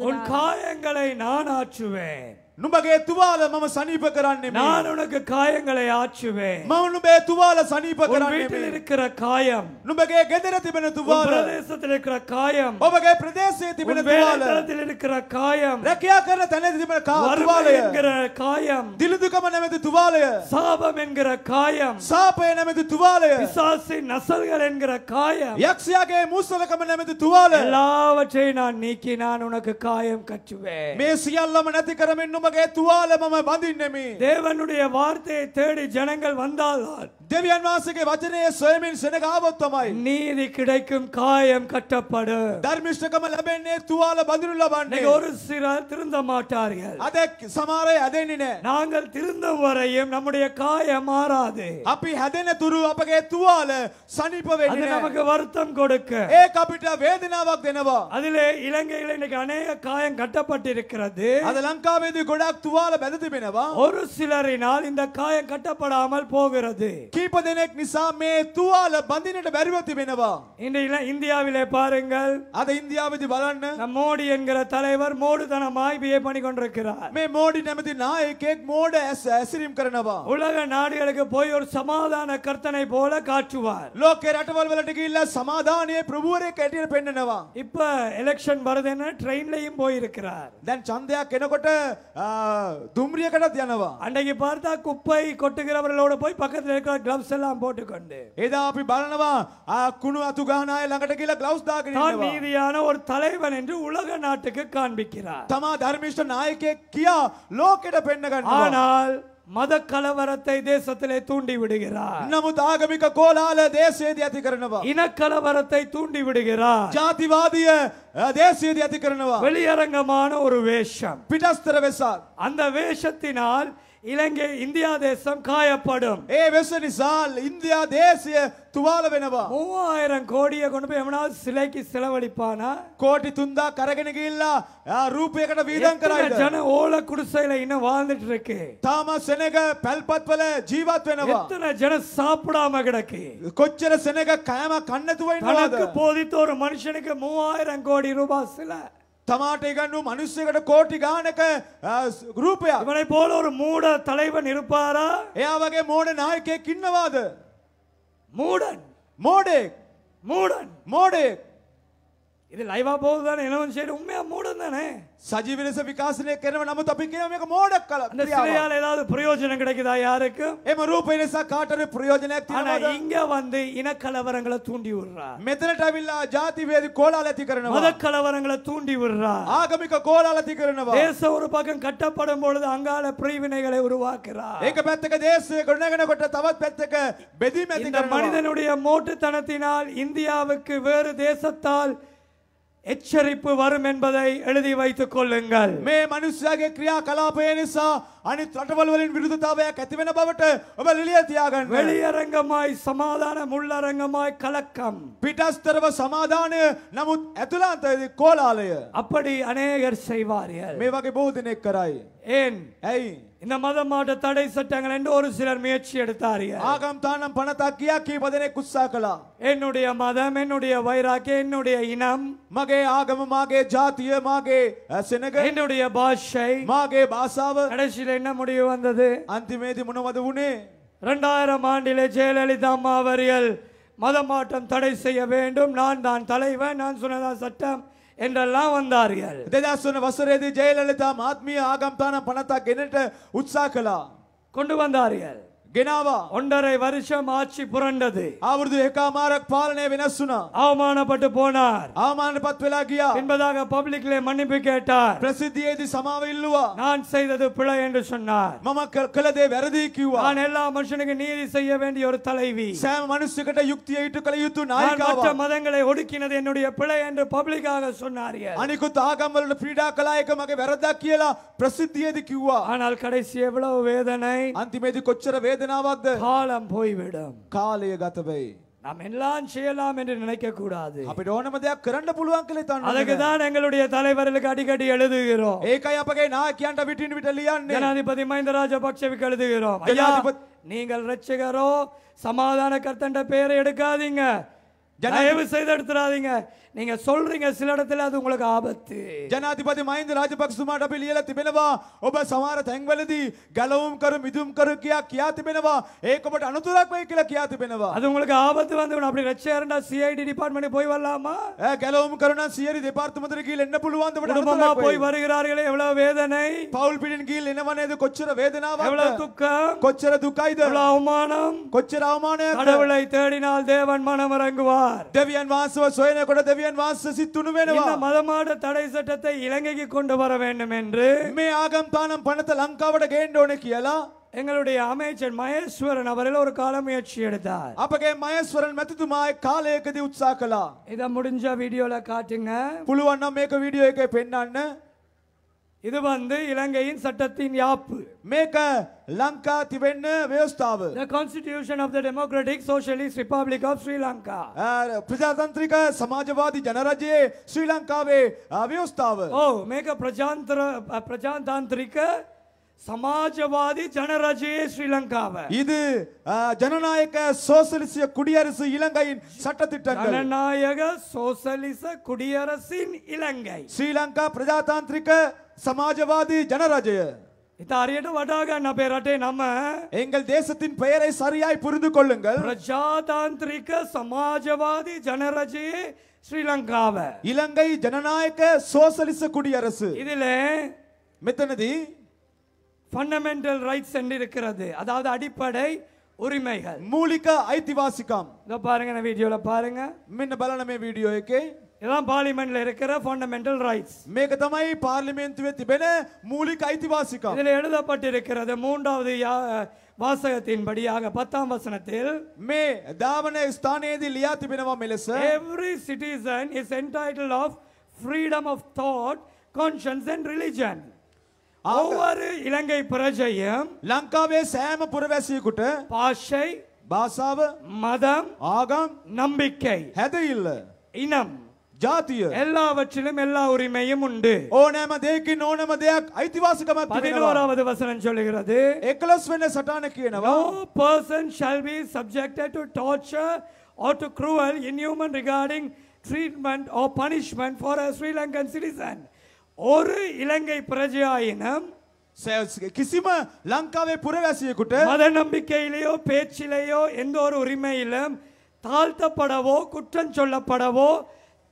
உன் காயங்களை நான் ஆற்றுவேன் නුඹගේ තුවාල මම සනීප කරන්නේ நான் உனக்கு காயங்களை ஆற்றுவேன் මම නුඹේ තුවාල සනීප உன் வீட்டில் කරන්නේ இருக்கிற காயம் නුඹගේ ගෙදර තිබෙන உன் තුවාල பிரதேசத்தில் இருக்கிற காயம் ඔබගේ ප්‍රදේශයේ உன் තිබෙන තුවාල வேலைத்தளத்தில் இருக்கிற காயம் රැකියා කරන තැනදී තිබෙන කා- வறுமை තුවාලය என்கிற காயம் දිලිදුකම නැමැති තුවාලය சாபம் என்கிற காயம் සාපය නැමැති තුවාලය பிசாசின் நசல்கள் என்கிற காயம் යක්ෂයාගේ මූසලකම නැමැති තුවාල எல்லாவற்றையும் நான் நீக்கி நான் உனக்கு காயம் கட்டுவேன் මේ සියල්ලම නැති කරමින් නුඹ මගේ தேவனுடைய வார்த்தையை தேடி ஜனங்கள் வந்தால் தேவியன் வாசகே வச்சனே சோயமின் செனகாவத்தமாய் நீதி கிடைக்கும் காயம் கட்டப்படும் தர்மிஷ்டகம் லபென்னே துவால ஒரு திருந்த மாட்டார்கள் அதே அதே நினே நாங்கள் திருந்த வரையும் நம்முடைய காயம் மாறாது அப்பி ஹதென துரு அப்பகே துவால சனிப்பவே அது நமக்கு வருத்தம் கொடுக்க ஏ கபிட்ட தினவா அதிலே இலங்கையில் இன்னைக்கு அநேக காயம் கட்டப்பட்டிருக்கிறது அது லங்காவேது ගොඩක් තුවාල බැඳ තිබෙනවා. ஒரு சிலரினால் இந்த காயம் கட்டப்படாமல் போகிறது. කීප දෙනෙක් නිසා මේ තුවාල බඳිනට බැරිව තිබෙනවා. இன்றையில இந்தியாவிலே பாருங்கள். අද ඉන්දියාවේදී බලන්න. நம் மோடி என்கிற தலைவர் மோடுதனமாய் பிஹேவ் பண்ணி கொண்டிருக்கிறார். මේ මෝඩි නැමැති நாயකෙක් මෝඩ ඇස ඇසිරීම කරනවා. உலக நாடுகளுக்கு போய் ஒரு சமாதான கர்த்தனை போல காட்டுவார். ලෝකේ රටවල් වලට ගිහිල්ලා සමාදානයේ ප්‍රභූවරයෙක් ඇටියට පෙන්නනවා. இப்ப எலெக்ஷன் வருதுன்னு ட்ரெயின்லயும் போயிருக்கிறார். දැන් சந்தையா එනකොට தும்ரியா கடா தியானவா அன்றைக்கு பார்த்தா குப்பை கொட்டுகிறவர்களோட போய் பக்கத்துல இருக்கிற கிளவுஸ் எல்லாம் போட்டுக்கொண்டு ஏதா அப்படி பலனவா ஆ குணு அது காணாய் லங்கட கீழ கிளவுஸ் தாக்கிறான் நீதியான ஒரு தலைவன் என்று உலக நாட்டுக்கு காண்பிக்கிறார் தமா தர்மிஷ்ட நாயக்கே கியா லோக்கிட பெண்ணகன் ஆனால் மத கலவரத்தை தேசத்திலே தூண்டி விடுகிறார் நமது ஆகமிக்க கோலால தேசிய தியதிகரணவா இன கலவரத்தை தூண்டி விடுகிறார் ஜாதிவாதிய தேசிய தியதிகரணவா வெளியரங்கமான ஒரு வேஷம் பிடஸ்தர வேஷம் அந்த வேஷத்தினால் இலங்கை இந்தியா தேசம் காயப்படும் ஏ වෙස නිසා ඉන්දියා දේශය තුවාල වෙනවා மூவாயிரம் கோடிய கொண்டு போய் எவனாவது சிலைக்கு செலவழிப்பானா கோடி துந்தா கரගෙන ගිහිල්ලා ரூபே රූපයකට වීදම් කරයිද ජන ඕල இன்னும் வாழ்ந்துட்டு இருக்கு தாமா செனக பல்பத் වල ජීවත් වෙනවා எத்தனை ஜன சாப்பிடாம கிடக்கு කොච්චර செனக කෑම කන්න නැතුව போதித்த ஒரு மனுஷனுக்கு மூவாயிரம் கோடி ரூபாய் சிலை තමාට ඉගන්වූ මිනිස්සෙකුට කෝටි ගාණක රූපයක්. இவனை போல ஒரு மூட தலைவன் இருப்பாரா? එයා වගේ මෝඩ நாயකයෙක් ඉන්නවාද? மூடன். මෝඩෙක්. மூடன். මෝඩෙක්. இது லைவா போகுது தானே என்ன சரி உண்மையா மூடம் தானே சஜீவ ரச விகாசிலே கிரம நம்ம தப்பிக்கிறோம் எங்க ஏதாவது பிரயோஜனம் கிடைக்குதா யாருக்கு ஏம ரூபைனச காட்டுற பிரயோஜன ஆனா இங்க வந்து இன கலவரங்களை தூண்டி விடுறா மெத்தனட்டாவில் ஜாதி வேதி கோலாலத்தி மத கலவரங்களை தூண்டி விடுறா ஆகமிக்க கோலாலத்தி கரணவா தேச ஒரு பக்கம் கட்டப்படும் பொழுது அங்கால பிரிவினைகளை உருவாக்குறா எங்க பெத்துக்க தேச குணகண கொட்ட தவ பெத்துக்க பெதி மனிதனுடைய மோட்டுத்தனத்தினால் இந்தியாவுக்கு வேறு தேசத்தால் எச்சரிப்பு வரும் என்பதை எழுதி வைத்துக் கொள்ளுங்கள் මේ මිනිස්යාගේ ක්‍රියාකලාපය නිසා අනිත් රටවල් වලින් විරුද්ධතාවයක් ඇති වෙන බවට ඔබ ලිලිය තියාගන්න. வெளியரங்கமாய் சமாதானம் உள்ளரங்கமாய் கலக்கம். පිටස්තරව සමාදානය නමුත් ඇතුළාන්තයේදී කෝලාහලය. அப்படி अनेகர் செய்வார்கள். මේ වගේ බොහෝ දෙනෙක් කරයි. ஏன்? ඇයි? இந்த மதம் மாட்ட தடை சட்டங்கள் ஒரு சிலர் முயற்சி எடுத்தார்கள் ஆகம் தானம் பணத்தாக்கியாக்கி பதனை குசாக்கலா என்னுடைய மதம் என்னுடைய வைராக்கிய என்னுடைய இனம் மகே ஆகமமாகே ஜாத்திய மாகே என்னுடைய பாஷை மாகே பாசாவ கடைசியில் என்ன முடிவு வந்தது அந்திமேதி முனவது உனே ரெண்டாயிரம் ஆண்டிலே ஜெயலலிதா அம்மா அவர்கள் மதமாட்டம் தடை செய்ய வேண்டும் நான் தான் தலைவன் நான் சொன்னதான் சட்டம் என்றெல்லாம் வந்தார்கள் දෙදස්වන වසරේදී ජයලලිතා මාත්මීය ආගම්තාන පනතක් ගෙනට උත්සා කළා. கொண்டு வந்தார்கள் ගෙනවා ஒன்றரை வருஷம் ஆட்சி புரண்டது அவரது එකමාරක් පාලනය වෙනස් වුණා போனார் අවමානපත් වෙලා ගියා என்பதாக பப்ளிக்ல மன்னிப்பு கேட்டார் பிரசித்தி பிரசித்தியேதி சமாவ இல்லுவா நான் செய்தது பிழை என்று சொன்னார் மம කළදේ වැරදි කිව්වා நான் எல்லா மனுஷனுக்கு நீதி செய்ய வேண்டிய ஒரு தலைவி සෑම මනුස්සයෙකුට යුක්තිය ඊට කළ යුතු நாயකවා மற்ற மதங்களை ஒடுக்கினது என்னுடைய பிழை என்று பப்ளிக்காக சொன்னார் අනිකුත් ආගම් වලට பிரீடா கலாயகமாக එක මගේ වැරද්දක් කියලා ප්‍රසිද්ධියේදී ஆனால் கடைசி எவ்வளவு வேதனை අන්තිමේදී කොච්චර வேதனை காலம் කාලම් පොයිවිடும் කාලය ගත நாம் எல்லாம் செய்யலாம் என்று நினைக்க கூடாது அப்படி ஓனம தேவ் கரண்ட புழுவாங்களே தான் அதுக்கு தான் எங்களுடைய தலைவர்களுக்கு அடிக்கடி எழுதுகிறோம் ஏகாய் அப்பகை நான் கேண்ட விட்டு விட்டு ஜனாதிபதி மஹிந்த ராஜபக்சேவுக்கு எழுதுகிறோம் ஐயா நீங்கள் ரட்சகரோ சமாதான கர்த்தண்ட பேரை எடுக்காதீங்க தயவு செய்து எடுத்துடாதீங்க நீங்க சொல்றீங்க சில இடத்துல அது உங்களுக்கு ஆபத்து ஜனாதிபதி මහින්ද ராஜபக்ச අපි ලියලා තිබෙනවා ඔබ සමහර තැන්වලදී ගැලවුම් கரும் මිදුම් කරු கியா කියා තිබෙනවා ஏகப்பட்ட ඔබට අනුතරක් වෙයි කියලා කියා அது உங்களுக்கு ஆபத்து வந்துන அப்படி ரெச்சா இருந்தா CID டிபார்ட்மென்ட் போய் வரலாமா கலவும் கருணா කරුණා CID දෙපාර්තමේන්තුවට ගිහින් එන්න පුළුවන් ද போய் வருகிறார்களே எவ்வளவு வேதனை பவுல் பிடின் கீழ் என்னவனேது கொச்சர வேதனாවක් எவ்வளவு துக்கம் கொச்சர இது எவ்வளவு அவமானம் கொச்சர அவமானம் கடவுளை தேடினால் தேவன் மனம் இறங்குவார் தேவியன் வாசுவ වහන්සේව கூட தேவியன் වහන්සේ සිත්තුණු වෙනවා. இந்த மதமாட தடை சட்டத்தை இலங்கைக்கு கொண்டு வர வேண்டும் என்று மே ஆகம் தானம் பணத்தை ලංකාවට ගේන්න ඕනේ எங்களுடைய அமைச்சர் மகேஸ்வரன் அவர்கள் ஒரு கால முயற்சி எடுத்தார் அப்பகே மகேஸ்வரன் மெத்துமாய் கால ஏகதி உற்சாகலா இத முடிஞ்ச வீடியோல காட்டுங்க புழுவண்ணா மேக வீடியோ ஏகே பெண்ணான்னு இது வந்து இலங்கையின் சட்டத்தின் யாப்பு මේක Lanka තිබෙන්න ව්‍යවස්ථාව The Constitution of the Democratic Socialist Republic of Sri Lanka ප්‍රජාතන්ත්‍රික සමාජවාදී ජනරජයේ ශ්‍රී ලංකාවේ ව්‍යවස්ථාව ඔව් මේක ප්‍රජාන්තර ප්‍රජාතාන්ත්‍රික சமாஜவாதி ஜனராஜே ஸ்ரீலங்காவை இது ஜனநாயக சோசலிச குடியரசு இலங்கையின் சட்டத்திட்டங்கள் ஜனநாயக சோசலிச குடியரசின் இலங்கை ஸ்ரீலங்கா பிரஜாதாந்திரிக சமாஜவாதி ජනරජය. ඉතා අරියට වඩාගන්න අපේ රටේ නම எங்கள் தேசத்தின் பெயரை சரியாய் புரிந்து கொள்ளுங்கள் பிரஜாதாந்திரிக சமாஜவாதி ஜனரஜி ஸ்ரீலங்காவ இலங்கை ஜனநாயக சோசலிச குடியரசு இதில் மித்தனதி ஃபண்டமெண்டல் ரைட்ஸ் என்று இருக்கிறது அதாவது அடிப்படை உரிமைகள் மூலிக ஐதிவாசிகம் இதோ பாருங்க நான் வீடியோவில் பாருங்க மின்ன பலனமே வீடியோ ஏகே ඉදම් පාලිමෙන්ට්ල இருக்கிற ஃபண்டமெண்டல் ரைட்ஸ் මේක තමයි පාර්ලිමේන්තුවේ තිබෙන මූලික අයිතිවාසිකම් இதில் எழுதப்பட்டிருக்கிறது மூன்றாவது வாசகத்தின் படியாக பத்தாம் வசனத்தில் மே தாவன ஸ்தானேதி லியா திபினவா மெலස every citizen is entitle of freedom of thought conscience and religion ஒவ்வொரு இலங்கை பிரஜையும் லங்காவே சேம புறவாசியකුට பாஷை பாசாவ மதம் ஆகம் நம்பிக்கை ஹெதையில் இனம் ஜாத்திய எல்லாவற்றிலும் எல்லா உரிமையும் உண்டு ஓ நேம தேக்கி நோ நேம தேக் ஐதிவாசகம் பதினோராவது வசனம் சொல்லுகிறது எக்கலஸ் வென்ன சட்டானக் கியனவா person shall be subjected to torture or to cruel inhuman degrading treatment or punishment for a Sri Lankan citizen ஒரு இலங்கை பிரஜையாயினம் கிசிம லங்காவை புறவாசிய கூட்ட நம்பிக்கையிலேயோ பேச்சிலேயோ எந்த ஒரு உரிமையிலும் தாழ்த்தப்படவோ குற்றம் சொல்லப்படவோ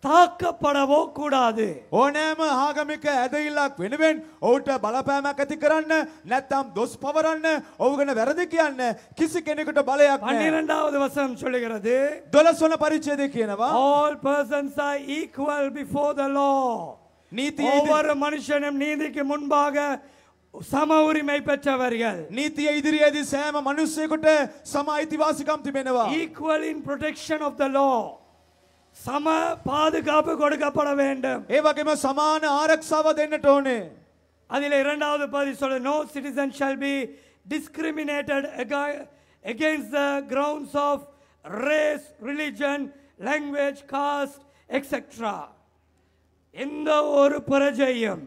தாக்கப்படவோ கூடாது ඕනෑම ආගමික ඇදහිල්ලක් වෙනුවෙන් ඔවුට බලපෑමක් ඇති කරන්න නැත්නම් දොස් පවරන්න ඔහු ගැන වැරදි කියන්න කිසි කෙනෙකුට බලයක් නැහැ பன்னிரெண்டாவது வசனம் சொல்லுகிறது දොළොස්වන පරිච්ඡේදය කියනවා all persons are equal before the law நீதியை ஒவ்வொரு மனுஷனும் நீதிக்கு முன்பாக சம உரிமை பெற்றவர்கள் නීතිය ඉදිරියේදී සෑම මිනිසෙකුට සම අයිතිවාසිකම් තිබෙනවා equal in protection of the law சம பாதுகாப்பு கொடுக்கப்பட வேண்டும் ஏ வகைம சமான ஆரக்ஷாவ தென்னட்டோனு அதில இரண்டாவது பாதி சொல்ல no citizen shall be discriminated against the grounds of race religion language caste etcetera எந்த ஒரு பிரஜையும்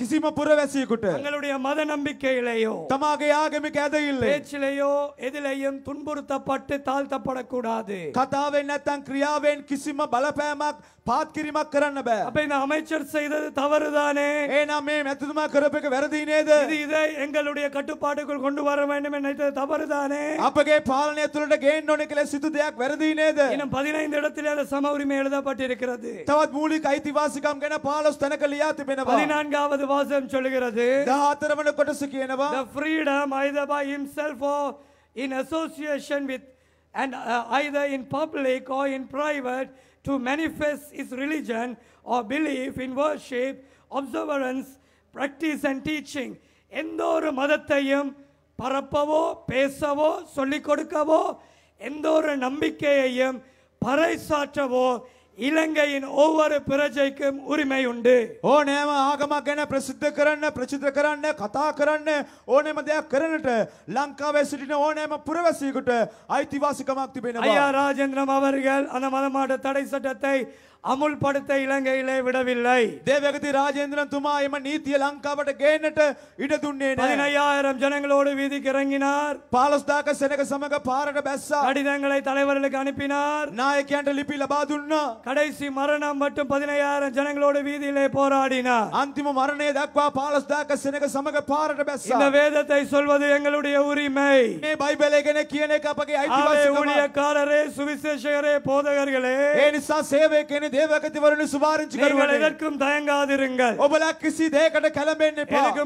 கிசிம புறவசியக்குட்டு தங்களுடைய மத நம்பிக்கையிலேயோ தமாக ஆகமிக்க எதையில்லை பேச்சிலேயோ எதிலேயும் துன்புறுத்தப்பட்டு தாழ்த்தப்படக்கூடாது கதாவே නැත්තම් ක්‍රියාවෙන් කිසිම බලපෑමක් පාත් කිරීමක් කරන්න බෑ අපේ அமைச்சர் செய்தது தவறுதானே ஏனா මේ මෙතුමා කරපු එක වැරදි නේද இது இதை எங்களுடைய கட்டுப்பாட்டுக்குள் கொண்டு வர வேண்டும் நினைத்தது தவறுதானே අපගේ පාලනය තුළට ගේන්න ඕනේ කියලා සිතු දෙයක් වැරදි නේද இன்னும் 15 இடத்திலே அது சம உரிமை எழுதப்பட்டிருக்கிறது තවත් මූලික අයිතිවාසිකම් ගැන 15 තැනක ලියා තිබෙනවා 14வது இருபதாவது வாசம் சொல்லுகிறது ದ ಹತ್ತರವನ ಕೊಟಸಕ್ಕೆ ಏನವ The freedom either by himself or in association with and uh, either in public or in private to manifest his religion or belief in worship, observance, practice and teaching. எந்த ஒரு மதத்தையும் பரப்பவோ பேசவோ சொல்லிக் கொடுக்கவோ எந்த ஒரு நம்பிக்கையையும் பறைசாற்றவோ ඉලංගයින් ඕවර ප්‍රජයකම උරිමයි උන්ඩ. ඕනෑම ආගමක් ගැන ප්‍රසිද්ධ කරන්න ප්‍රචිත කරන්න කතා කරන්න ඕනෙම දෙයක් කරනට ලංකාවේ සිටින ඕනෑම පුරවැසීකුට අයිතිවාසිකමක් තිබෙනවා. අයියා රාජේන්ද්‍රම அவர்கள் அந்த மதமாட்ட தடை சட்டத்தை අමුල්පඩත ඉළඟයිලේ විඩවිල්ලයි. දේවගති රාජේන්ද්‍රන් තුමා එම නීතිය ලංකාවට ගේන්නට ඉඩ දුන්නේ பதினையாயிரம் ஜனங்களோடு வீதிக்கு இறங்கினார் பாலஸ்தாக்க செனக சமக பாரட பெஸ்ஸா கடிதங்களை தலைவர்களுக்கு அனுப்பினார் நாயக்கியாண்ட லிபி லபாதுன்னா கடைசி மரணம் மட்டும் பதினையாயிரம் ஜனங்களோடு வீதியிலே போராடினார் அந்திம மரணே தக்வா பாலஸ்தாக்க செனக சமக பாரட பெஸ்ஸா இந்த வேதத்தை சொல்வது எங்களுடைய உரிமை මේ බයිබලය ගැන කියන එක අපගේ අයිතිවාසිකම. ආවේ ஊழியக்காரரே சுவிசேஷகரே போதகர்களே ඒ නිසා சேவை කෙනෙක් தேவகத்திவரனை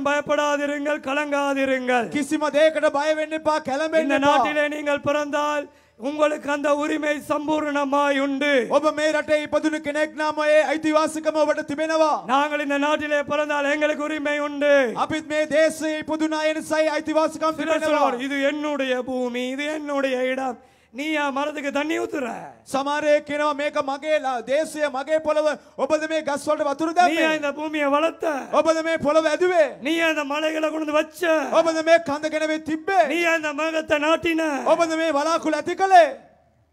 பயப்படாதிருங்கள் இந்த நீங்கள் பிறந்தால் உங்களுக்கு அந்த உரிமை சம்பூர்ணமாய் உண்டு ஒப்ப மேரட்டை රටේ ඉපදුණු කෙනෙක් නම් ඒ நாங்கள் இந்த நாட்டிலே பிறந்தால் எங்களுக்கு உரிமை உண்டு අපි මේ தேශයේ ඉපදුණා சை අයිතිවාසිකම් திமேனவா இது என்னுடைய பூமி இது என்னுடைய இடம் நீ மரத்துக்கு தண்ணி ஊத்துற சமாரே කියනවා මේක මගේ දේශය මගේ පොළව ඔබද මේ ගස් වලට වතුර දැම්මේ நீ இந்த பூமியை வளர்த்த ඔබද මේ පොළව ඇදුවේ நீ அந்த மலைகளை கொண்டு வச்ச ඔබද මේ කඳ ගෙනවේ තිබ්බේ நீ அந்த மேகத்தை நாட்டின ඔබද මේ වලාකුළු ඇති කළේ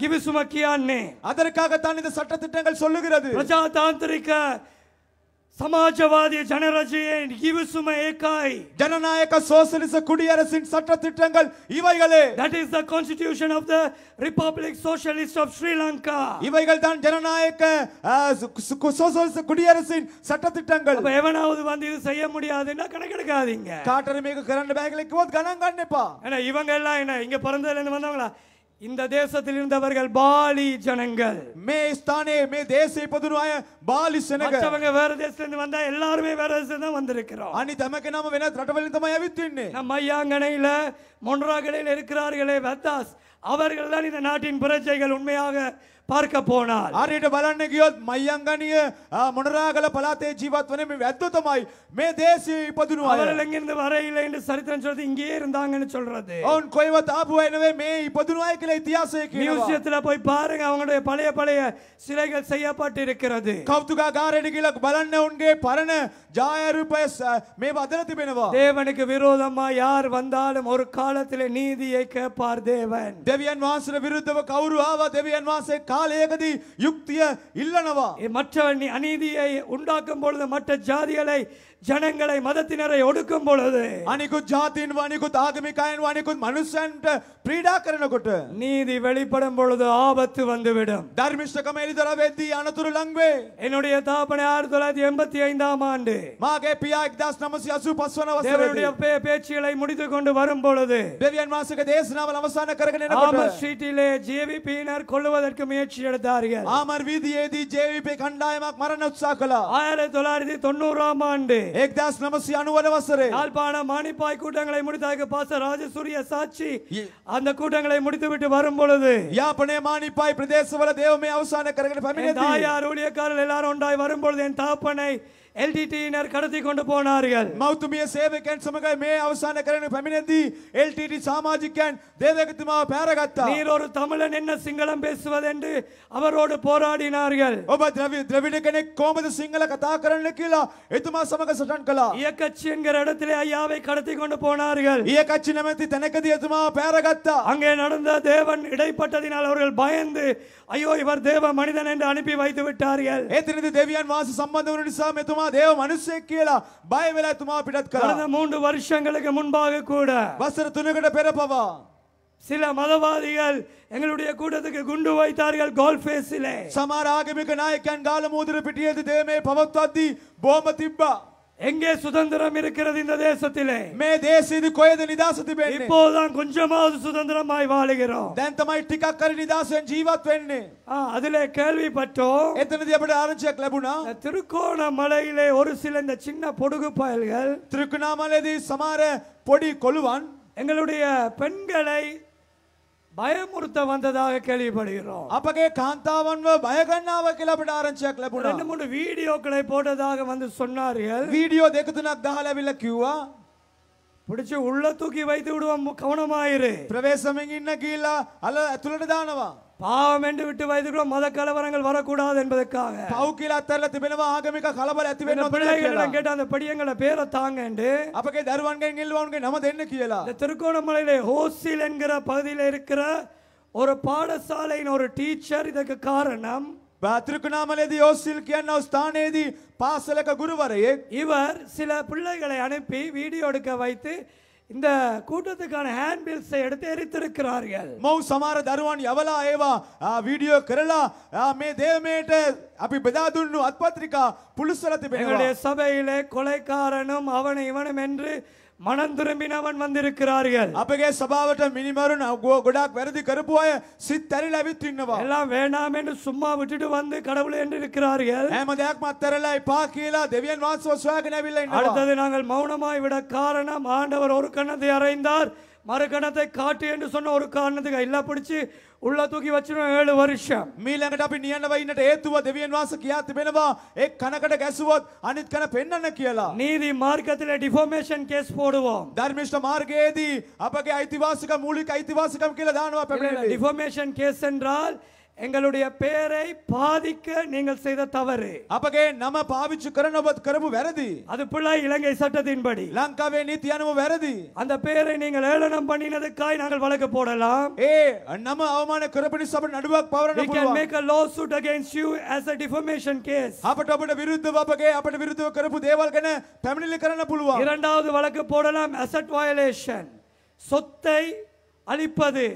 கிவிசுமக்கியான்னே eh, eh, அதற்காகத்தான் இந்த சட்ட திட்டங்கள் சொல்லுகிறது பிரஜாதாந்திரிக ಸಮಾಜವಾದಿ ಜನರ ಗಿವಿಸುಮ ஏகாய் ஜனநாயக ಸೋಷಲಿಸ குடியரசின் சட்ட திட்டங்கள் இவைகளே that is the constitution of the republic socialist of Sri Lanka இவைகள் தான் ஜனநாயக சோஷலிச குடியரசின் சட்ட திட்டங்கள் அப்ப எவனாவது வந்து இது செய்ய முடியாதுன்னா கணக்கெடுக்காதீங்க காட்டர் மேக கரண்ட் பேக்ல கோத் கணம் கண்டிப்பா ஏன்னா இவங்க எல்லாம் என்ன இங்க பிறந்ததுல இருந்து வந்தவங்களா இந்த தேசத்தில் இருந்தவர்கள் பாலி ஜனங்கள் மே ஸ்தானே மே தேசே பதுனாய பாலி ஜனங்கள் மற்றவங்க வேற தேசத்துல வந்தா எல்லாரும் வேற தேசத்துல தான் வந்திருக்கிறோம் அனி தமக்கு நாம வேணா தட்டவலில் தமாய் அவித்தின்னு நம்ம ஐயாங்கணையில மொன்றாகணையில் இருக்கிறார்களே வத்தாஸ் அவர்கள் தான் இந்த நாட்டின் பிரஜைகள் உண்மையாக பார்க்க போனால் හරියට බලන්න ගියොත් මයංගනිය මොනරාගල පළාතේ ජීවත් වන මේ වැද්දෝ තමයි මේ தேசிய ඉපදුණු අය. அவர்கள் எங்கிருந்து வரையில என்று சரித்திரம் சொல்றது இங்கே இருந்தாங்கன்னு சொல்றது. அவன் කොයිවත් ආපු අය නෙවෙයි මේ ඉපදුණු අය කියලා ඉතිහාසය කියනවා. මියුසියத்துல போய் பாருங்க அவங்களுடைய பழைய பழைய சிலைகள் செய்யப்பட்டு இருக்கிறது. කෞතුකාගාරයට ගිහලා බලන්න උන්ගේ පරණ ජායාරූපය මේ වදලා තිබෙනවා. தேவனுக்கு விரோதமா யார் வந்தாலும் ஒரு காலத்திலே நீதியை கேட்பார் தேவன். දෙවියන් වහන්සේට විරුද්ධව කවුරු ආවා දෙවියන් වහන්සේ කාලයකදී யுக்திய இல்லனவா மற்றவன் அநீதியை உண்டாக்கும் பொழுது மற்ற ஜாதிகளை ஜனங்களை மதத்தினரை ஒடுக்கும் பொழுது අනිකුත් ජාතීන් වනිකුත් ආගමිකයන් වනිකුත් මනුස්සයන්ට ප්‍රීඩා කරනකොට நீதி வெளிப்படும் பொழுது ஆபத்து வந்துவிடும் ධර්මිෂ්ඨකම එළිදොර වෙද්දී අනතුරු ලංවේ என்னுடைய தாபனை ஆயிரத்தி தொள்ளாயிரத்தி எண்பத்தி ஐந்தாம் ஆண்டு මාගේ පියා 1985 වන தேவனுடைய වසරේදී பே- பேச்சுகளை முடித்து கொண்டு வரும் பொழுது மாசுக்கு වහන්සේගේ දේශනාවල අවසන් කරගෙන ஆமர் එනකොට ஸ்ட்ரீட்டிலே ஜேவிபியினர் கொள்ளுவதற்கு முயற்சி எடுத்தார்கள் ஆமர் වීදියේදී JVP කණ්ඩායමක් මරණ උත්සාහ කළා ආயிரத்தி தொள்ளாயிரத்தி தொண்ணூறாம் ஆண்டு 1990 வசரே யாழ்ப்பாண மானிப்பாய் கூட்டங்களை முடித்ததற்கு பாச ராஜசூரிய சாட்சி அந்த கூட்டங்களை முடித்துவிட்டு வரும் பொழுது யாப்பனே மானிப்பாய் பிரதேச வர தேவமே அவசான கரகட பமினதி தாயார் ஊழியக்காரர்கள் எல்லாரும் ஒன்றாய் வரும் பொழுது என் தாப்பனை එල්ටීටීනර් கடத்தி கொண்டு போனார்கள் மௌத்துமிய සේවකයන් සමඟයි මේ අවසාන කරන පැමිණෙදී එල්ටීටී සාමාජිකයන් தேவேகத்துமாவை பேரகத்தா நீர் ஒரு தமிழன் என்ன சிங்களம் பேசுவதென்று அவரோடு போராடினார்கள் ඔබ ද්‍රවිඩ ද්‍රවිඩ කෙනෙක් කොහොමද සිංහල කතා කරන්න කියලා එතුමා සමග என்கிற இடத்திலே ஐயாவை கடத்தி கொண்டு போனார்கள் இயக்கட்சி நமத்தி තැනකදී එතුමා பேரகத்தா அங்கே நடந்த தேவன் இடைப்பட்டதினால் அவர்கள் பயந்து ஐயோ இவர் தேவ மனிதன் என்று அனுப்பி வைத்து விட்டார்கள் ஏத்தினது தேவியான் வாசு சம்பந்தம் නිසා தெரியுமா தேவ மனுஷே කියලා බය වෙලා பிடத் පිටත් கடந்த மூன்று வருஷங்களுக்கு முன்பாக கூட வசர துணுகட පෙර சில மதவாதிகள் எங்களுடைய கூட்டத்துக்கு குண்டு வைத்தார்கள் கோல்ஃபேஸிலே சமார் ஆகமிக நாயக்கன் மூதிரு பிட்டியது தேமே பவத்தாத்தி போம திப்பா எங்கே சுதந்திரம் இருக்கிறது இந்த தேசத்திலே மே தேச இது கொயது நிதாசத்து பெண்ணு இப்போதான் கொஞ்சமாவது சுதந்திரமாய் வாழுகிறோம் දැන් තමයි ටිකක් හරි නිදාසෙන් ජීවත් වෙන්නේ ஆ அதிலே கேள்விப்பட்டோம் එතනදී අපිට ආරංචියක් ලැබුණා திருகோணமலையிலே ஒரு சில இந்த சின்ன பொடுகு பயல்கள் திருகோணமலைදී සමහර පොඩි කොළුවන් எங்களுடைய பெண்களை பயமுறுத்த வந்ததாக கேள்விப்படுகிறோம் அப்பகே காந்தாவன்வ பயகண்ணாவ கிளப்பட ஆரம்பிச்சாக் லபுணா ரெண்டு மூணு வீடியோக்களை போட்டதாக வந்து சொன்னார்கள் வீடியோ தேக்குதுனாக் தாலவில்ல கியூவா பிடிச்சு உள்ள தூக்கி வைத்து விடுவோம் கவனமாயிரு பிரவேசமிங்க இன்ன கீழா அல்ல துளடு தானவா பாவம் என்று விட்டு வைத்துக்கிறோம் மத கலவரங்கள் வரக்கூடாது என்பதற்காக පෞකිලා අතරලා තිබෙනවා ආගමික කලබල ඇති වෙන්න පිළිගන්න கேட்ட அந்த படியங்களை பேரை தாங்க என்று අපගේ தருவான்கை நில்வான்கை நமது என்ன කියලා இந்த திருகோணமலையிலே ஹோஸ்டில் என்கிற பகுதியில் இருக்கிற ஒரு பாடசாலையின் ஒரு டீச்சர் இதற்கு காரணம் திருக்குணாமலேதி யோசில் கியன்னா ஸ்தானேதி பாசலக குருவரையே இவர் சில பிள்ளைகளை அனுப்பி வீடியோ எடுக்க வைத்து இந்த கூட்டத்துக்கான ஹேண்ட் பில்ஸை எடுத்து எரித்திருக்கிறார்கள் මව மௌ දරුවන් යවලා ඒවා වීඩියෝ කරලා මේ දේවමේට අපි බෙදා දුන්නු අත්පත්‍රිකා පුළුස්සලා තිබෙනවා எங்களுடைய சபையிலே கொலைக்காரனும் அவனை இவனும் என்று மனம் திரும்பினவன் வந்திருக்கிறார்கள் அப்பகே சபாவட்ட மினிமரு குடாக் வருதி கருப்புவாய சித்தரில் அவித்தின்னவா எல்லாம் வேணாம் என்று சும்மா விட்டுட்டு வந்து கடவுளை என்று இருக்கிறார்கள் ஏமதாக் மத்தரலை பாக்கியலா தெவியன் வாசுவ சுவாகினவில்லை அடுத்தது நாங்கள் மௌனமாய் விட காரணம் ஆண்டவர் ஒரு கண்ணத்தை அறைந்தார் மறுகணத்தை காட்டு என்று சொன்ன ஒரு காரணத்துக்கு எல்லாம் பிடிச்சி உள்ள தூக்கி வச்சிடும் ஏழு வருஷம் මීළඟට අපි නියන්න වයින්නට ඒතුව දෙවියන් වහන්සේ කියා තිබෙනවා ඒ කනකට ගැසුවොත් අනිත් කන පෙන්වන්න කියලා. நீதி மார்க்கத்தில் டிஃபார்மேஷன் கேஸ் போடுவோம். ධර්මිෂ්ඨ මාර්ගයේදී අපගේ අයිතිවාසිකම් මූලික අයිතිවාසිකම් කියලා දානවා පැමිණෙන්නේ. டிஃபார்மேஷன் கேஸ் என்றால் எங்களுடைய பேரை பாதிக்க நீங்கள் செய்த தவறு அப்பகே நம்ம பாவிச்சு கரணபத் கரமு வெரதி அது பிள்ளை இலங்கை சட்டத்தின்படி லங்காவே அனுபவம் வரது அந்த பேரை நீங்கள் ஏளனம் பண்ணினதுக்காய் நாங்கள் வழக்கு போடலாம் ஏ நம்ம அவமான குறப்படி சபை நடுவாக பவரன we can make a lawsuit against you as a defamation case අපට අපට විරුද්ධව අපගේ අපට විරුද්ධව කරපු දේවල් ගැන පැමිණිලි இரண்டாவது வழக்கு போடலாம் அசட் வயலேஷன் சொத்தை அழிப்பது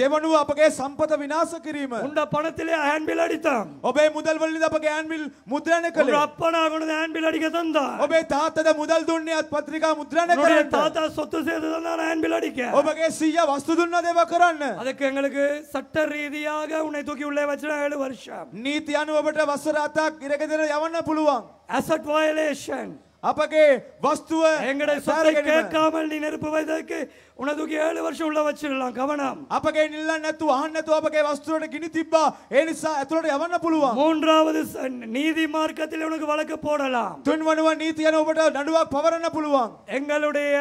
දෙවනුව අපගේ සම්පත විනාශ කිරීම. උන්ட பணத்திலே ஹேண்ட்பில் அடித்தான். ඔබේ මුදල් වලින් අපගේ හෑන්ඩ්බිල් මුද්‍රණය කළේ. උන්ட அப்பனா கொண்டு ஹேண்ட்பில் அடிக்க தந்தான். ඔබේ තාත්තද මුදල් දුන්නේ අත් පත්‍රිකා මුද්‍රණය කරන්න. உன்ட தாத்தா சொத்து சேர்த்து தந்தான் ஹேண்ட்பில் அடிக்க. ඔබගේ සීයා වස්තු දුන්නා දේවා කරන්න. அதுக்கு எங்களுக்கு சட்ட ரீதியாக உன்னை தூக்கி உள்ளே வச்சிட ஏழு வருஷம். නීති අනුව ඔබට වසර 7ක් ඉරගෙදර යවන්න පුළුවන්. asset violation அப்பகே வஸ்துவ எங்கட சொத்தை கேட்காமல் நீ நிரப்புவதற்கு உனதுக்கு ஏழு வருஷம் உள்ள வச்சிடலாம் கவனம் அப்பகே நில்ல நெத்து ஆன் நெத்து அப்பகே வஸ்துவோட கிணி திப்பா ஏனிசா எத்தோட எவன புழுவா மூன்றாவது நீதி மார்க்கத்தில் உனக்கு வழக்கு போடலாம் துன்வனுவ என உபட நடுவா பவரன புழுவான் எங்களுடைய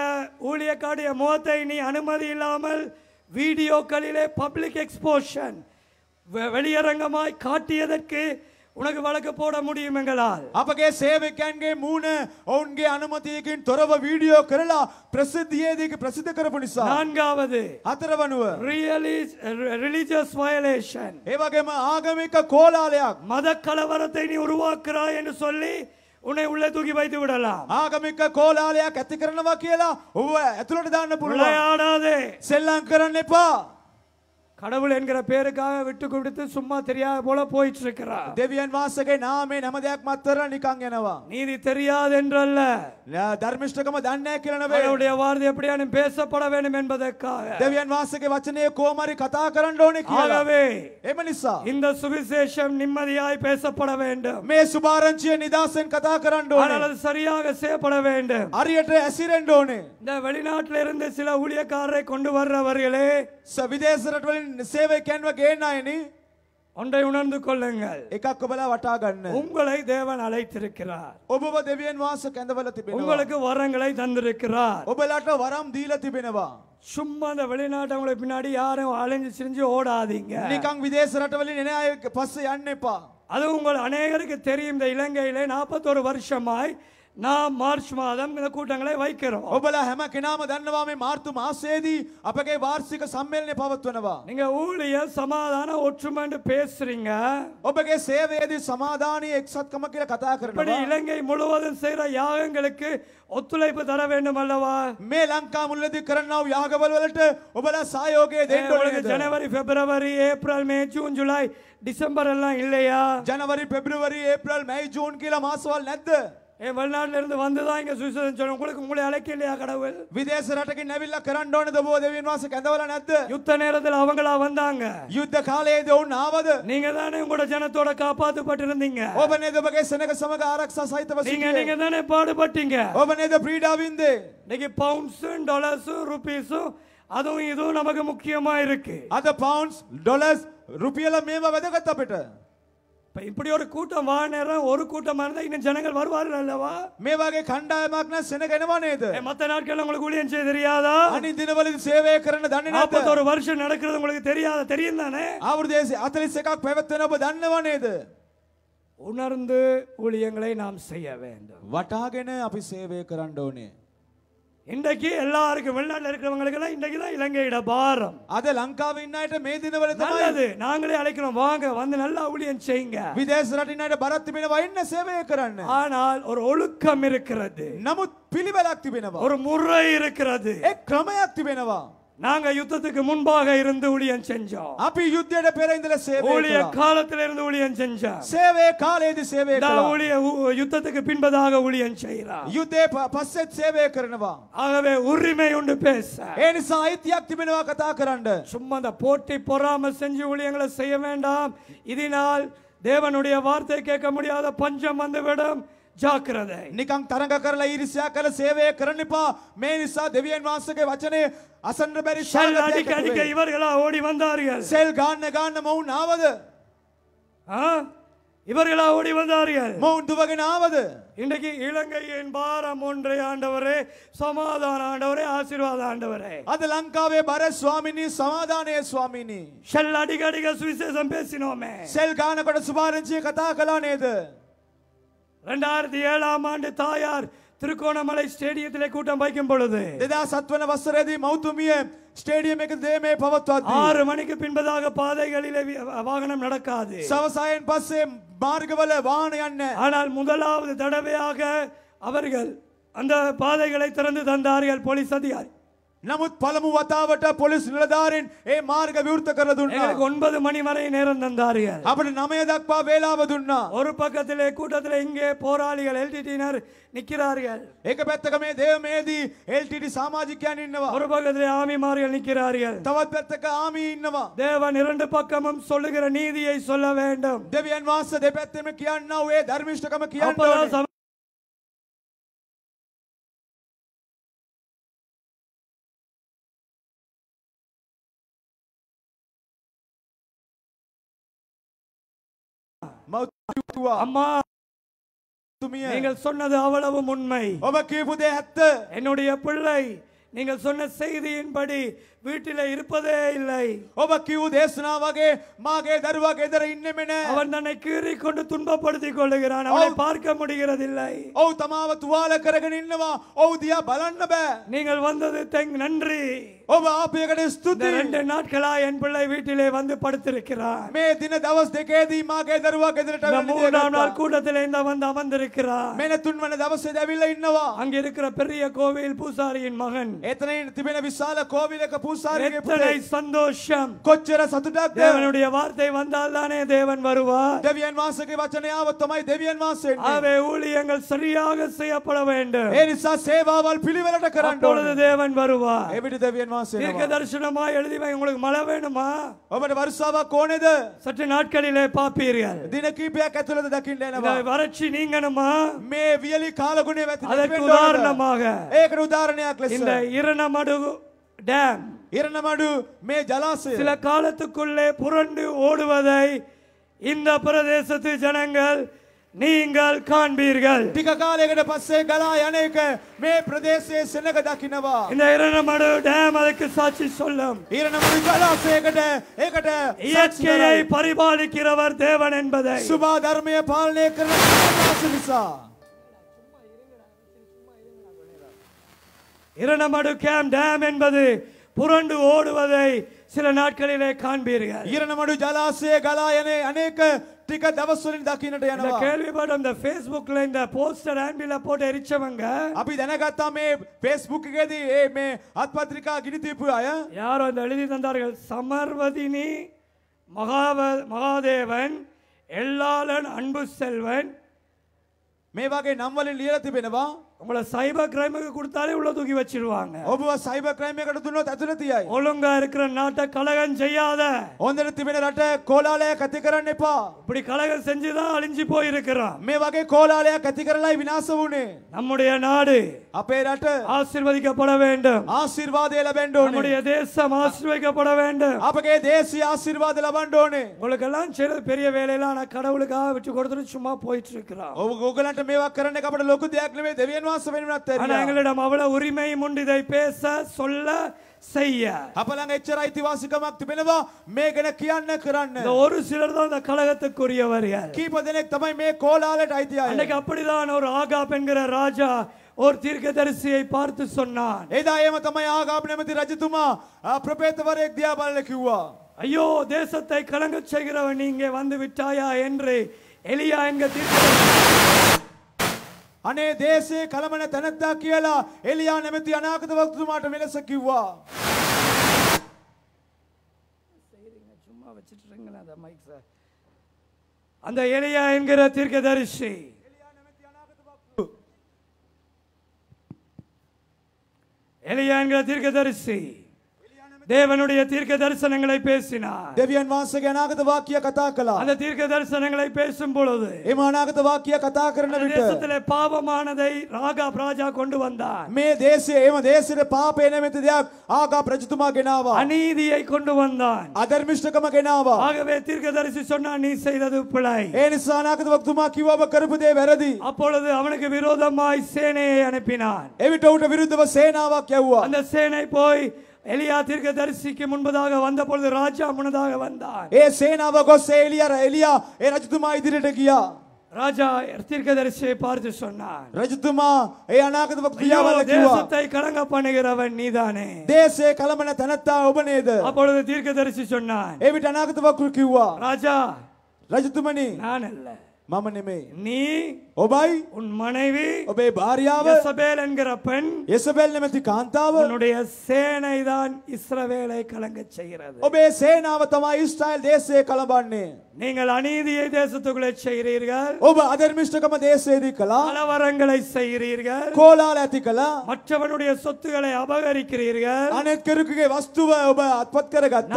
ஊழியக்காடிய முகத்தை நீ அனுமதி இல்லாமல் வீடியோக்களிலே பப்ளிக் எக்ஸ்போஷன் வெளியரங்கமாய் காட்டியதற்கு උනගේ වලක පෝඩ මුඩියීම කලාල්. අපගේ සේවකයන්ගේ මූුණ ඔවුන්ගේ අනුමතියකින් තොරව වීඩියෝ කරලා ප්‍රසිද්ධියේදක ප්‍රසිද්ධ කරපු නිසා අන්ගාවදේ අතර වනුව රිලිජස් වයලේෂන්. ඒවගේම ආගමික කෝලාලයක් මද කලවරතයිනි උරුවක් කරා එනු සොල්ලි උනේ උල්ල තුකි පයිති විඩලා. ආගමික කෝලාලයක් ඇති කරනවා කියලා ඔව ඇතුළට දාන්න පුළුවන් ආඩාදේ සෙල්ලං කරන්න එපා. கடவுள் என்கிற பேருக்காக விட்டு கொடுத்து சும்மா தெரியாத போல போயிட்டு இருக்கிறார் தேவியன் வாசகை நாமே நமது ಯಾಕೆ மாத்தறானிகாங்க எனவா நீதி தெரியாது என்றல்ல தர்மிஷ்டகம தன்னேக்கிறனவே அவருடைய வார்த்தை எப்படியான பேசப்பட வேண்டும் என்பதற்காக தேவியன் வாசகை வச்சனே கோமாரி கதா கரண்டோனி ஆகவே எமனிசா இந்த சுவிசேஷம் நிம்மதியாய் பேசப்பட வேண்டும் மே சுபாரஞ்சிய நிதாசன் கதா கரண்டோனி ஆனால் சரியாக செய்யப்பட வேண்டும் அரியற்ற அசிரண்டோனி இந்த வெளிநாட்டிலிருந்து சில ஊழியக்காரரை கொண்டு வர்றவர்களே விதேச நாடுகளின் சேவைக்கென்று கேனாயினி ஒன்றை உணர்ந்து கொள்ளுங்கள் එකක් ඔබලා உங்களை தேவன் அழைத்திருக்கிறார். ඔබව தேவியன் වාසක உங்களுக்கு வரங்களை தந்திருக்கிறார். ඔබලාට வரம் දීලා තිබෙනවා. சும்மா அந்த வெளிநாட்டவங்களை பின்னாடி யாரும் அலைஞ்சு சிரிஞ்சு ஓடாதீங்க නිකන් විදේශ රටවලින් එන අය அது உங்கள் அநேகருக்கு தெரியும் இந்த இலங்கையில நாற்பத்தோரு வருஷமாய் நாம் மார்ச் மாதம் இந்த கூட்டங்களை வைக்கிறோம் ඔබලා හැම කෙනාම දන්නවා මේ මාර්තු මාසයේදී අපගේ වාර්ෂික සම්මේලනය පවත්වනවා. நீங்க ஊழிய சமாதான ஒற்றுமைன்னு பேசுறீங்க. ඔබගේ සේවයේදී සමාදානීය එක්සත්කම කියලා කතා කරනවා. இப்படி இலங்கை முழுவதும் செய்யற யாகங்களுக்கு ஒத்துழைப்பு தர வேண்டும் அல்லவா? මේ ලංකා මුල්ලේදී කරන්නා වූ යාගවල වලට ඔබලා සහයෝගය දෙන්න ඕනේ. ජනවරි, පෙබරවරි, ඒප්‍රල්, මේ, ජූන්, ජූලයි, டிசம்பர் எல்லாம் இல்லையா? ජනවරි, පෙබරවරි, ඒප්‍රල්, මැයි, ජූන් කියලා මාසවල් නැද්ද? ඒ වල්නාටලෙන්ද වන්දදා ඉංග සුවිසදෙන් ජන උගලක උගලේ අලකෙල්ලයා கடவுள் விதேச රටකින් ඇවිල්ලා කරන්න ඕනද බෝ දෙවියන් වහන්සේ කැඳවලා யுத்த நேரத்தில் அவங்களா வந்தாங்க யுத்த காலையில ඔවුන් ආවද நீங்க தானே உங்களோட ஜனத்தோட காப்பாத்தப்பட்டிருந்தீங்க ඔබ නේද ඔබගේ සෙනඟ සමග ආරක්ෂා සහිතව සිටියේ நீங்க தானே பாடுபட்டீங்க ඔබ නේද விந்து இன்னைக்கு பவுண்ட்ஸும் டாலர்ஸும் ருபீஸும் அதுவும் இதுவும் நமக்கு முக்கியமா இருக்கு அத பவுண்ட்ஸ் டாலர்ஸ் ருபியெல்லாம் மேவ வெதகத்த අපිට இப்போ இப்படி ஒரு கூட்டம் வா நேரம் ஒரு கூட்டமாக இருந்தால் இன்னும் ஜனங்கள் வருவார்கள் அல்லவா මේ වගේ කණ්ඩායමක් නම් සෙනගෙනවා නේද மற்ற நாட்கள் உங்களுக்கு ஊழியம் செய்ய தெரியாதா අනි දිනවලින් සේවය කරන தண்டனை නැද්ද ஒரு வருஷம் நடக்கிறது உங்களுக்கு தெரியாத தெரியும் தானே අවුරුදු அத்தனை පැවැත්වෙන ඔබ දන්නව නේද உணர்ந்து ஊழியங்களை நாம் செய்ய வேண்டும் වටාගෙන அப்படி සේවය කරන්න இன்றைக்கு எல்லாருக்கும் வெளிநாட்டில் இருக்கிறவங்களுக்கெல்லாம் இன்றைக்கு தான் இலங்கையிட பாரம் லங்காவை லங்காவின் මේ දිනවල තමයි நாங்களே அழைக்கிறோம் வாங்க வந்து நல்லா ஊழியம் செய்யுங்க விதேச நாட்டு බරත් තිබෙනවා என்ன සේවය කරන්න ஆனால் ஒரு ஒழுக்கம் இருக்கிறது නමුත් பிலிவலாக்தி තිබෙනවා ஒரு முறை இருக்கிறது ඒ ක්‍රමයක් நாங்க யுத்தத்துக்கு முன்பாக இருந்து ஊழியம் செஞ்சோம் அப்படி யுத்த பிறந்தல சேவை ஊழிய காலத்தில இருந்து ஊழியம் செஞ்சோம் சேவை காலேදී சேவை ஊழிய யுத்தத்துக்கு பின்பதாக ஊழியம் செய்றா யுத்தේ පස්සේ சேவை கருணவா ஆகவே உரிமை உண்டு பேச ඒ නිසා අයිතියක් තිබෙනවා කතා சும்மா அந்த போட்டி பொறாம செஞ்சு ஊழியங்களை செய்ய வேண்டாம் இதனால் தேவனுடைய வார்த்தை கேட்க முடியாத பஞ்சம் வந்துவிடும் விடும் ජාකරදයි. නිකං තරඟ කරලා ඊර්ෂ්‍යා කරලා සේවය කරන්න එපා. මේ නිසා දෙවියන් වහන්සේගේ වචනේ අසන්න බැරි ශාල අடிக்க அடிக்க இவர்களா ஓடி வந்தார்கள். செல் காන්න காන්න මොවුන් ආවද? ஆ இவர்களா ஓடி வந்தார்கள் மௌன் துவகன் ஆவது இன்றைக்கு இலங்கையின் பாரம் ஒன்றை ஆண்டவரே சமாதான ஆண்டவரே ஆசீர்வாத ஆண்டவரே அது லங்காவே பர சுவாமினி சமாதானே சுவாமினி செல் அடிக்கடிக்க சுவிசேஷம் பேசினோமே செல் காணப்பட சுபாரஞ்சி கதா கலானேது ரெண்டாயிரத்தி ஏழாம் ஆண்டு தாயார் ತ್ರಿಕೋಣಮಲೈ ಸ್ಟೇಡಿಯದಲ್ಲಿ ಕೂಟ ಬೈಕೆಂಬೊಳದು இதா ಸತ್ವನ ವಸ್ತ್ರದಿ ಮೌತುಮಿಯ ஸ்டேடியம் தேமே பவத்வாதி ஆறு மணிக்கு பின்பதாக பாதைகளிலே வாகனம் நடக்காது சவசாயன் பஸ்ஸே மார்கவல வான அண்ண ஆனால் முதலாவது தடவையாக அவர்கள் அந்த பாதைகளை திறந்து தந்தார்கள் போலீஸ் அதிகாரி නමුත් පළමු වතාවට පොලිස් නිලධාරීන් ඒ මාර්ග විවෘත කර දුන්නා. எங்களுக்கு ஒன்பது மணி வரை நேரம் தந்தார்கள். අපිට 9 දක්වා වේලාව දුන්නා. ஒரு பக்கத்திலே கூட்டத்தில் இங்கே போராளிகள் எல்டிடியினர் நிற்கிறார்கள். ඒක පැත්තක මේ දේවමේදී එල්ටීටී සමාජිකයන් ඉන්නවා. ஒரு பக்கத்திலே ஆமிமார்கள் நிற்கிறார்கள். තවත් පැත්තක ආමි ඉන්නවා. தேவன் இரண்டு பக்கமும் சொல்லுகிற நீதியை சொல்ல வேண்டும். දෙවියන් වහන්සේ දෙපැත්තෙම කියන්නා වූ ඒ ධර්මිෂ්ඨකම කියන්න ඕනේ. அம்மா நீங்கள் சொன்னது அவ்வளவு உண்மை என்னுடைய பிள்ளை நீங்கள் சொன்ன செய்தியின்படி வீட்டில இருப்பதே இல்லை ಒಬ್ಬ ಕಿವು ದೇಶನಾವಾಗೆ ಮಾಗೆ ದರ್ವಾಗೆ ಇದರ ಇನ್ನೆಮೆನೆ ಅವನ್ ತನ್னை கீறிக்கொண்டு துன்பப்படுத்திக்கொள்கிறான் அவனை பார்க்க முடிகிறதில்லை ஓ துவால கரகன் இன்னவா ஓ தியா பலன்னப நீங்கள் வந்தது தெங் நன்றி ඔබ ආපයකට ස්තුති ரெண்டு நாட்களா என் பிள்ளை வீட்டிலே வந்து படுத்திருக்கிறார் මේ දින දවස් நாள் கூட்டத்தில் இந்த வந்து அமர்ந்திருக்கிறார் மேன තුන්වන දවසේදී அங்க இருக்கிற பெரிய கோவில் பூசாரியின் மகன் எத்தனை திபென விசால கோவிலක பூசாரிගේ சந்தோஷம் கொச்சர සතුටක්ද தேவனுடைய வார்த்தை வந்தால் தானே தேவன் வருவார் දෙවියන් වහන්සේගේ වචනය આવොත් තමයි දෙවියන් ஆவே ஊழியங்கள் சரியாக செய்யப்பட வேண்டும் ඒ சேவாவால் සේවාවල් கரண்டோடு தேவன் வருவார் எப்படி දෙවියන් தீர்க்க தரிசனமா எழுதி வை உங்களுக்கு மழை வேணுமா ඔබට වර්ෂාවක් கோணுது சற்று நாட்களிலே பார்ப்பீர்கள் දින කීපයක් ඇතුළත දකින්න வறட்சி நீங்கணுமா மே வியலி කාලගුණය அதற்கு உதாரணமாக ඒකට උදාහරණයක් ලෙස இந்த இரணமடு டேம் இரணமடு மே ජලාශය சில காலத்துக்குள்ளே புரண்டு ஓடுவதை இந்த பிரதேசத்து ஜனங்கள் நீங்கள் காண்பீர்கள் திக කාලයකට පස්සේ கலா යන மே பிரதேசே ප්‍රදේශයේ සෙනග இந்த இரணமடு டேம் அதுக்கு சாட்சி சொல்லும் ඊරණමඩු ජලාශයකට ஏகட இயற்கையை பரிபாலிக்கிறவர் தேவன் என்பதை சுபா தர்மிய පාලනය கிருஷ்ணா இரணமடு கேம் டேம் என்பது புரண்டு ஓடுவதை சில நாட்களிலே காண்பீர்கள் இரணமடு ஜலாசய ගලා යන ටික දවස්වලින් දකින්නට යනවා. இந்த கேள்விப்பட்ட அந்த Facebookல இந்த போஸ்டர் ஆம்பில போட்டு எரிச்சவங்க අපි දැනගත්තා මේ ஃபேஸ்புக் එකේදී ஏ மே අත්පත්‍රිකා ගිනි දීපු අය யாரோ அந்த எழுதி தந்தார்கள் சமர்வதினி மகாவ மகாதேவன் எல்லாளன் அன்பு செல்வன் මේ වගේ නම් වලින් ලියලා உங்களை சைபர் கிரைமுக்கு கொடுத்தாலே உள்ள தூக்கி வச்சிருவாங்க ஒவ்வொரு சைபர் ක්‍රයිම් එකට දුන්නොත් ஒழுங்கா இருக்கிற நாட்டை கலகம் செய்யாத හොඳට තිබෙන රට கோலாலையா ඇති කරන්න இப்படி கலகம் செஞ்சுதான் அழிஞ்சு போயிருக்கிறான் மே වගේ கோலாலையா ඇති කරලායි நம்முடைய நாடு අපේ රට ஆசீர்வதிக்கப்பட வேண்டும் ආශිර්වාදය வேண்டும் நம்முடைய தேசம் ஆசிர்வதிக்கப்பட வேண்டும் අපගේ தேசிய ආශිර්වාද ලබන්න உங்களுக்கு எல்லாம் சில பெரிய வேலையெல்லாம் நான் கடவுளுக்காக விட்டு கொடுத்துட்டு சும்மா போயிட்டு இருக்கிறான் ඔබ ඕගලන්ට මේවා කරන්න එක අපට ලොකු පෙන්වා වෙනවා තේරියා. ஆனா எங்களிடம் அவ்வளவு உரிமையும் உண்டு இதை பேச சொல்ல செய்ய அப்ப நாங்க எச்சர ஐதிவாசிகமாக் திபெனவா மே கன கியான்ன ஒரு சிலர் தான் இந்த கலகத்துக்குரியவர்கள் கீப தினக் தமை மே கோலாலட் ஐதியாய் அன்னைக்கு அப்படிதான் ஒரு ஆகாப் என்கிற ராஜா ஒரு தீர்க்க தரிசியை பார்த்து சொன்னான் ஏதா ஏம தமை ஆகாப் நேமதி ரஜதுமா பிரபேத்தவர் எக் தியா பாலன கிவா ஐயோ தேசத்தை கலங்க செய்கிறவன் நீங்க வந்து விட்டாயா என்று எலியா என்க தீர்க்க அனே தேசே கலமன තැනැත්තා கியலா எலியா නැමැති அனாகத වක්තුමාට වෙනස කිව්වා. சும்மா வச்சுட்டுருங்களேன் அந்த மைக் சார் அந்த எலியா என்கிற தீர்க்கதரிசி எலியா என்கிற தரிசி தேவனுடைய தீர்க்க தரிசனங்களை பேசினார் தேவியன் வாசகனாகது வாக்கிய கதாக்கல அந்த தீர்க்க தரிசனங்களை பேசும் பொழுது இமானாகது வாக்கிய கதாக்கரன விட்டு தேசத்திலே பாவமானதை ராகா ராஜா கொண்டு வந்தார் மே දේශයේ එම தேசிர පාපේ නැමැති දෙයක් ஆகா பிரஜதுமா ගෙනාවා. அநீதியை கொண்டு வந்தான். அதர்மிஷ்டகம கெனாவா ஆகவே தீர்க்க தரிசி சொன்னா நீ செய்தது பிழை. ஏனிசானாகது வக்துமா கிவாப වක්තුමා කිව්වා ඔබ அப்பொழுது அவனுக்கு விரோதமாய் சேனையை அனுப்பினான். එවිට விருத்தவ சேனாவா கேவுவா அந்த சேனை போய் எலியா தீர்க்க தரிசிக்கு முன்பதாக வந்த பொழுது ராஜா முன்னதாக வந்தான் ஏ சேனாவகோசே எலியா எலியா ஏ ரஜதுமா இதிரிட்ட கியா தீர்க்க தரிசியை பார்த்து சொன்னார் ரஜித்துமா ஏ அநாகத தேசத்தை கலங்க பண்ணுகிறவன் நீதானே தேசே கலமன தனத்தா உபனேது அப்பொழுது தீர்க்க சொன்னான் ஏவிட் அநாகத பக்தி கிவா ராஜா ரஜித்துமணி நான் அல்ல நீ உன் மனைவி என்கிற பெண் එසබෙල් නැමැති කාන්තාව உன்னுடைய தான் இஸ்ரவேலை கலங்க செய்கிறது ඔබේ සේනාව நீங்கள் அநீதியை தேசத்துக்குள்ளே செய்கிறீர்கள் கலவரங்களை செய்கிறீர்கள் மற்றவனுடைய சொத்துக்களை அபகரிக்கிறீர்கள் අනෙත් කෙරෙකුගේ වස්තුව ඔබ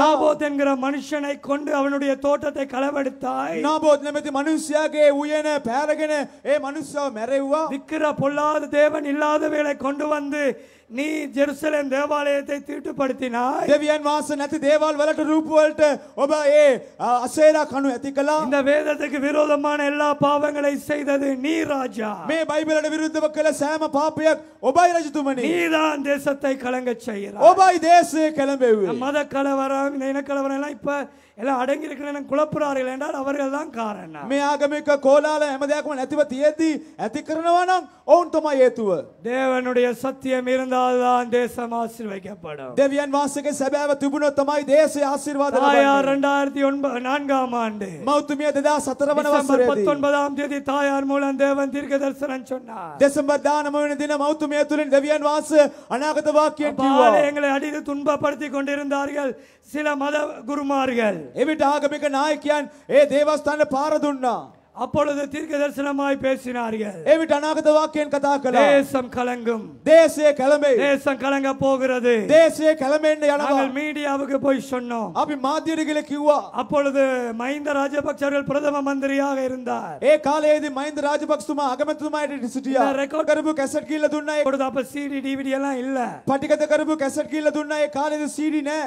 நாபோத் என்கிற மனுஷனை கொண்டு அவனுடைய தோட்டத்தை களவெடுத்தாய் நாபோத் නැමැති මිනිසයාගේ ஏ உயன பேரகன ஏ மனுஷோ மறைவா விக்கிர பொல்லாத தேவன் இல்லாத வேலை கொண்டு வந்து நீ ஜெருசலேம் தேவாலயத்தை தீட்டுப்படுத்தினா தேவியன் வாசன் நத்து தேவால் வளட்டு ரூபு வளட்டு ஒப ஏ அசேரா கணு எத்திக்கலாம் இந்த வேதத்துக்கு விரோதமான எல்லா பாவங்களை செய்தது நீ ராஜா மே பைபிளோட விருத்த மக்கள சேம பாப்பிய ஒபாய் ரஜிதுமணி தான் தேசத்தை கலங்க செய்கிறார் ஒபாய் தேச கிளம்பு மத கலவரம் இந்த இனக்கலவரம் எல்லாம் இப்போ எல்லாம் அடங்கி இருக்கிறேன்னு குழப்புறார்கள் என்றால் அவர்கள் தான் காரணம் මේ ආගමික කෝලාල හැම දෙයක්ම නැතිව තියෙද්දී ඇති කරනවා නම් ඔවුන් තමයි හේතුව தேவனுடைய சத்தியம் இருந்தால் தான் தேசம் ஆசீர்வதிக்கப்படும் දෙවියන් වහන්සේගේ සැබෑව තිබුණොත් තමයි දේශය ආශිර්වාද ලබන්නේ ரெண்டாயிரத்தி ஒன்பது நான்காம் ஆண்டு மௌத்துமிய 2004 வன வருஷம் 19ஆம் தேதி தாயார் மூலம் தேவன் தீர்க்க தரிசனம் சொன்னார் டிசம்பர் 19 වෙනි දින மௌத்துமிய තුලින් දෙවියන් වහන්සේ අනාගත වාක්‍යයෙන් කිව්වා පාලයங்களை அடித்து துன்பப்படுத்தி கொண்டிருந்தார்கள் சில மத குருமார்கள் එවිට ආගමික නායකයන් ඒ දේවස්ථානට පාර දුන්නා. அப்பொழுது தீர்க்க தரிசனமாய் பேசினார்கள் එවිට අනාගත වාක්‍යයෙන් කතා කළා. தேசம் கலங்கும் දේශය කැළඹේ. தேசம் கலங்க போகிறது දේශය කැළඹෙන්න යනවා. நாங்கள் மீடியாவுக்கு போய் சொன்னோம் අපි මාධ්‍යයට කියලා කිව්වා. அப்பொழுது மஹிந்த ராஜபக்சர்கள் பிரதம மந்திரியாக இருந்தார் ඒ කාලයේදී මහින්ද රාජපක්ෂතුමා අගමැතිතුමාට සිටියා. ඉතින් රෙකෝඩ් කරපු කැසට් කියලා දුන්නා. ඒ அப்பொழுது அப்ப சிடி டிவிடி எல்லாம் இல்ல. පටිගත කරපු කැසට් කියලා දුන්නා. ඒ කාලේදී CD නෑ.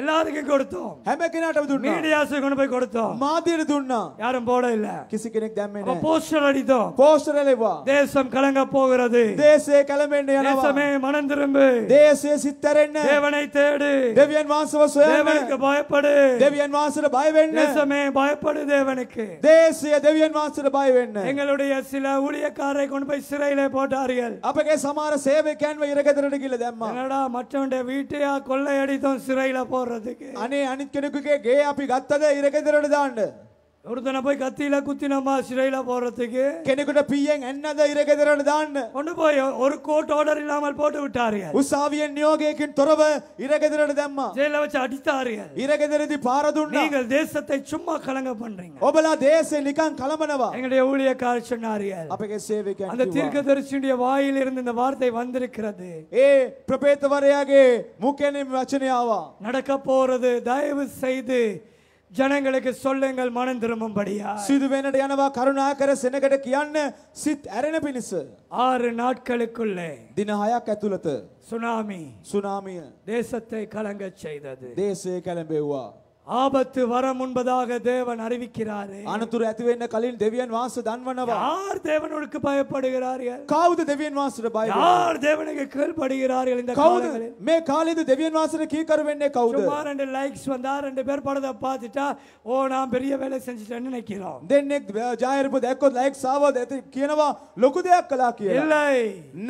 எல்லாருக்கும் கொடுத்தோம் හැමකෙනාටම දුන්නා මීඩියාස්ට கொண்டு போய் கொடுத்தோம் මාධ්‍යට துண்ணா யாரும் போட இல்ல කිසි කෙනෙක් දැම්මේ போஸ்டர் அடித்தோம் போஸ்டர் எல்லாம் தேசம் கலங்க போகிறது தேசே கலமெண்டு தேசமே மனம் திரும்பு தேசே சித்தரென்ன தேவனை தேடு தேவியன் வாசவ தேவனுக்கு பயப்படு தேவியன் வாசல பய වෙන්න தேசமே பயப்படு தேவனுக்கு தேசிய தேவியன் வாசல பய වෙන්න எங்களுடைய சில ஊழியக்காரரை கொண்டு போய் சிறையிலே போட்டார்கள் அப்பகே சமார சேவைக்கான்வ இறகதரடிக்கல දැම්මා என்னடா மற்றவனுடைய வீட்டையா கொள்ளையடித்தோம் சிறையில போ කවරදක අනේ අනිත් කෙනෙකුගේ ගේ අපි ගත්තද ඉරගෙදරට දාන්න ஒருத்தனை போய் கத்தியில குத்தினமா சிறையில போறதுக்கு கெனகுட பியங் என்னத இறகுதரன் தான் கொண்டு போய் ஒரு கோர்ட் ஆர்டர் இல்லாமல் போட்டு விட்டாரு உசாவியன் நியோகேக்கின் துறவ இறகுதரன் தம்மா ஜெயில வச்சு அடித்தாரு இறகுதரதி பாரதுண்டா நீங்கள் தேசத்தை சும்மா கலங்க பண்றீங்க ஒபலா தேச நிகான் கலமனவா எங்களுடைய ஊழியக்காரர் சொன்னாரு அப்பகே சேவிக்க அந்த தீர்க்கதரிசியுடைய வாயில் இருந்து இந்த வார்த்தை வந்திருக்கிறது ஏ வரையாக மூக்கேனி வச்சனையாவா நடக்க போறது தயவு செய்து ජනங்களுக்கு සොල්ලෙන්ගල් මනන් திரும்பும்படியா සිදුවෙනට යනවා කරුණාකර සෙනකට කියන්න සිත් ඇරෙන පිණිස ஆறு நாட்களுக்குள்ளே දින 6ක් ඇතුළත சுனாமி சுனாமிය தேசத்தை கலங்கச் செய்தது தேசය කැළඹෙව්වා ආපத்து වර முன்பதாக தேவன் அறிவிக்கிறாரே අනතුරු ඇති වෙන්න කලින් දෙවියන් වහන්සේ දන්වනවා யார் தேவனுக்கு பயப்படுகிறார்கள் කවුද දෙවියන් වහන්සේට බය වෙන්නේ யார் தேவனுக்கு கீழ்ப்படுகிறார்கள் இந்த காலங்களில் කවුද මේ කාලේදී දෙවියන් වහන්සේට කීකරු වෙන්නේ කවුද சும்மா ரெண்டு லைக்ஸ் வந்தா ரெண்டு பேர் படத்தை பார்த்துட்டா ஓ நான் பெரிய வேலை செஞ்சுட்டேன்னு நினைக்கிறோம் දෙන්නෙක් ජායරපු දැක්කොත් ලයික්ස් ආවද ඇති කියනවා ලොකු දෙයක් කළා කියලා இல்லை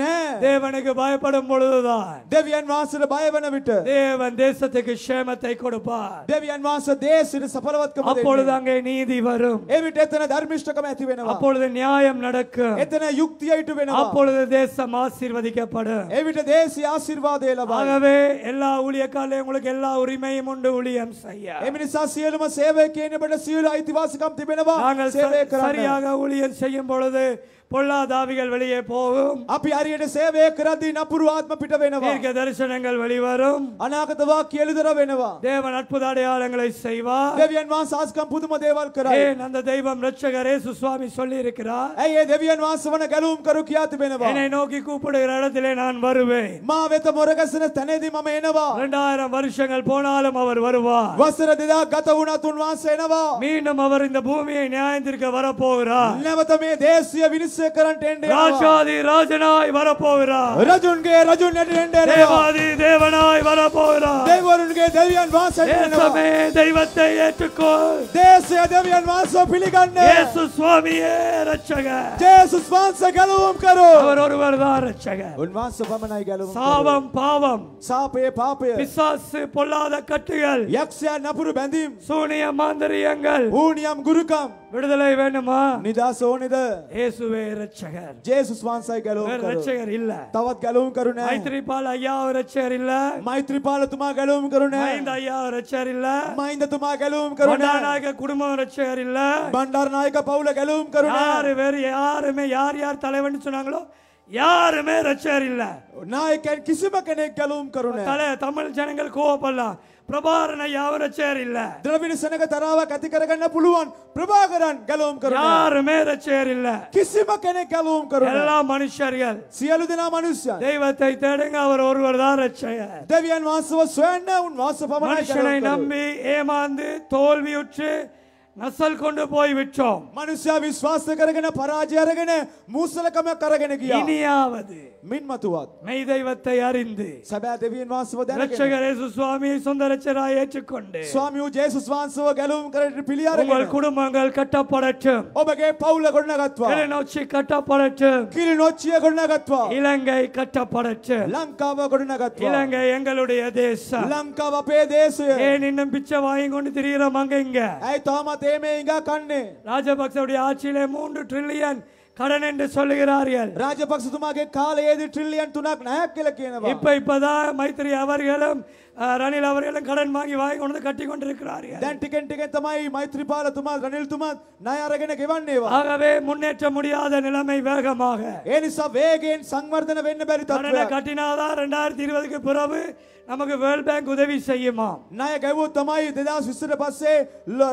නෑ தேவனுக்கு பயப்படும் பொழுதுதான் දෙවියන් වහන්සේට බය වෙන විට தேவன் தேசத்துக்கு ക്ഷേமத்தை கொடுப்பார் දෙවියන් වහන්සේ දේශිර සපලවත්කම அப்பொழுது அங்கே நீதி வரும். එවිට එතන ධර්මිෂ්ඨකම ඇති වෙනවා. அப்பொழுது நியாயம் நடக்கும். එතන யுக்திය ඊට වෙනවා. அப்பொழுது தேசம் ஆசீர்வதிக்கப்படும். එවිට தேசிய ආශිර්වාදය ஆகவே எல்லா ஊழியக்காரர்களே உங்களுக்கு எல்லா உரிமையும் உண்டு ஊழியம் செய்ய. ඒ නිසා සියලුම සේවකයන් ඔබට සියලු අයිතිවාසිකම් තිබෙනවා. සේවය சரியாக ஊழியம் செய்யும் பொழுது பொல்லாதாவிகள் வெளியே போகும் அப்படி அறியடை சேவையே கிரதி நப்புரு ஆத்ம பிட்ட வேணவா தரிசனங்கள் வெளிவரும் வரும் வாக்கு எழுதுற வேணவா தேவன் அற்புத அடையாளங்களை செய்வார் தேவியன் வாஸ் ஆஸ்கம் புதும தேவால் கிரேன் அந்த தெய்வம் ரட்சகர் ஏசு சுவாமி சொல்லி இருக்கிறார் நோக்கி கூப்பிடுகிற இடத்திலே நான் வருவேன் மா வெத்த முருகசன தனேதி என்னவா இரண்டாயிரம் வருஷங்கள் போனாலும் அவர் வருவார் வசர திதா கத உணா துன் வாச மீண்டும் அவர் இந்த பூமியை நியாயந்திருக்க வரப்போகிறார் தேசிய வினிசு ராஜசேகர் అంటే ఏంటి ராஜாதி ராஜனாய் வரப்போகிறார் ரஜுன்கே கலும் சாபம் பாவம் சாபே பாபே பொல்லாத கட்டுகள் யக்ஷ நபுரு பந்தீம் சூனிய மாந்தரியங்கள் ஊனியம் குருகம் விடுதலை வேணுமா நிதா சோனித இயேசுவே இரட்சகர் இயேசு சுவாம்சாய் கலவும் கரு இரட்சகர் இல்ல தவத் கலவும் கருணை மைத்ரிபால் ஐயா இரட்சகர் இல்ல மைத்ரிபால துமா கலவும் கருணை மைந்த ஐயா இரட்சகர் இல்ல மைந்த துமா கலவும் கருணை பண்டார் குடும்ப இரட்சகர் இல்ல பண்டார் நாயக பவுல கலவும் கருணை யாரு வேறு யாருமே யார் யார் தலைவன் சொன்னாங்களோ யாருமே இரட்சகர் இல்ல நாயக்கன் கிசுமக்கனே கலவும் கருணை தலை தமிழ் ஜனங்கள் கோவப்படலாம் ප්‍රභාරණ යාවන චේරිල්ල. ද්‍රවිඩ සනක තරාවක් ඇති කරගන්න පුළුවන් ප්‍රභාකරන් ගැලවම් කරන. යාර මේර චේරිල්ල. කිසිම කෙනෙක් ගැලවම් කරන. எல்லா மனுஷர்கள். සියලු දෙනා මනුෂ්‍යයන්. தெய்வத்தை தேடுங்க அவர் ஒருவர் தான் ரட்சகர். දෙවියන් වහන්සේව සොයන්න උන් වහන්සේ පමණයි. මනුෂ්‍යයන් නම්බි ඒමාන්දු තෝල්වියුற்று நசல் கொண்டு போய் விட்டோம் மனுஷா விசுவாச கருகன பராஜய அருகன மூசலக்கம கருகன இனியாவது மின்மதுவாத் மெய் தெய்வத்தை அறிந்து சபா தேவியின் வாசுவ தரச்சகர் இயேசு சுவாமி சொந்த ரட்சராய் ஏற்றுக்கொண்டு சுவாமி இயேசு சுவாசுவ கலவும் கரெக்ட் பிளியார் உங்கள் குடும்பங்கள் கட்டப்படட்டும் ஒபகே பவுல கொண்டகத்வ கிளிநொச்சி கட்டப்படட்டும் கிளிநொச்சிய கொண்டகத்வ இலங்கை கட்டப்படட்டும் லங்காவ கொண்டகத்வ இலங்கை எங்களுடைய தேசம் லங்காவ பே தேசம் ஏன் இன்னும் பிச்சை வாங்கி கொண்டு திரியற மங்க இங்க ஐ தாமா தேமேங்கா கண்ணு ராஜபக்சவுடைய ஆட்சியிலே மூன்று ட்ரில்லியன் கடன் என்று சொல்லுகிறார்கள் ராஜபக்ச துமாக கால ஏது ட்ரில்லியன் துணாக் நாயக்கிலக்கு இப்ப இப்பதான் மைத்திரி அவர்களும் ரணில் அவர்களும் கடன் வாங்கி வாங்கி கொண்டு கட்டி கொண்டிருக்கிறார் දැන් டிக்கெட் ටිකෙන් තමයි මෛත්‍රීපාල තුමා රනිල් තුමා ණය අරගෙන ஆகவே முன்னேற்ற முடியாத நிலைமை வேகமாக ඒ නිසා වේගයෙන් සංවර්ධන වෙන්න බැරි கட்டினாதான் ரெண்டாயிரத்தி இருபதுக்கு பிறகு நமக்கு வேர்ல்ட் பேங்க் உதவி செய்யுமா ණය ගැවුවොත් තමයි 2020ට පස්සේ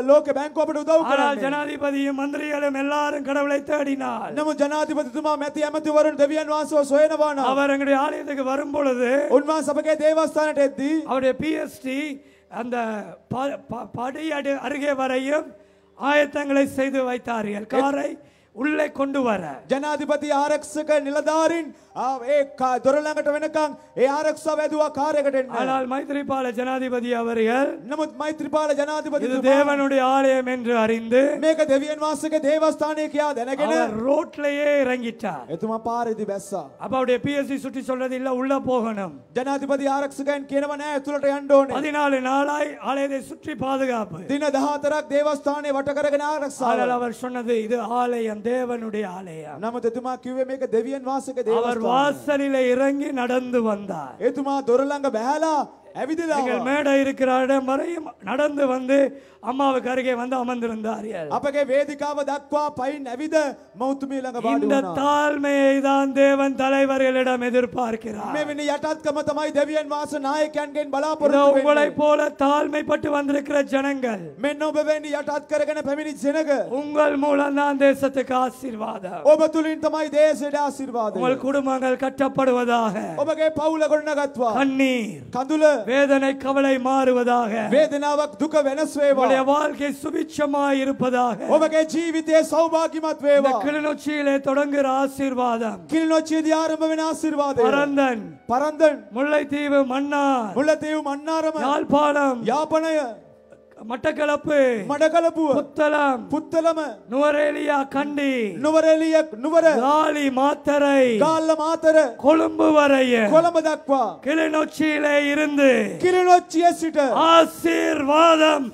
ලෝක බැංකුව අපට උදව් කරන්නේ ஆனால் ஜனாதிபதியும் மந்திரிகளும் எல்லாரும் கடவுளை தேடினார் நம்ம ஜனாதிபதிතුමා මැති ඇමතිවරුන් வரும் වහන්සේව සොයනවා නම් அவர் எங்களுடைய ஆலயத்துக்கு வரும் பொழுது උන්වහන්සේ අපගේ දේවස්ථානට அவருடைய பிஎஸ்டி அந்த படி அருகே வரையும் ஆயத்தங்களை செய்து வைத்தார்கள் காரை உள்ளே கொண்டு வர ஜனாதிபதி ஆரக்ஷக நிலதாரின் ඒ දොරළඟට වෙනකං ඒ ආරක්ෂාව ඇදුවා කාර්යකට එන්න. ஆனால் மைத்ரிபால ஜனாதிபதி அவர்கள் නමුත් மைத்ரிபால ජනාධිපති இது தேவனுடைய ஆலயம் என்று அறிந்து මේක දෙවියන් වහන්සේගේ දේවස්ථානය කියලා දැනගෙන அவர் ரோட்லயே இறங்கிட்டார். එතුමා පාරේදී බැස්සා. அப்ப அவருடைய பிஎஸ்சி சுற்றி சொல்றது இல்ல உள்ள போகணும். ජනාධිපති ආරක්ෂකයන් කියනවා නෑ ඇතුළට යන්න ඕනේ. 14 நாளாய் ஆலயத்தை சுற்றி பாதுகாப்பு. දින 14ක් දේවස්ථානය වට කරගෙන ආරක්ෂාව. ஆனால் அவர் சொன்னது இது ஆலயம் தேவனுடைய ஆலயம். නමුත් එතුමා කිව්වේ මේක දෙවියන් වහන්සේගේ දේවස්ථානය. வாசலிலே இறங்கி நடந்து வந்தார் எதுமா துரலங்க வேலா எங்கள் மேடை இடம் மறையும் நடந்து வந்து அம்மாவுக்கு அருகே வந்து அமர்ந்திருந்தார் அப்பகே வேதிக்காவ தக்வா பைன் அவித மௌத்துமிலங்க இந்த தாழ்மையை தான் தேவன் தலைவர்களிடம் எதிர்பார்க்கிறார் மேவினி யட்டாத்கம தமாய் தேவியன் வாச நாயக்கன்கேன் பலாபுரம் உங்களை போல தாழ்மைப்பட்டு வந்திருக்கிற ஜனங்கள் மென் ඔබවැනි යටත් කරගෙන පැමිණි ජනක உங்கள் மூலம் தான் தேசத்துக்கு ஆசீர்வாதம் ඔබ තුලින් තමයි දේශයට உங்கள் குடும்பங்கள் கட்டப்படுவதாக ඔබගේ பவுல ගොඩනගත්වා கண்ணீர் கதுல வேதனை கவலை மாறுவதாக வேதனாவக் துக்க வெனஸ் வேவா உடைய வாழ்க்கை சுபிச்சமாய் இருப்பதாக ඔබගේ ජීවිතය சௌபாகிமத் வேவா වේවා கிளிநொச்சியிலே தொடங்குகிற ஆசீர்வாதம் கிளிநொச்சியது ஆரம்ப ஆசீர்வாதம் ආශිර්වාදය பரந்தன் பரந்தன் முல்லைத்தீவு மன்னார் முல்லைத்தீவு மன்னாரம் யாழ்ப்பாணம் யாபனය மட்டக்களப்பு மடகளப்பு புத்தளம் புத்தளம் நுவரேலியா கண்டி நுவரேலியா நுவர காலி மாத்தரை கால மாத்தர கொழும்பு வரைய கொலம்பு தாக்வா கிளிநொச்சியில இருந்து கிளிநொச்சி சிட்ட ஆசீர்வாதம்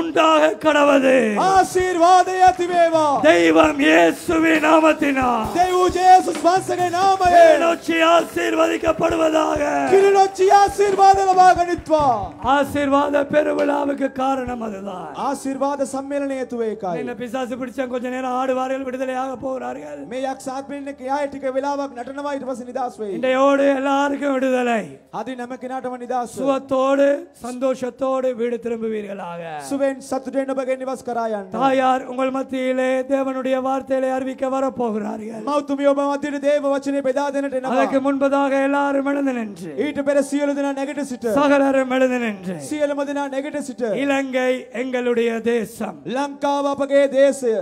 உண்டாக கடவது ஆசೀರ್ವಾದ ಯತಿವೇವಾ தெய்வம் இயேசுவின் நாமத்தினால் தேவு ஜேசு ஸ்வாசக நாம கிளிநொச்சி ஆசீர்வதிக்கப்படுவதாக கிளிநொச்சி ஆசீர்வாதமாக நித்வா ஆசீர்வாத பெருவிழாவுக்கு காரணம் சம்மேளனம் அதுதான் ஆசீர்வாத என்ன பிசாசு பிடிச்சா கொஞ்ச நேரம் ஆடுவார்கள் விடுதலையாக போகிறார்கள் மே விழாவாக நிதாஸ்வே எல்லாருக்கும் விடுதலை அது நமக்கு சுவத்தோடு சந்தோஷத்தோடு வீடு திரும்புவீர்களாக சுவேன் பகை நிவாஸ்கராயன் தாயார் உங்கள் மத்தியிலே தேவனுடைய வார்த்தையிலே அறிவிக்க வர போகிறார்கள் மௌத்துமியோ மத்தியிலே தேவ வச்சனை அதற்கு முன்பதாக எல்லாரும் எழுந்து நின்று ஈட்டு பெற நெகட்டிவ் சிட்டு சகலரும் எழுந்து நின்று நெகட்டிவ் சிட்டு இலங்கை இலங்கை எங்களுடைய தேசம் ලංකාව தேசிய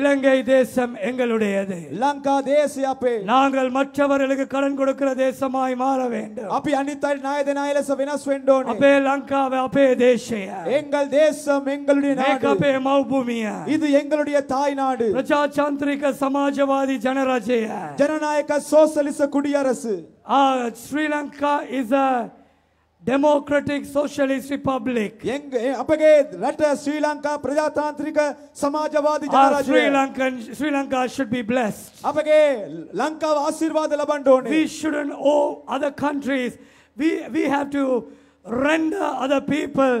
இலங்கை தேசம் எங்களுடையது லங்கா தேசிய අපේ நாங்கள் மற்றவர்களுக்கு கடன் கொடுக்கிற தேசமாய் மாற வேண்டும் අපි අනිත් අයට ණය දෙන අය ලෙස වෙනස් වෙන්න ඕනේ අපේ ලංකාව අපේ நாடு අපේ මව්භූමිය இது எங்களுடைய தாய் நாடு பிரஜாச்சாந்திரிக சமாஜவாதி ஜனராஜய ஜனநாயக சோசலிச குடியரசு Uh, Sri Lanka is democratic socialist republic ಎಂಗ್ Sri Lankan Sri Lanka should be blessed අපගේ we shouldn't owe other countries we we have to render other people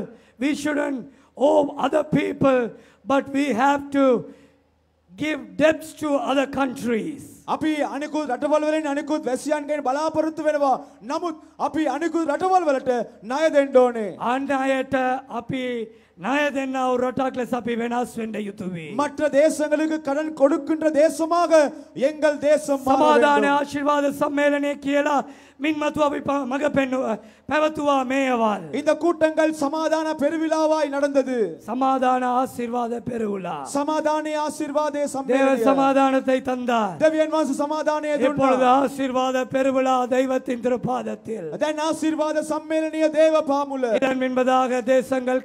we shouldn't owe other people but we have to give debts to other countries අපි අනිකුත් රටවල් වලින් අනිකුත් වැසියන්ගෙන් බලාපොරොත්තු වෙනවා. නමුත් අපි අනිකුත් රටවල් වලට ණය දෙන්න ඕනේ. ආණ්ඩායට අපි நாயதென்னா ரொட்டாக்ல சபை வேணாஸ் வென்ற யுத்துவி மற்ற தேசங்களுக்கு கடன் கொடுக்கின்ற தேசமாக எங்கள் தேசம் சமாதான ஆசீர்வாத சம்மேளனே கீழா மின்மத்துவாவை மகப்பெண் பெவத்துவா மேயவால் இந்த கூட்டங்கள் சமாதான பெருவிழாவாய் நடந்தது சமாதான ஆசீர்வாத பெருவிழா சமாதான ஆசீர்வாத தேவன் சமாதானத்தை தந்தா தேவியன் வாசு சமாதான இப்பொழுது ஆசீர்வாத பெருவிழா தெய்வத்தின் திருப்பாதத்தில் தென் ஆசீர்வாத சம்மேளனிய தேவ பாமுல இதன் என்பதாக தேசங்கள்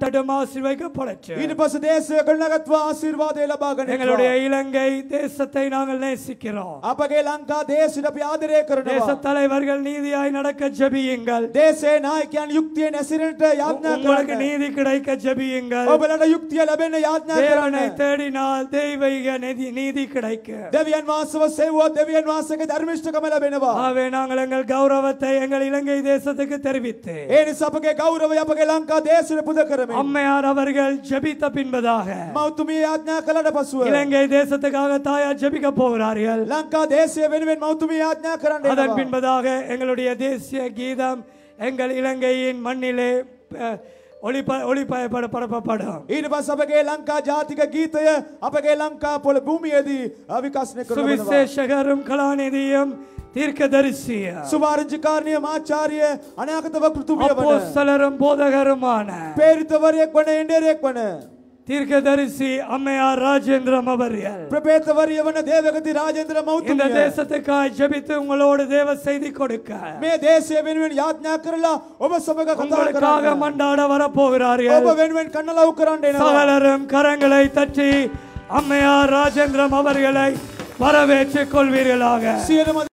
எத்தடும் ஆசீர்வைக்கு பழச்சு இனி பச தேச கண்ணகத்துவ ஆசீர்வாதம் இலபாக எங்களுடைய இலங்கை தேசத்தை நாங்கள் நேசிக்கிறோம் அப்பகை லங்கா தேச ஆதரேக்கிறோம் தேச தலைவர்கள் நீதியாய் நடக்க ஜபியுங்கள் தேச நாய்க்கான் யுக்தியை நெசிரிட்டு யாத்னாக்களுக்கு நீதி கிடைக்க ஜபியுங்கள் அவர்களோட யுக்தியை லபென யாத்னாக்களை தேடினால் தெய்வீக நிதி நீதி கிடைக்க தேவியன் வாசவ செய்வோ தேவியன் வாசக தர்மிஷ்டகம் லபெனவா ஆவே நாங்கள் எங்கள் கௌரவத்தை எங்கள் இலங்கை தேசத்துக்கு தெரிவித்து ஏனி சபகே கௌரவ அப்பகை லங்கா தேச புதக்கிறோம் அம்மையார் அவர்கள் ஜெபித்த பின்பதாக இலங்கை தேசத்துக்காக தாயார் ஜபிக்க போகிறார்கள் லங்கா தேசிய வெனுவென் மௌத்துமி ஆజ్ఞా කරන්න அதன் பின்பதாக எங்களுடைய தேசிய கீதம் எங்கள் இலங்கையின் மண்ணிலே ஒளிப ஒளிபயப்பட பரப்பப்படும் ඊට පස්සේ අපගේ ලංකා ජාතික ගීතය අපගේ ලංකා පොළ භූමියේදී විකාශනය தீர்க்கதரிசிய சுபாரஞ்சுக்காரனியம் ஆச்சாரிய அநாகத வக்ருத்துமிய போதகருமான பேரித்தவர் ஏக்வன எண்டேர் ஏக்வன தீர்க்கதரிசி அம்மையார் ராஜேந்திர அவர்கள் பிரபேத்தவர் யவன தேவகதி ராஜேந்திர இந்த தேசத்துக்காய் ஜெபித்து உங்களோடு தேவ செய்தி கொடுக்க மே தேசிய வென்வென் யாத்னா கரலா சபக உங்களுக்காக மண்டாட வர போகிறார்கள் ஒப வென்வென் கண்ணல உக்கராண்டே சகலரும் கரங்களை தட்டி அம்மையார் ராஜேந்திரம் அவர்களை வரவேற்றுக் கொள்வீர்களாக